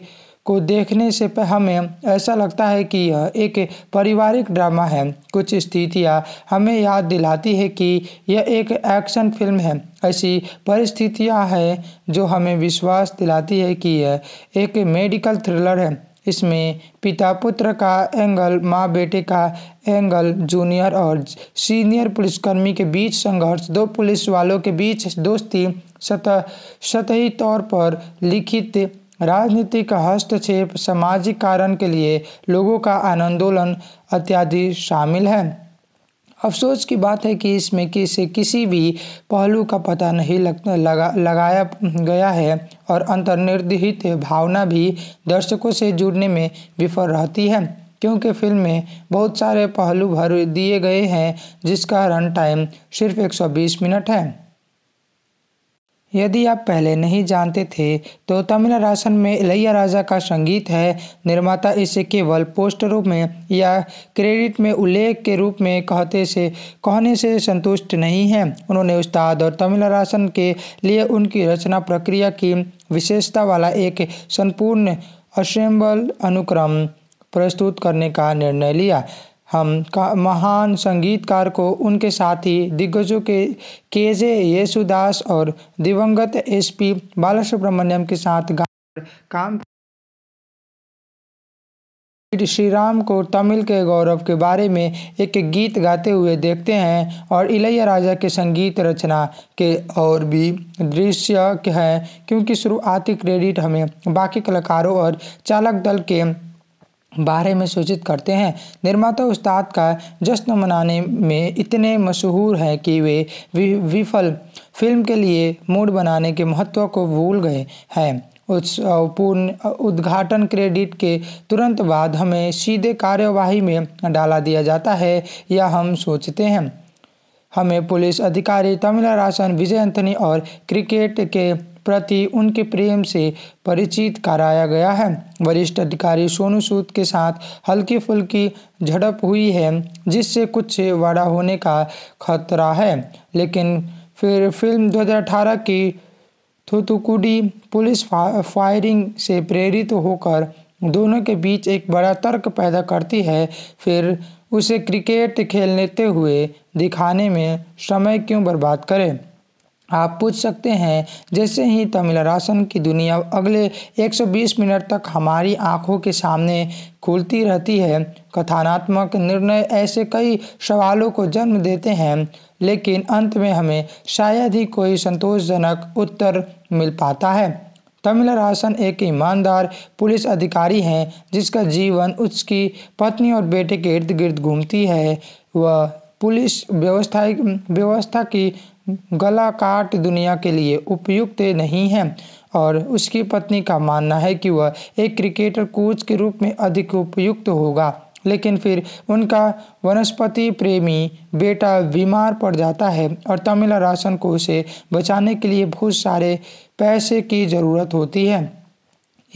को देखने से हमें ऐसा लगता है कि यह एक पारिवारिक ड्रामा है कुछ स्थितियाँ हमें याद दिलाती है कि यह एक एक्शन फिल्म है ऐसी परिस्थितियाँ हैं जो हमें विश्वास दिलाती है कि यह एक मेडिकल थ्रिलर है इसमें पिता पुत्र का एंगल माँ बेटे का एंगल जूनियर और सीनियर पुलिसकर्मी के बीच संघर्ष दो पुलिस वालों के बीच दोस्ती सतह सतही तौर पर लिखित राजनीति का हस्तक्षेप सामाजिक कारण के लिए लोगों का आंदोलन इत्यादि शामिल है अफसोस की बात है कि इसमें किसी किसी भी पहलू का पता नहीं लग, लगा लगाया गया है और अंतर्निर्दिहित भावना भी दर्शकों से जुड़ने में विफल रहती है क्योंकि फिल्म में बहुत सारे पहलू भर दिए गए हैं जिस कारण टाइम सिर्फ 120 मिनट है यदि आप पहले नहीं जानते थे तो तमिल राशन में इलैया राजा का संगीत है निर्माता इसे केवल पोस्ट रूप में या क्रेडिट में उल्लेख के रूप में कहते से कहने से संतुष्ट नहीं है उन्होंने उस्ताद और तमिल राशन के लिए उनकी रचना प्रक्रिया की विशेषता वाला एक संपूर्ण असेंबल अनुक्रम प्रस्तुत करने का निर्णय लिया हम महान संगीतकार को उनके साथी दिग्गजों के केजे जे येसुदास और दिवंगत एस पी बालासुब्रमण्यम के साथ गाकर काम श्री राम को तमिल के गौरव के बारे में एक गीत गाते हुए देखते हैं और इलैया राजा के संगीत रचना के और भी दृश्य है क्योंकि शुरुआती क्रेडिट हमें बाकी कलाकारों और चालक दल के बारे में सूचित करते हैं निर्माता उस्ताद का जश्न मनाने में इतने मशहूर हैं कि वे विफल फिल्म के लिए मूड बनाने के महत्व को भूल गए हैं उस पूर्ण उद्घाटन क्रेडिट के तुरंत बाद हमें सीधे कार्यवाही में डाला दिया जाता है या हम सोचते हैं हमें पुलिस अधिकारी तमिल राशन विजय अंतनी और क्रिकेट के प्रति उनके प्रेम से परिचित कराया गया है वरिष्ठ अधिकारी सोनू सूद के साथ हल्की फुल्की झड़प हुई है जिससे कुछ बड़ा होने का खतरा है लेकिन फिर फिल्म 2018 की थुतुकुडी पुलिस फायरिंग से प्रेरित होकर दोनों के बीच एक बड़ा तर्क पैदा करती है फिर उसे क्रिकेट खेलते हुए दिखाने में समय क्यों बर्बाद करें आप पूछ सकते हैं जैसे ही तमिल राशन की दुनिया अगले 120 मिनट तक हमारी आंखों के सामने खुलती रहती है कथानात्मक निर्णय ऐसे कई सवालों को जन्म देते हैं लेकिन अंत में हमें शायद ही कोई संतोषजनक उत्तर मिल पाता है तमिल राशन एक ईमानदार पुलिस अधिकारी हैं जिसका जीवन उसकी पत्नी और बेटे के इर्द गिर्द घूमती है वह पुलिस व्यवस्था व्यवस्था की गला काट दुनिया के लिए उपयुक्त नहीं है और उसकी पत्नी का मानना है कि वह एक क्रिकेटर कोच के रूप में अधिक उपयुक्त होगा लेकिन फिर उनका वनस्पति प्रेमी बेटा बीमार पड़ जाता है और तमिल राशन को उसे बचाने के लिए बहुत सारे पैसे की ज़रूरत होती है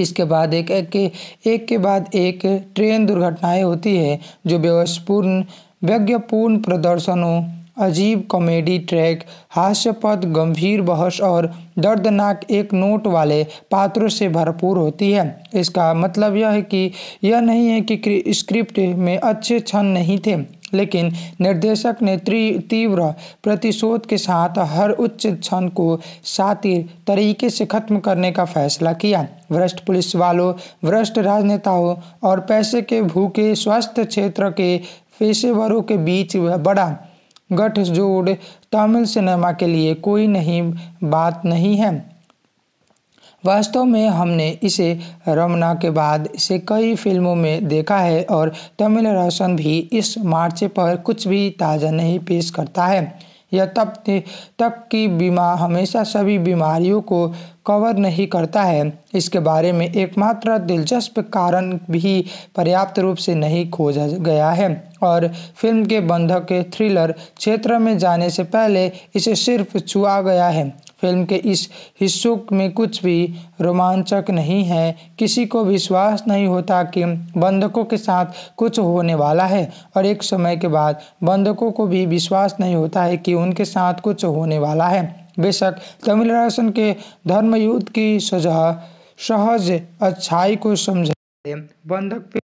इसके बाद एक एक के एक के बाद एक ट्रेन दुर्घटनाएं होती है जो व्यवस्थपूर्ण व्यज्ञपूर्ण प्रदर्शनों अजीब कॉमेडी ट्रैक हास्यपद गंभीर बहस और दर्दनाक एक नोट वाले पात्रों से भरपूर होती है इसका मतलब यह है कि यह नहीं है कि स्क्रिप्ट में अच्छे क्षण नहीं थे लेकिन निर्देशक ने तीव्र प्रतिशोध के साथ हर उच्च क्षण को सातिर तरीके से खत्म करने का फैसला किया भ्रष्ट पुलिस वालों भ्रष्ट राजनेताओं और पैसे के भूखे स्वास्थ्य क्षेत्र के पेशेवरों के बीच बड़ा गठजोड़ तमिल सिनेमा के लिए कोई नहीं बात नहीं है वास्तव में हमने इसे रमना के बाद इसे कई फिल्मों में देखा है और तमिल रोशन भी इस मार्चे पर कुछ भी ताज़ा नहीं पेश करता है यह तब तक की बीमा हमेशा सभी बीमारियों को कवर नहीं करता है इसके बारे में एकमात्र दिलचस्प कारण भी पर्याप्त रूप से नहीं खोजा गया है और फिल्म के बंधक थ्रिलर क्षेत्र में जाने से पहले इसे सिर्फ छुआ गया है फिल्म के इस हिस्सों में कुछ भी रोमांचक नहीं है किसी को विश्वास नहीं होता कि बंधकों के साथ कुछ होने वाला है और एक समय के बाद बंधकों को भी विश्वास नहीं होता है कि उनके साथ कुछ होने वाला है बेशक तमिल राशन के धर्मयुद्ध की सजह सहज अच्छाई को समझ बंधक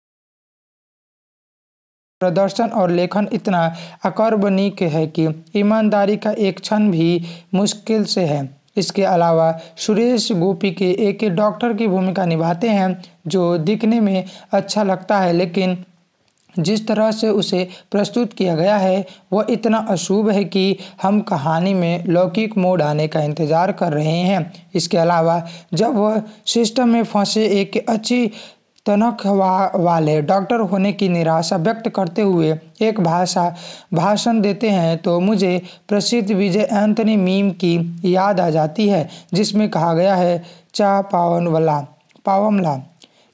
प्रदर्शन और लेखन इतना अकर्बनिक है कि ईमानदारी का एक क्षण भी मुश्किल से है इसके अलावा सुरेश गोपी के एक डॉक्टर की भूमिका निभाते हैं जो दिखने में अच्छा लगता है लेकिन जिस तरह से उसे प्रस्तुत किया गया है वह इतना अशुभ है कि हम कहानी में लौकिक मोड़ आने का इंतज़ार कर रहे हैं इसके अलावा जब वह सिस्टम में फंसे एक अच्छी तनख वा, वाले डॉक्टर होने की निराशा व्यक्त करते हुए एक भाषा भाषण देते हैं तो मुझे प्रसिद्ध विजय एंथनी मीम की याद आ जाती है जिसमें कहा गया है चा पावनवला पावमला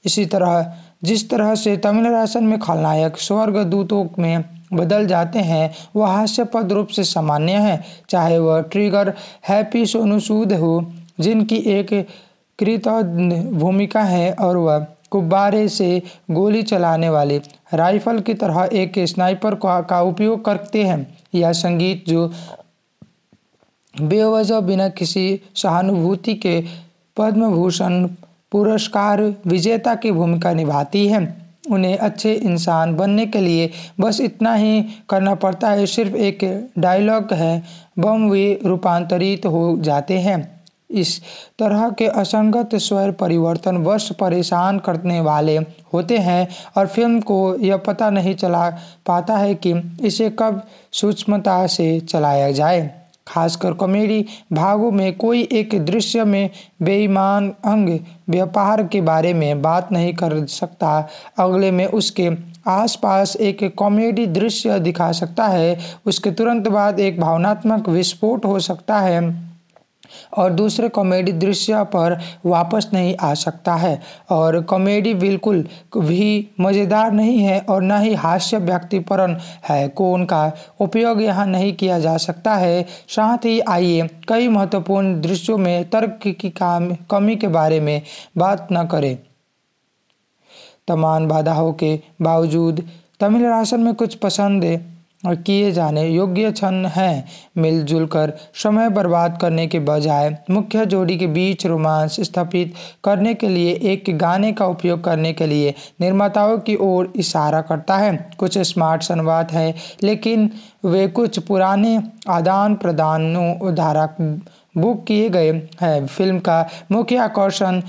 इसी तरह जिस तरह से तमिल राशन में खलनायक स्वर्गदूतों में बदल जाते हैं वह हास्यपद रूप से सामान्य है चाहे वह ट्रिगर हैप्पी सोनू सूद हो जिनकी एक कृत भूमिका है और वह गुब्बारे से गोली चलाने वाले राइफल की तरह एक स्नाइपर का उपयोग करते हैं यह संगीत जो बेवजह बिना किसी सहानुभूति के पद्म भूषण पुरस्कार विजेता की भूमिका निभाती है उन्हें अच्छे इंसान बनने के लिए बस इतना ही करना पड़ता है सिर्फ एक डायलॉग है बम वे रूपांतरित हो जाते हैं इस तरह के असंगत स्वर परिवर्तन वर्ष परेशान करने वाले होते हैं और फिल्म को यह पता नहीं चला पाता है कि इसे कब सूक्ष्मता से चलाया जाए खासकर कॉमेडी भागों में कोई एक दृश्य में बेईमान अंग व्यापार के बारे में बात नहीं कर सकता अगले में उसके आसपास एक कॉमेडी दृश्य दिखा सकता है उसके तुरंत बाद एक भावनात्मक विस्फोट हो सकता है और दूसरे कॉमेडी दृश्य पर वापस नहीं आ सकता है और कॉमेडी बिल्कुल भी मज़ेदार नहीं है और न ही हास्य व्यक्तिपरण है को उनका उपयोग यहाँ नहीं किया जा सकता है साथ ही आइए कई महत्वपूर्ण दृश्यों में तर्क की काम कमी के बारे में बात न करें तमाम बाधाओं के बावजूद तमिल राशन में कुछ पसंद किए जाने योग्य क्षण है मिलजुल कर समय बर्बाद करने के बजाय मुख्य जोड़ी के बीच रोमांस स्थापित करने के लिए एक गाने का उपयोग करने के लिए निर्माताओं की ओर इशारा करता है कुछ स्मार्ट संवाद है लेकिन वे कुछ पुराने आदान प्रदानों उदाहरक बुक किए गए हैं फिल्म का मुख्य आकर्षण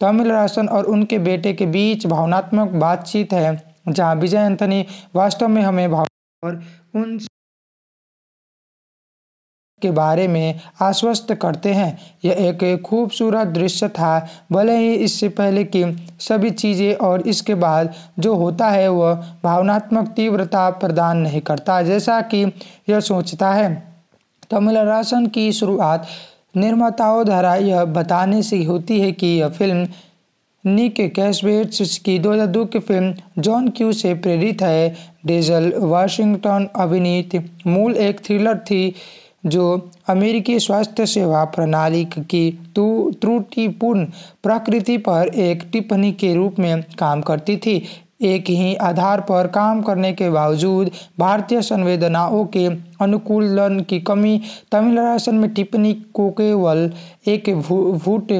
तमिल राशन और उनके बेटे के बीच भावनात्मक बातचीत है जहाँ विजय एंथनी वास्तव में हमें भाव और उन के बारे में आश्वस्त करते हैं यह एक खूबसूरत दृश्य था भले ही इससे पहले कि सभी चीज़ें और इसके बाद जो होता है वह भावनात्मक तीव्रता प्रदान नहीं करता जैसा कि यह सोचता है तमिल राशन की शुरुआत निर्माताओं द्वारा यह बताने से होती है कि यह फिल्म निक कैशवेट्स की 2002 की फिल्म जॉन क्यू से प्रेरित है डेजल वाशिंगटन अभिनीत मूल एक थ्रिलर थी जो अमेरिकी स्वास्थ्य सेवा प्रणाली की त्रुटिपूर्ण प्रकृति पर एक टिप्पणी के रूप में काम करती थी एक ही आधार पर काम करने के बावजूद भारतीय संवेदनाओं के अनुकूलन की कमी तमिल राशन में टिप्पणी को केवल एक फुट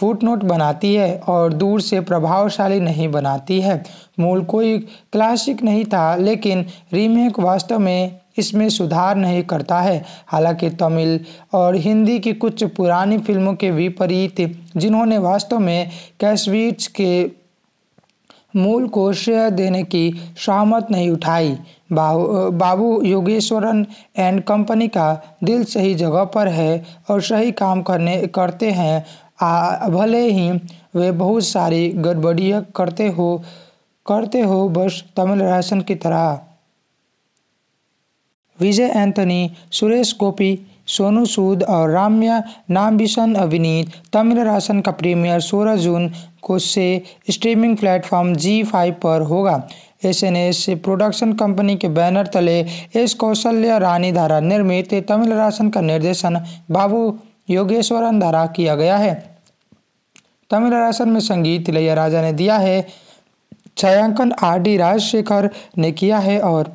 फुटनोट बनाती है और दूर से प्रभावशाली नहीं बनाती है मूल कोई क्लासिक नहीं था लेकिन रीमेक वास्तव में इसमें सुधार नहीं करता है हालांकि तमिल और हिंदी की कुछ पुरानी फिल्मों के विपरीत जिन्होंने वास्तव में कैशवीट्स के मूल को श्रेय देने की सहमत नहीं उठाई बाबू योगेश्वरन एंड कंपनी का दिल सही जगह पर है और सही काम करने करते हैं आ भले ही वे बहुत सारी गड़बड़ियाँ करते हो करते हो बस तमिल राशन की तरह विजय एंथनी सुरेश गोपी सोनू सूद और राम्या नामबिशन अभिनीत तमिल राशन का प्रीमियर 16 जून को से स्ट्रीमिंग प्लेटफॉर्म जी फाइव पर होगा S N S production company के बैनर तले एस कौशल्य रानी धारा निर्मित तमिल राशन का निर्देशन बाबू योगेश्वरन धारा किया गया है तमिल राशन में संगीत इलैया राजा ने दिया है छायांकन आर डी राजशेखर ने किया है और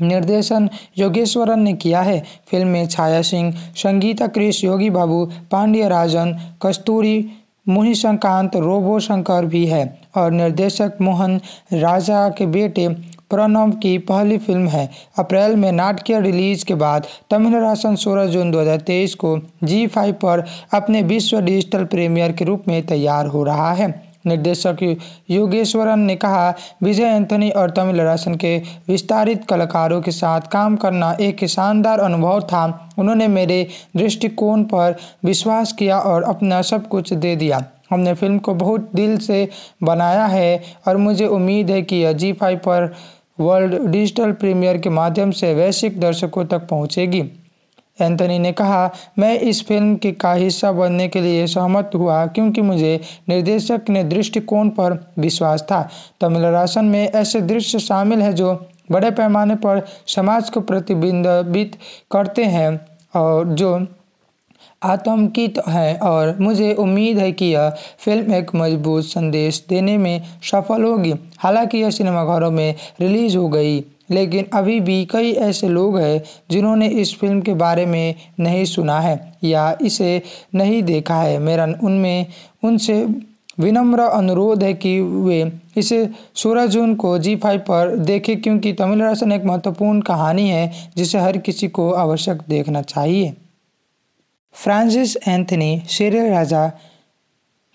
निर्देशन योगेश्वरन ने किया है फिल्म में छाया सिंह संगीता कृष योगी बाबू पांड्य राजन कस्तूरी मुहिशंकांत रोबो शंकर भी है और निर्देशक मोहन राजा के बेटे प्रणव की पहली फिल्म है अप्रैल में नाटकीय रिलीज के बाद तमिल राशन सोलह जून 2023 को जी फाइव पर अपने विश्व डिजिटल प्रीमियर के रूप में तैयार हो रहा है निर्देशक योगेश्वरन ने कहा विजय एंथनी और तमिल राशन के विस्तारित कलाकारों के साथ काम करना एक शानदार अनुभव था उन्होंने मेरे दृष्टिकोण पर विश्वास किया और अपना सब कुछ दे दिया हमने फिल्म को बहुत दिल से बनाया है और मुझे उम्मीद है कि अजी फाइव पर वर्ल्ड डिजिटल प्रीमियर के माध्यम से वैश्विक दर्शकों तक पहुंचेगी एंथनी ने कहा मैं इस फिल्म के का हिस्सा बनने के लिए सहमत हुआ क्योंकि मुझे निर्देशक ने दृष्टिकोण पर विश्वास था तमिल राशन में ऐसे दृश्य शामिल हैं जो बड़े पैमाने पर समाज को प्रतिबिंबित करते हैं और जो आतंकित है और मुझे उम्मीद है कि यह फिल्म एक मजबूत संदेश देने में सफल होगी हालांकि यह सिनेमाघरों में रिलीज़ हो गई लेकिन अभी भी कई ऐसे लोग हैं जिन्होंने इस फिल्म के बारे में नहीं सुना है या इसे नहीं देखा है मेरा उनमें उनसे विनम्र अनुरोध है कि वे इसे सोलह जून को जी फाइव पर देखें क्योंकि तमिल रसन एक महत्वपूर्ण कहानी है जिसे हर किसी को आवश्यक देखना चाहिए फ्रांसिस एंथनी सीरियल राजा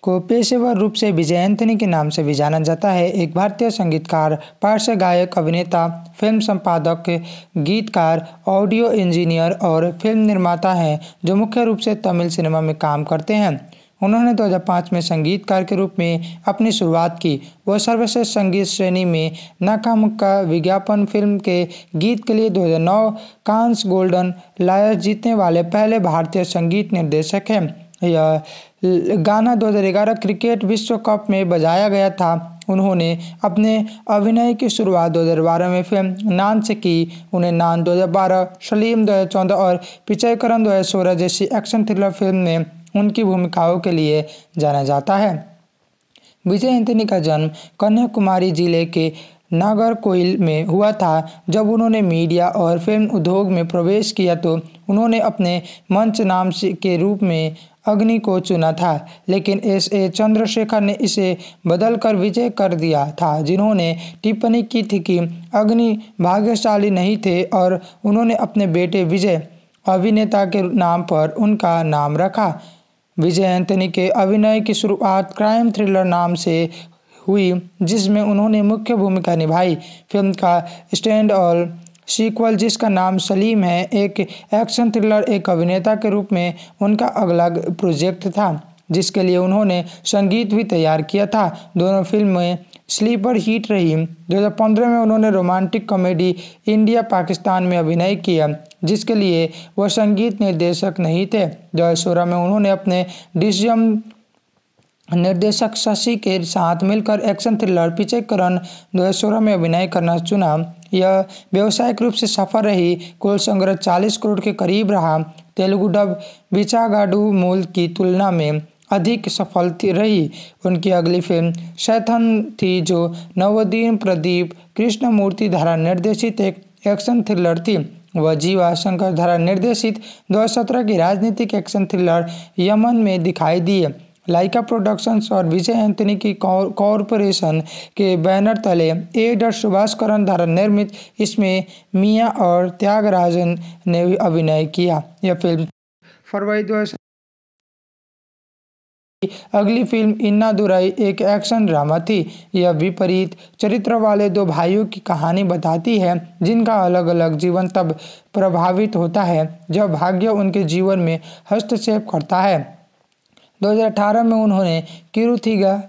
को पेशेवर रूप से विजय एंथनी के नाम से भी जाना जाता है एक भारतीय संगीतकार पार्श्व गायक अभिनेता फिल्म संपादक गीतकार ऑडियो इंजीनियर और फिल्म निर्माता हैं जो मुख्य रूप से तमिल सिनेमा में काम करते हैं उन्होंने 2005 में संगीतकार के रूप में अपनी शुरुआत की वह सर्वश्रेष्ठ संगीत श्रेणी में नाकामुक्का विज्ञापन फिल्म के गीत के लिए 2009 कांस गोल्डन लायर जीतने वाले पहले भारतीय संगीत निर्देशक हैं यह गाना 2011 क्रिकेट विश्व कप में बजाया गया था उन्होंने अपने अभिनय की शुरुआत 2012 में फिल्म नान से की उन्हें नान 2012, सलीम 2014 और हज़ार 2016 जैसी एक्शन थ्रिलर फिल्म ने उनकी भूमिकाओं के लिए जाना जाता है विजय एंथनी का जन्म कन्याकुमारी जिले के नागर कोइल में हुआ था जब उन्होंने मीडिया और फिल्म उद्योग में प्रवेश किया तो उन्होंने अपने मंच नाम के रूप में अग्नि को चुना था लेकिन एस ए चंद्रशेखर ने इसे बदलकर विजय कर दिया था जिन्होंने टिप्पणी की थी कि अग्नि भाग्यशाली नहीं थे और उन्होंने अपने बेटे विजय अभिनेता के नाम पर उनका नाम रखा विजय एंथनी के अभिनय की शुरुआत क्राइम थ्रिलर नाम से हुई जिसमें उन्होंने मुख्य भूमिका निभाई फिल्म का स्टैंड और सीक्वल जिसका नाम सलीम है एक एक्शन थ्रिलर एक अभिनेता के रूप में उनका अगला प्रोजेक्ट था जिसके लिए उन्होंने संगीत भी तैयार किया था दोनों फिल्में स्लीपर हीट रही 2015 में उन्होंने रोमांटिक कॉमेडी इंडिया पाकिस्तान में अभिनय किया जिसके लिए वह संगीत निर्देशक नहीं थे दो में उन्होंने अपने डिसम निर्देशक शशि के साथ मिलकर एक्शन थ्रिलर पिछे करण दो में अभिनय करना चुना यह व्यावसायिक रूप से सफल रही कुल संग्रह 40 करोड़ के करीब रहा तेलुगु डब बिचागाडू मूल की तुलना में अधिक सफलती रही उनकी अगली फिल्म शैथन थी जो नवोदीन प्रदीप कृष्णमूर्ति द्वारा निर्देशित एक एक्शन थ्रिलर थी वह जीवा शंकर द्वारा निर्देशित दो की राजनीतिक एक्शन थ्रिलर यमन में दिखाई दिए लाइका प्रोडक्शंस और विजय एंथनी की कॉरपोरेशन के बैनर तले ए डर सुभाषकरण द्वारा निर्मित इसमें मियाँ और त्यागराजन ने अभिनय किया यह फिल्म फरवरी दो अगली फिल्म इन्ना दुराई एक एक्शन ड्रामा थी यह विपरीत चरित्र वाले दो भाइयों की कहानी बताती है जिनका अलग अलग जीवन तब प्रभावित होता है जब भाग्य उनके जीवन में हस्तक्षेप करता है 2018 में उन्होंने किरुथिगा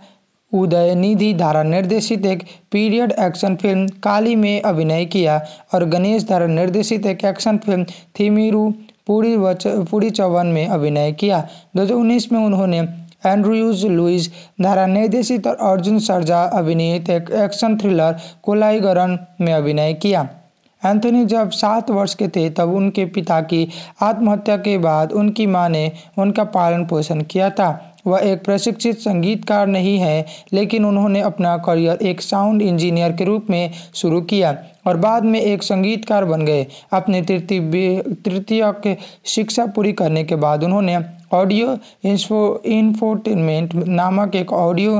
उदय निधि धारा निर्देशित एक पीरियड एक्शन फिल्म काली में अभिनय किया और गणेश धारा निर्देशित एक एक्शन फिल्म थीमिरू पूरी वच पूरी चौवन में अभिनय किया 2019 में उन्होंने एंड्रयूज लुइस धारा निर्देशित और अर्जुन सरजा अभिनीत एक एक्शन थ्रिलर कोलाइगरन में अभिनय किया एंथनी जब सात वर्ष के थे तब उनके पिता की आत्महत्या के बाद उनकी मां ने उनका पालन पोषण किया था वह एक प्रशिक्षित संगीतकार नहीं है लेकिन उन्होंने अपना करियर एक साउंड इंजीनियर के रूप में शुरू किया और बाद में एक संगीतकार बन गए अपने तृतीय तृतीय शिक्षा पूरी करने के बाद उन्होंने ऑडियो इन्फोटेनमेंट नामक एक ऑडियो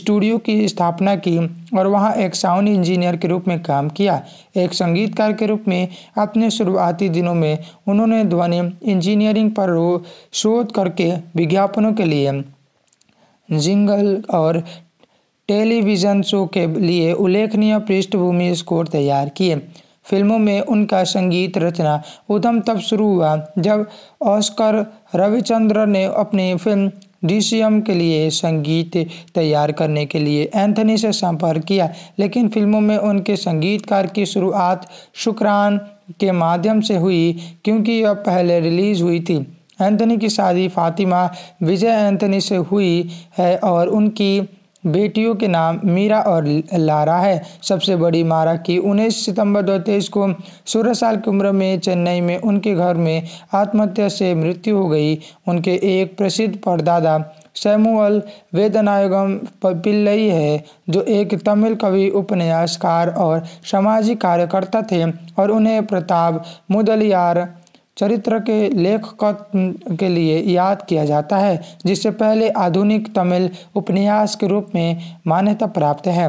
स्टूडियो की स्थापना की और वहाँ एक साउंड इंजीनियर के रूप में काम किया एक संगीतकार के रूप में अपने शुरुआती दिनों में उन्होंने ध्वनि इंजीनियरिंग पर शोध करके विज्ञापनों के लिए जिंगल और टेलीविज़न शो के लिए उल्लेखनीय पृष्ठभूमि स्कोर तैयार किए फिल्मों में उनका संगीत रचना उद्यम तब शुरू हुआ जब ऑस्कर रविचंद्र ने अपनी फिल्म डीसीएम के लिए संगीत तैयार करने के लिए एंथनी से संपर्क किया लेकिन फिल्मों में उनके संगीतकार की शुरुआत शुक्रान के माध्यम से हुई क्योंकि यह पहले रिलीज हुई थी एंथनी की शादी फातिमा विजय एंथनी से हुई है और उनकी बेटियों के नाम मीरा और लारा है सबसे बड़ी मारा की उन्नीस सितंबर 2023 को सोलह साल की उम्र में चेन्नई में उनके घर में आत्महत्या से मृत्यु हो गई उनके एक प्रसिद्ध परदादा सैमुअल वेदनायगम पिल्लई है जो एक तमिल कवि उपन्यासकार और सामाजिक कार्यकर्ता थे और उन्हें प्रताप मुदलियार चरित्र के लेख के लिए याद किया जाता है जिससे पहले आधुनिक तमिल उपन्यास के रूप में मान्यता प्राप्त है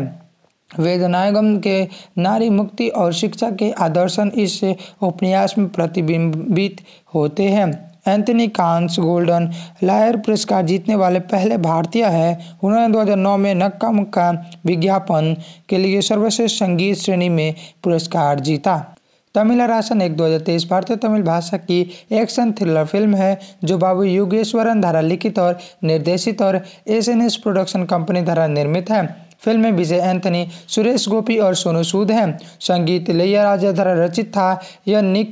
वेदनायगम के नारी मुक्ति और शिक्षा के आदर्शन इस उपन्यास में प्रतिबिंबित होते हैं एंथनी कांस गोल्डन लायर पुरस्कार जीतने वाले पहले भारतीय हैं उन्होंने 2009 में नक्का मुक्का विज्ञापन के लिए सर्वश्रेष्ठ संगीत श्रेणी में पुरस्कार जीता तमिलारासन एक 2023 भारतीय तमिल भाषा की एक्शन थ्रिलर फिल्म है जो बाबू योगेश्वरन द्वारा लिखित और निर्देशित और S N S production company द्वारा निर्मित है फिल्म में विजय एंथनी सुरेश गोपी और सोनू सूद हैं संगीत लैया राजा द्वारा रचित था यह निक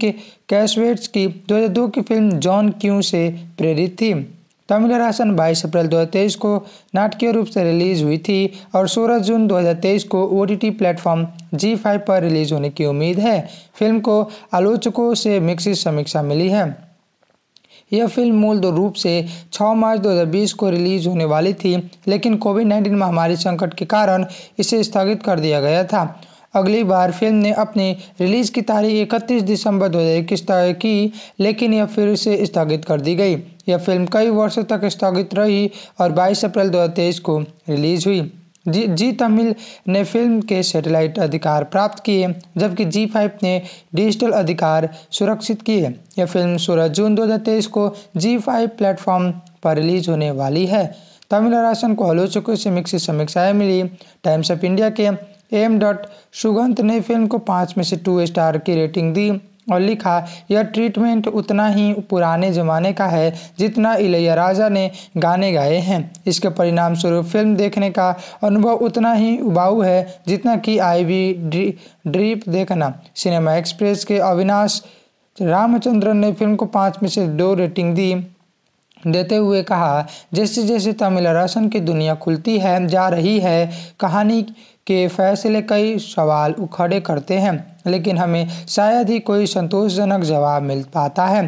कैशवेट्स की 2002 की फिल्म जॉन क्यू से प्रेरित थी तमिल राशन 22 अप्रैल 2023 को नाटकीय रूप से रिलीज हुई थी और 16 जून 2023 को O T T platform Zee five पर रिलीज होने की उम्मीद है फिल्म को आलोचकों से मिक्सित समीक्षा मिली है यह फिल्म मूल रूप से 6 मार्च 2020 को रिलीज होने वाली थी लेकिन कोविड 19 महामारी संकट के कारण इसे स्थगित कर दिया गया था अगली बार फिल्म ने अपनी रिलीज की तारीख 31 दिसंबर इक्कीस तय की लेकिन यह फिर से स्थगित कर दी गई यह फिल्म कई वर्षों तक स्थगित रही और 22 अप्रैल 2023 को रिलीज हुई जी जी तमिल ने फिल्म के सैटेलाइट अधिकार प्राप्त किए जबकि जी फाइव ने डिजिटल अधिकार सुरक्षित किए यह फिल्म सोलह जून तेईस को जी फाइव प्लेटफॉर्म पर रिलीज होने वाली है तमिल राशन को आलोचकों से मिक्सित समीक्षाएं मिली टाइम्स ऑफ इंडिया के एम डॉट सुगंत ने फिल्म को पाँच में से टू स्टार की रेटिंग दी और लिखा यह ट्रीटमेंट उतना ही पुराने ज़माने का है जितना इलैयाराजा ने गाने गाए हैं इसके परिणाम स्वरूप फिल्म देखने का अनुभव उतना ही उबाऊ है जितना कि आईवी ड्री ड्रीप देखना सिनेमा एक्सप्रेस के अविनाश रामचंद्रन ने फिल्म को पाँच में से दो रेटिंग दी देते हुए कहा जैसे जैसे तमिल रसन की दुनिया खुलती है जा रही है कहानी के फैसले कई सवाल खड़े करते हैं लेकिन हमें शायद ही कोई संतोषजनक जवाब मिल पाता है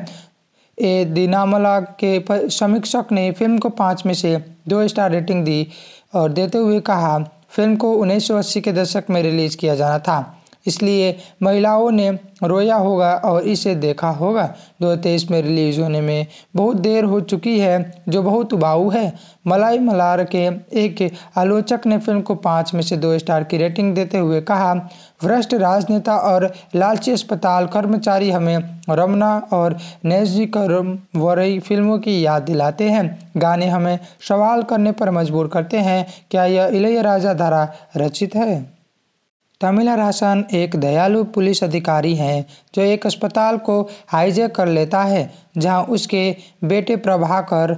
ए दिनामला के समीक्षक ने फिल्म को पाँच में से दो स्टार रेटिंग दी और देते हुए कहा फिल्म को उन्नीस के दशक में रिलीज़ किया जाना था इसलिए महिलाओं ने रोया होगा और इसे देखा होगा दो तेईस में रिलीज होने में बहुत देर हो चुकी है जो बहुत उबाऊ है मलाई मलार के एक आलोचक ने फिल्म को पाँच में से दो स्टार की रेटिंग देते हुए कहा भ्रष्ट राजनेता और लालची अस्पताल कर्मचारी हमें रमना और नेजी करम वरई फिल्मों की याद दिलाते हैं गाने हमें सवाल करने पर मजबूर करते हैं क्या यह इलैया राजा धारा रचित है तमिला राशन एक दयालु पुलिस अधिकारी हैं जो एक अस्पताल को हाईजेक कर लेता है जहां उसके बेटे प्रभाकर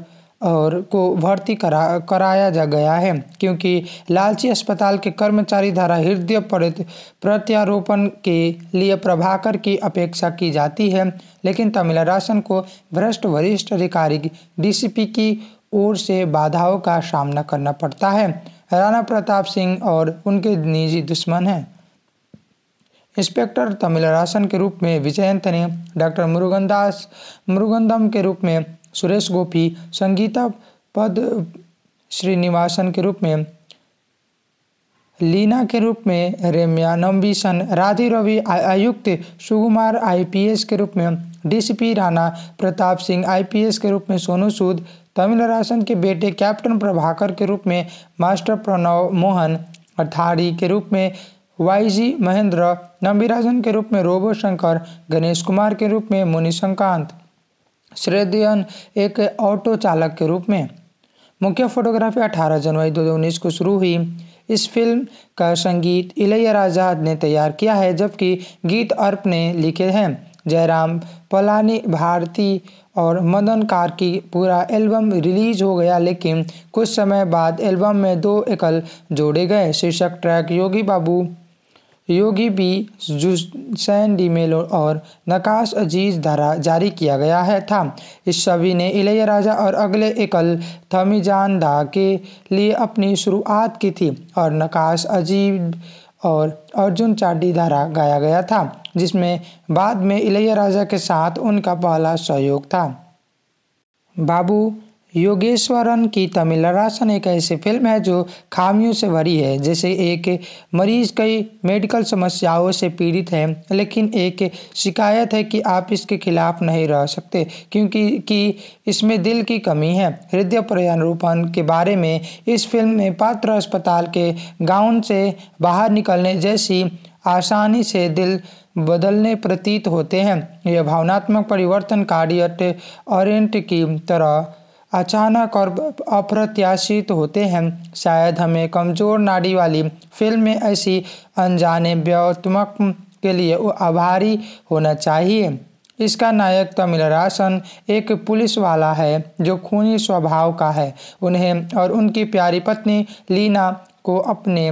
और को भर्ती करा कराया जा गया है क्योंकि लालची अस्पताल के कर्मचारी द्वारा हृदय प्रत्यारोपण के लिए प्रभाकर की अपेक्षा की जाती है लेकिन तमिलरासन को भ्रष्ट वरिष्ठ अधिकारी डीसीपी की ओर से बाधाओं का सामना करना पड़ता है राणा प्रताप सिंह और उनके निजी दुश्मन हैं इंस्पेक्टर तमिलरासन के रूप में विजयंत ने डॉक्टर मुरुगनदास मुरुगंदम के रूप में सुरेश गोपी संगीता पद श्रीनिवासन के रूप में लीना के रूप में रेम्या नम्बीसन रवि आयुक्त सुकुमार आईपीएस के रूप में डीसीपी राणा प्रताप सिंह आईपीएस के रूप में सोनू सूद तमिलरासन के बेटे कैप्टन प्रभाकर के रूप में मास्टर प्रणव मोहन अठारी के रूप में वाईजी महेंद्र नंबीराजन के रूप में रोबो शंकर गणेश कुमार के रूप में मुनिशंकांत श्रेदयन एक ऑटो चालक के रूप में मुख्य फोटोग्राफी 18 जनवरी 2019 को शुरू हुई इस फिल्म का संगीत इलैया राजा ने तैयार किया है जबकि गीत अर्प ने लिखे हैं जयराम पलानी भारती और मदन कार की पूरा एल्बम रिलीज हो गया लेकिन कुछ समय बाद एल्बम में दो एकल जोड़े गए शीर्षक ट्रैक योगी बाबू योगी बी जुसैन डी मेलो और नकाश अजीज द्वारा जारी किया गया है था इस सभी ने इलैया राजा और अगले एकल थमीजान दा के लिए अपनी शुरुआत की थी और नकाश अजीब और अर्जुन चाडी द्वारा गाया गया था जिसमें बाद में इलैया राजा के साथ उनका पहला सहयोग था बाबू योगेश्वरन की तमिल राशन एक ऐसी फिल्म है जो खामियों से भरी है जैसे एक मरीज कई मेडिकल समस्याओं से पीड़ित है लेकिन एक शिकायत है कि आप इसके खिलाफ नहीं रह सकते क्योंकि कि इसमें दिल की कमी है हृदय प्रत्यारोपण के बारे में इस फिल्म में पात्र अस्पताल के गाउन से बाहर निकलने जैसी आसानी से दिल बदलने प्रतीत होते हैं यह भावनात्मक परिवर्तन कार्डियट ऑरेंट की तरह अचानक और अप्रत्याशित होते हैं शायद हमें कमज़ोर नाड़ी वाली फिल्म में ऐसी अनजाने व्यवत्मक के लिए आभारी होना चाहिए इसका नायक तमिल राशन एक पुलिस वाला है जो खूनी स्वभाव का है उन्हें और उनकी प्यारी पत्नी लीना को अपने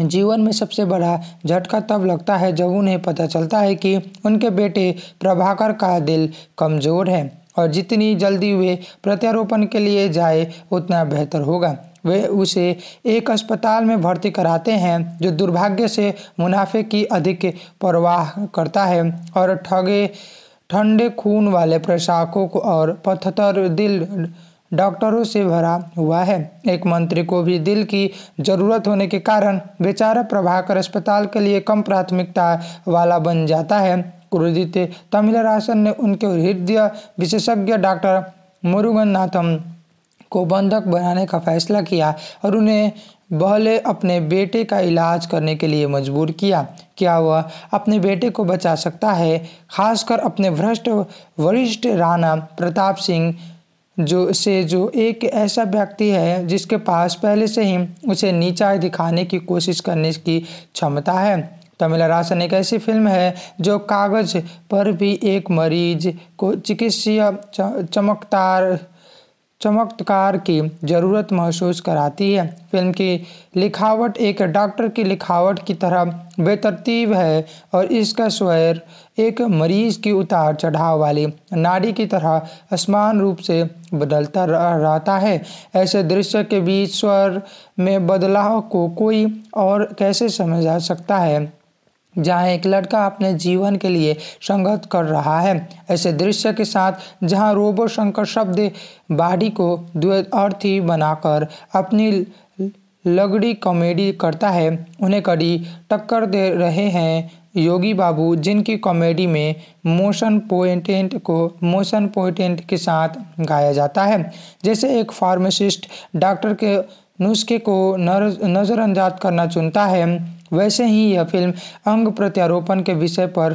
जीवन में सबसे बड़ा झटका तब लगता है जब उन्हें पता चलता है कि उनके बेटे प्रभाकर का दिल कमज़ोर है और जितनी जल्दी वे प्रत्यारोपण के लिए जाए उतना बेहतर होगा वे उसे एक अस्पताल में भर्ती कराते हैं जो दुर्भाग्य से मुनाफे की अधिक परवाह करता है और ठगे ठंडे खून वाले प्रशासकों को और पथतर दिल डॉक्टरों से भरा हुआ है एक मंत्री को भी दिल की जरूरत होने के कारण बेचारा प्रभाकर अस्पताल के लिए कम प्राथमिकता वाला बन जाता है కురుదితే तमिलरासन ने उनके हृदय विशेषज्ञ डॉक्टर मुरुगननाथम को बंधक बनाने का फैसला किया और उन्हें बहले अपने बेटे का इलाज करने के लिए मजबूर किया क्या वह अपने बेटे को बचा सकता है खासकर अपने भ्रष्ट वरिष्ठ राणा प्रताप सिंह जो से जो एक ऐसा व्यक्ति है जिसके पास पहले से ही उसे नीचा दिखाने की कोशिश करने की क्षमता है राशन एक ऐसी फिल्म है जो कागज पर भी एक मरीज को चिकित्सीय चमकदार चमत्कार की ज़रूरत महसूस कराती है फिल्म की लिखावट एक डॉक्टर की लिखावट की तरह बेतरतीब है और इसका स्वर एक मरीज की उतार चढ़ाव वाली नाड़ी की तरह असमान रूप से बदलता रहता है ऐसे दृश्य के बीच स्वर में बदलाव को कोई और कैसे समझा सकता है जहाँ एक लड़का अपने जीवन के लिए संघर्ष कर रहा है ऐसे दृश्य के साथ जहाँ रोबो शंकर शब्द बाड़ी को द्वर्थी बनाकर अपनी लगड़ी कॉमेडी करता है उन्हें कड़ी टक्कर दे रहे हैं योगी बाबू जिनकी कॉमेडी में मोशन पोइंटेंट को मोशन पोइंटेंट के साथ गाया जाता है जैसे एक फार्मासिस्ट डॉक्टर के नुस्खे को नजरअंदाज करना चुनता है वैसे ही यह फिल्म अंग प्रत्यारोपण के विषय पर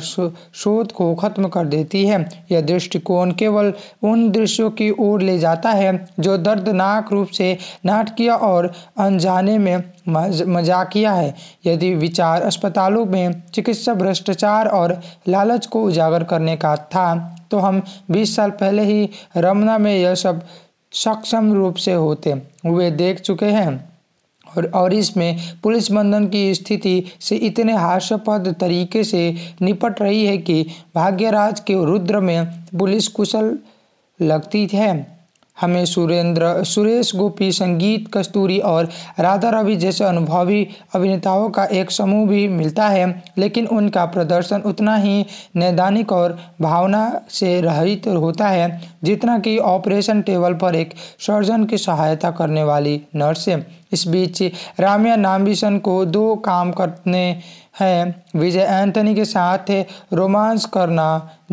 शोध को खत्म कर देती है यह दृष्टिकोण केवल उन दृश्यों की ओर ले जाता है जो दर्दनाक रूप से नाटकीय और अनजाने में मजाकिया है यदि विचार अस्पतालों में चिकित्सा भ्रष्टाचार और लालच को उजागर करने का था तो हम 20 साल पहले ही रमना में यह सब सक्षम रूप से होते हुए देख चुके हैं और और इसमें पुलिस बंधन की स्थिति से इतने हास्यपद तरीके से निपट रही है कि भाग्यराज के रुद्र में पुलिस कुशल लगती है हमें सुरेंद्र सुरेश गोपी संगीत कस्तूरी और राधा रवि जैसे अनुभवी अभिनेताओं का एक समूह भी मिलता है लेकिन उनका प्रदर्शन उतना ही नैदानिक और भावना से रहित होता है जितना कि ऑपरेशन टेबल पर एक सर्जन की सहायता करने वाली नर्स है इस बीच राम्या नाम्बिसन को दो काम करने हैं विजय एंथनी के साथ रोमांस करना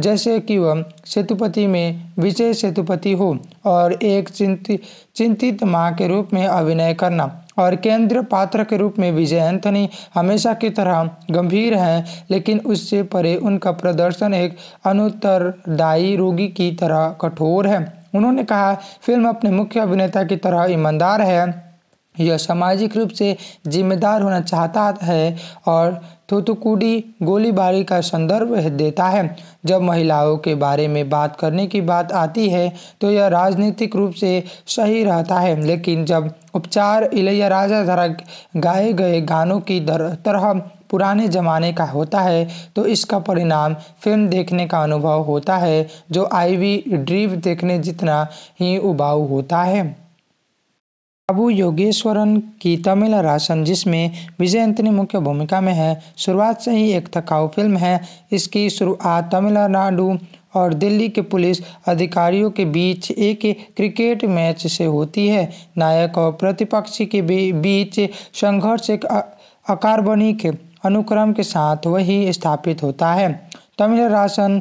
जैसे कि वह सेतुपति में विजय सेतुपति हो और एक चिंतित चिंतित माँ के रूप में अभिनय करना और केंद्र पात्र के रूप में विजय एंथनी हमेशा की तरह गंभीर हैं लेकिन उससे परे उनका प्रदर्शन एक अनुत्तरदायी रोगी की तरह कठोर है उन्होंने कहा फिल्म अपने मुख्य अभिनेता की तरह ईमानदार है यह सामाजिक रूप से जिम्मेदार होना चाहता है और थूथुकुडी गोलीबारी का संदर्भ देता है जब महिलाओं के बारे में बात करने की बात आती है तो यह राजनीतिक रूप से सही रहता है लेकिन जब उपचार इलैया राजा द्वारा गाए गए गानों की तरह पुराने ज़माने का होता है तो इसका परिणाम फिल्म देखने का अनुभव होता है जो आईवी ड्रीव देखने जितना ही उबाऊ होता है बाबू योगेश्वरन की तमिल राशन जिसमें विजयंतनी मुख्य भूमिका में है शुरुआत से ही एक थकाऊ फिल्म है इसकी शुरुआत तमिलनाडु और दिल्ली के पुलिस अधिकारियों के बीच एक क्रिकेट मैच से होती है नायक और प्रतिपक्षी के बीच संघर्ष एक अकार्बनिक अनुक्रम के साथ वही स्थापित होता है तमिल राशन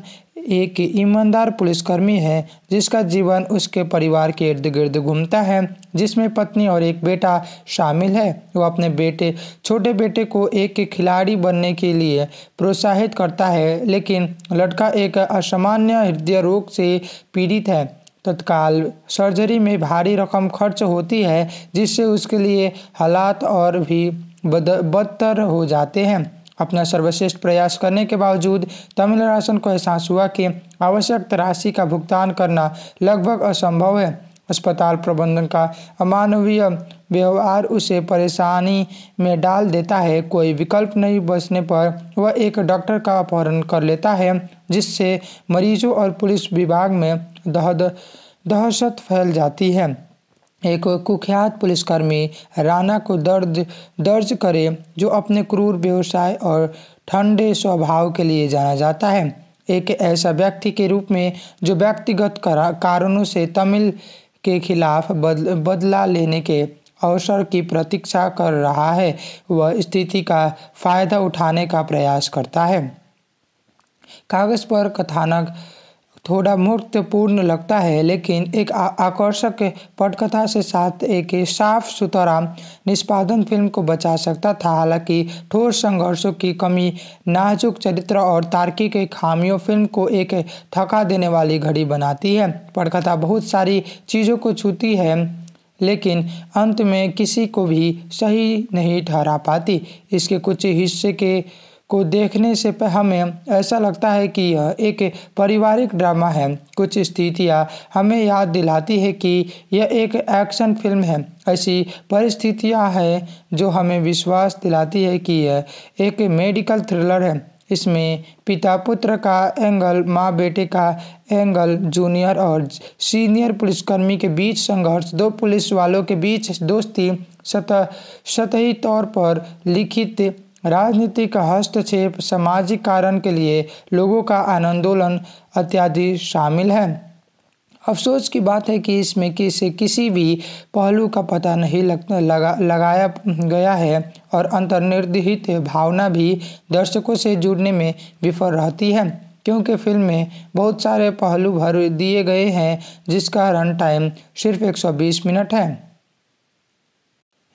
एक ईमानदार पुलिसकर्मी है जिसका जीवन उसके परिवार के इर्द गिर्द घूमता है जिसमें पत्नी और एक बेटा शामिल है वो अपने बेटे छोटे बेटे को एक खिलाड़ी बनने के लिए प्रोत्साहित करता है लेकिन लड़का एक असामान्य हृदय रोग से पीड़ित है तत्काल सर्जरी में भारी रकम खर्च होती है जिससे उसके लिए हालात और भी बदतर हो जाते हैं अपना सर्वश्रेष्ठ प्रयास करने के बावजूद तमिल राशन को एहसास हुआ कि आवश्यक राशि का भुगतान करना लगभग असंभव है अस्पताल प्रबंधन का अमानवीय व्यवहार उसे परेशानी में डाल देता है कोई विकल्प नहीं बचने पर वह एक डॉक्टर का अपहरण कर लेता है जिससे मरीजों और पुलिस विभाग में दहशत फैल जाती है एक कुख्यात पुलिसकर्मी राणा को दर्ज दर्ज करे जो अपने क्रूर व्यवसाय और ठंडे स्वभाव के लिए जाना जाता है एक ऐसा व्यक्ति के रूप में जो व्यक्तिगत कारणों से तमिल के खिलाफ बदल, बदला लेने के अवसर की प्रतीक्षा कर रहा है वह स्थिति का फायदा उठाने का प्रयास करता है कागज पर कथानक थोड़ा मुफ्तपूर्ण लगता है लेकिन एक आकर्षक पटकथा से साथ एक साफ सुथरा निष्पादन फिल्म को बचा सकता था हालांकि ठोस संघर्षों की कमी नाजुक चरित्र और तार्किक खामियों फिल्म को एक थका देने वाली घड़ी बनाती है पटकथा बहुत सारी चीज़ों को छूती है लेकिन अंत में किसी को भी सही नहीं ठहरा पाती इसके कुछ हिस्से के को देखने से हमें ऐसा लगता है कि यह एक पारिवारिक ड्रामा है कुछ स्थितियाँ हमें याद दिलाती है कि यह एक एक्शन फिल्म है ऐसी परिस्थितियाँ हैं जो हमें विश्वास दिलाती है कि यह एक मेडिकल थ्रिलर है इसमें पिता पुत्र का एंगल माँ बेटे का एंगल जूनियर और सीनियर पुलिसकर्मी के बीच संघर्ष दो पुलिस वालों के बीच दोस्ती सतह सतही तौर पर लिखित राजनीति का हस्तक्षेप सामाजिक कारण के लिए लोगों का आंदोलन इत्यादि शामिल है अफसोस की बात है कि इसमें किसी किसी भी पहलू का पता नहीं लग, लगा लगाया गया है और अंतर्निर्दित भावना भी दर्शकों से जुड़ने में विफल रहती है क्योंकि फिल्म में बहुत सारे पहलू भर दिए गए हैं जिस कारण टाइम सिर्फ 120 मिनट है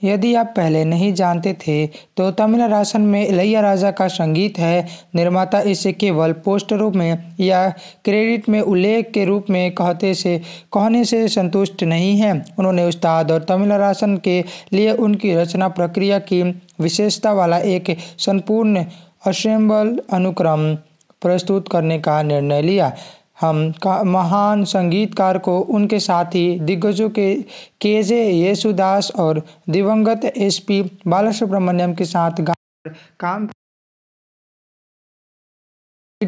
यदि आप पहले नहीं जानते थे तो तमिल राशन में इलैया राजा का संगीत है निर्माता इसे केवल पोस्ट रूप में या क्रेडिट में उल्लेख के रूप में कहते से कहने से संतुष्ट नहीं है उन्होंने उस्ताद और तमिल राशन के लिए उनकी रचना प्रक्रिया की विशेषता वाला एक संपूर्ण असेंबल अनुक्रम प्रस्तुत करने का निर्णय लिया हम का महान संगीतकार को उनके साथी दिग्गजों के केजे जे येसुदास और दिवंगत एस पी बालासुब्रमण्यम के साथ गाकर काम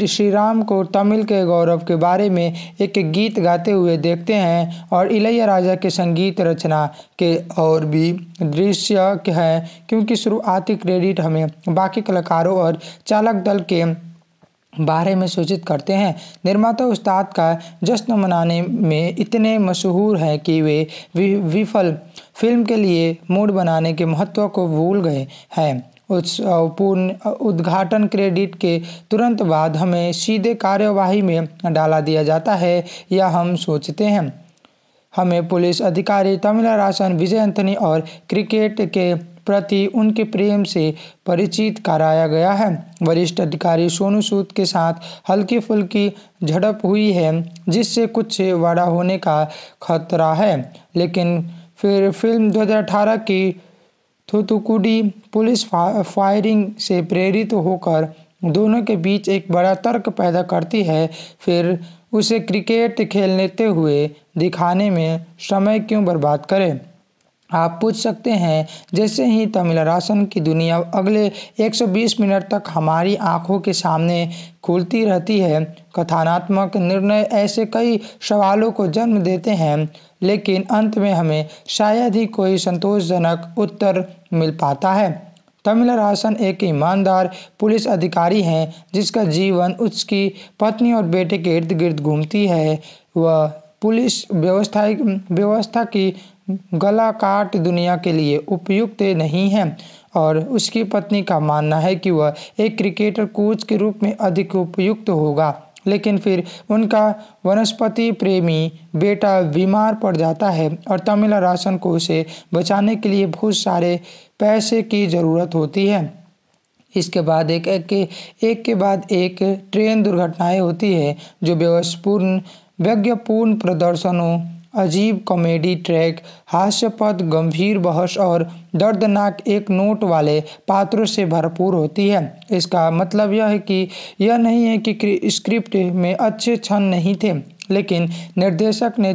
श्री राम को तमिल के गौरव के बारे में एक गीत गाते हुए देखते हैं और इलैया राजा के संगीत रचना के और भी दृश्य है क्योंकि शुरुआती क्रेडिट हमें बाकी कलाकारों और चालक दल के बारे में सूचित करते हैं निर्माता उस्ताद का जश्न मनाने में इतने मशहूर हैं कि वे विफल फिल्म के लिए मूड बनाने के महत्व को भूल गए हैं पूर्ण उद्घाटन क्रेडिट के तुरंत बाद हमें सीधे कार्यवाही में डाला दिया जाता है या हम सोचते हैं हमें पुलिस अधिकारी तमिल राशन विजय अंतनी और क्रिकेट के प्रति उनके प्रेम से परिचित कराया गया है वरिष्ठ अधिकारी सोनू सूद के साथ हल्की फुल्की झड़प हुई है जिससे कुछ बड़ा होने का खतरा है लेकिन फिर फिल्म 2018 की थोथुकुडी पुलिस फायरिंग से प्रेरित होकर दोनों के बीच एक बड़ा तर्क पैदा करती है फिर उसे क्रिकेट खेलते हुए दिखाने में समय क्यों बर्बाद करें आप पूछ सकते हैं जैसे ही तमिल राशन की दुनिया अगले 120 मिनट तक हमारी आंखों के सामने खुलती रहती है कथानात्मक निर्णय ऐसे कई सवालों को जन्म देते हैं लेकिन अंत में हमें शायद ही कोई संतोषजनक उत्तर मिल पाता है तमिल राशन एक ईमानदार पुलिस अधिकारी हैं जिसका जीवन उसकी पत्नी और बेटे के इर्द गिर्द घूमती है वह पुलिस व्यवस्था व्यवस्था की गला काट दुनिया के लिए उपयुक्त नहीं है और उसकी पत्नी का मानना है कि वह एक क्रिकेटर कोच के रूप में अधिक उपयुक्त होगा लेकिन फिर उनका वनस्पति प्रेमी बेटा बीमार पड़ जाता है और तमिल राशन को उसे बचाने के लिए बहुत सारे पैसे की ज़रूरत होती है इसके बाद एक एक के एक के बाद एक ट्रेन दुर्घटनाएं होती है जो व्यवसपूर्ण यज्ञपूर्ण प्रदर्शनों अजीब कॉमेडी ट्रैक हास्यपद गंभीर बहस और दर्दनाक एक नोट वाले पात्रों से भरपूर होती है इसका मतलब यह है कि यह नहीं है कि स्क्रिप्ट में अच्छे क्षण नहीं थे लेकिन निर्देशक ने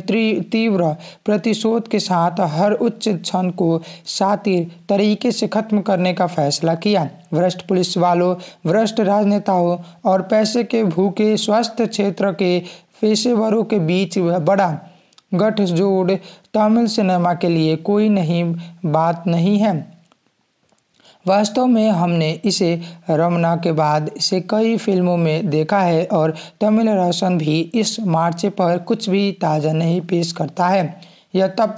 तीव्र प्रतिशोध के साथ हर उच्च क्षण को सातिर तरीके से खत्म करने का फैसला किया भ्रष्ट पुलिस वालों भ्रष्ट राजनेताओं और पैसे के भूखे स्वास्थ्य क्षेत्र के पेशेवरों के बीच बड़ा गठजोड़ तमिल सिनेमा के लिए कोई नहीं बात नहीं है वास्तव में हमने इसे रमना के बाद इसे कई फिल्मों में देखा है और तमिल रोशन भी इस मार्चे पर कुछ भी ताज़ा नहीं पेश करता है यह तब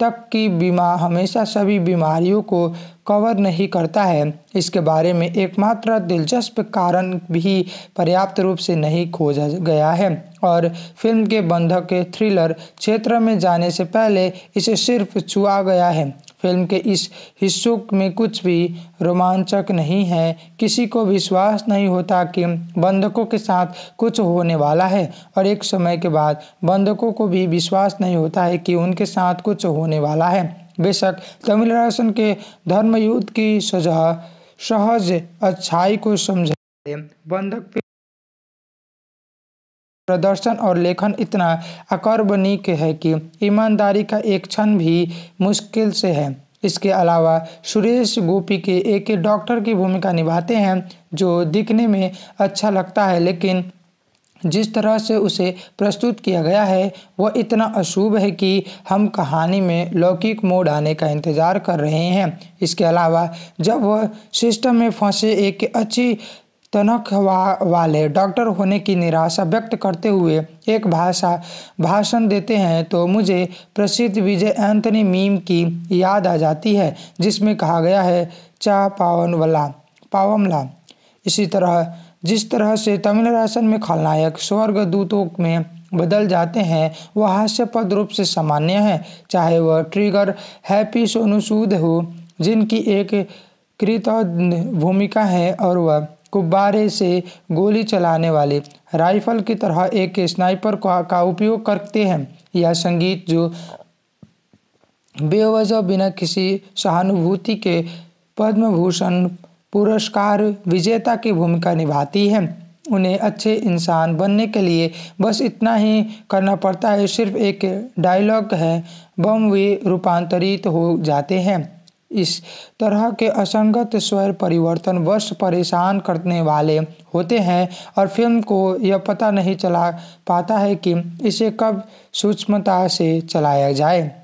तक की बीमा हमेशा सभी बीमारियों को कवर नहीं करता है इसके बारे में एकमात्र दिलचस्प कारण भी पर्याप्त रूप से नहीं खोजा गया है और फिल्म के बंधक के थ्रिलर क्षेत्र में जाने से पहले इसे सिर्फ छुआ गया है फिल्म के इस हिस्सों में कुछ भी रोमांचक नहीं है किसी को विश्वास नहीं होता कि बंधकों के साथ कुछ होने वाला है और एक समय के बाद बंधकों को भी विश्वास नहीं होता है कि उनके साथ कुछ होने वाला है बेशक राशन के धर्मयुद्ध की सजह सहज अच्छाई को समझे बंधक प्रदर्शन और लेखन इतना अकर्बनिक है कि ईमानदारी का एक क्षण भी मुश्किल से है इसके अलावा सुरेश गोपी के एक डॉक्टर की भूमिका निभाते हैं जो दिखने में अच्छा लगता है लेकिन जिस तरह से उसे प्रस्तुत किया गया है वह इतना अशुभ है कि हम कहानी में लौकिक मोड़ आने का इंतज़ार कर रहे हैं इसके अलावा जब वह सिस्टम में फंसे एक अच्छी तनख वा वाले डॉक्टर होने की निराशा व्यक्त करते हुए एक भाषा भाषण देते हैं तो मुझे प्रसिद्ध विजय एंथनी मीम की याद आ जाती है जिसमें कहा गया है चा पावन वाला पावमला इसी तरह जिस तरह से तमिल राशन में खलनायक स्वर्ग दूतों में बदल जाते हैं वह हास्यपद रूप से सामान्य है चाहे वह ट्रिगर हैप्पी सोनू सूद हो जिनकी एक कृत भूमिका है और वह गुब्बारे से गोली चलाने वाले राइफल की तरह एक स्नाइपर का, का उपयोग करते हैं यह संगीत जो बेवजह बिना किसी सहानुभूति के पद्म भूषण पुरस्कार विजेता की भूमिका निभाती है उन्हें अच्छे इंसान बनने के लिए बस इतना ही करना पड़ता है सिर्फ एक डायलॉग है बम वे रूपांतरित हो जाते हैं इस तरह के असंगत स्वर परिवर्तन वर्ष परेशान करने वाले होते हैं और फिल्म को यह पता नहीं चला पाता है कि इसे कब सूक्ष्मता से चलाया जाए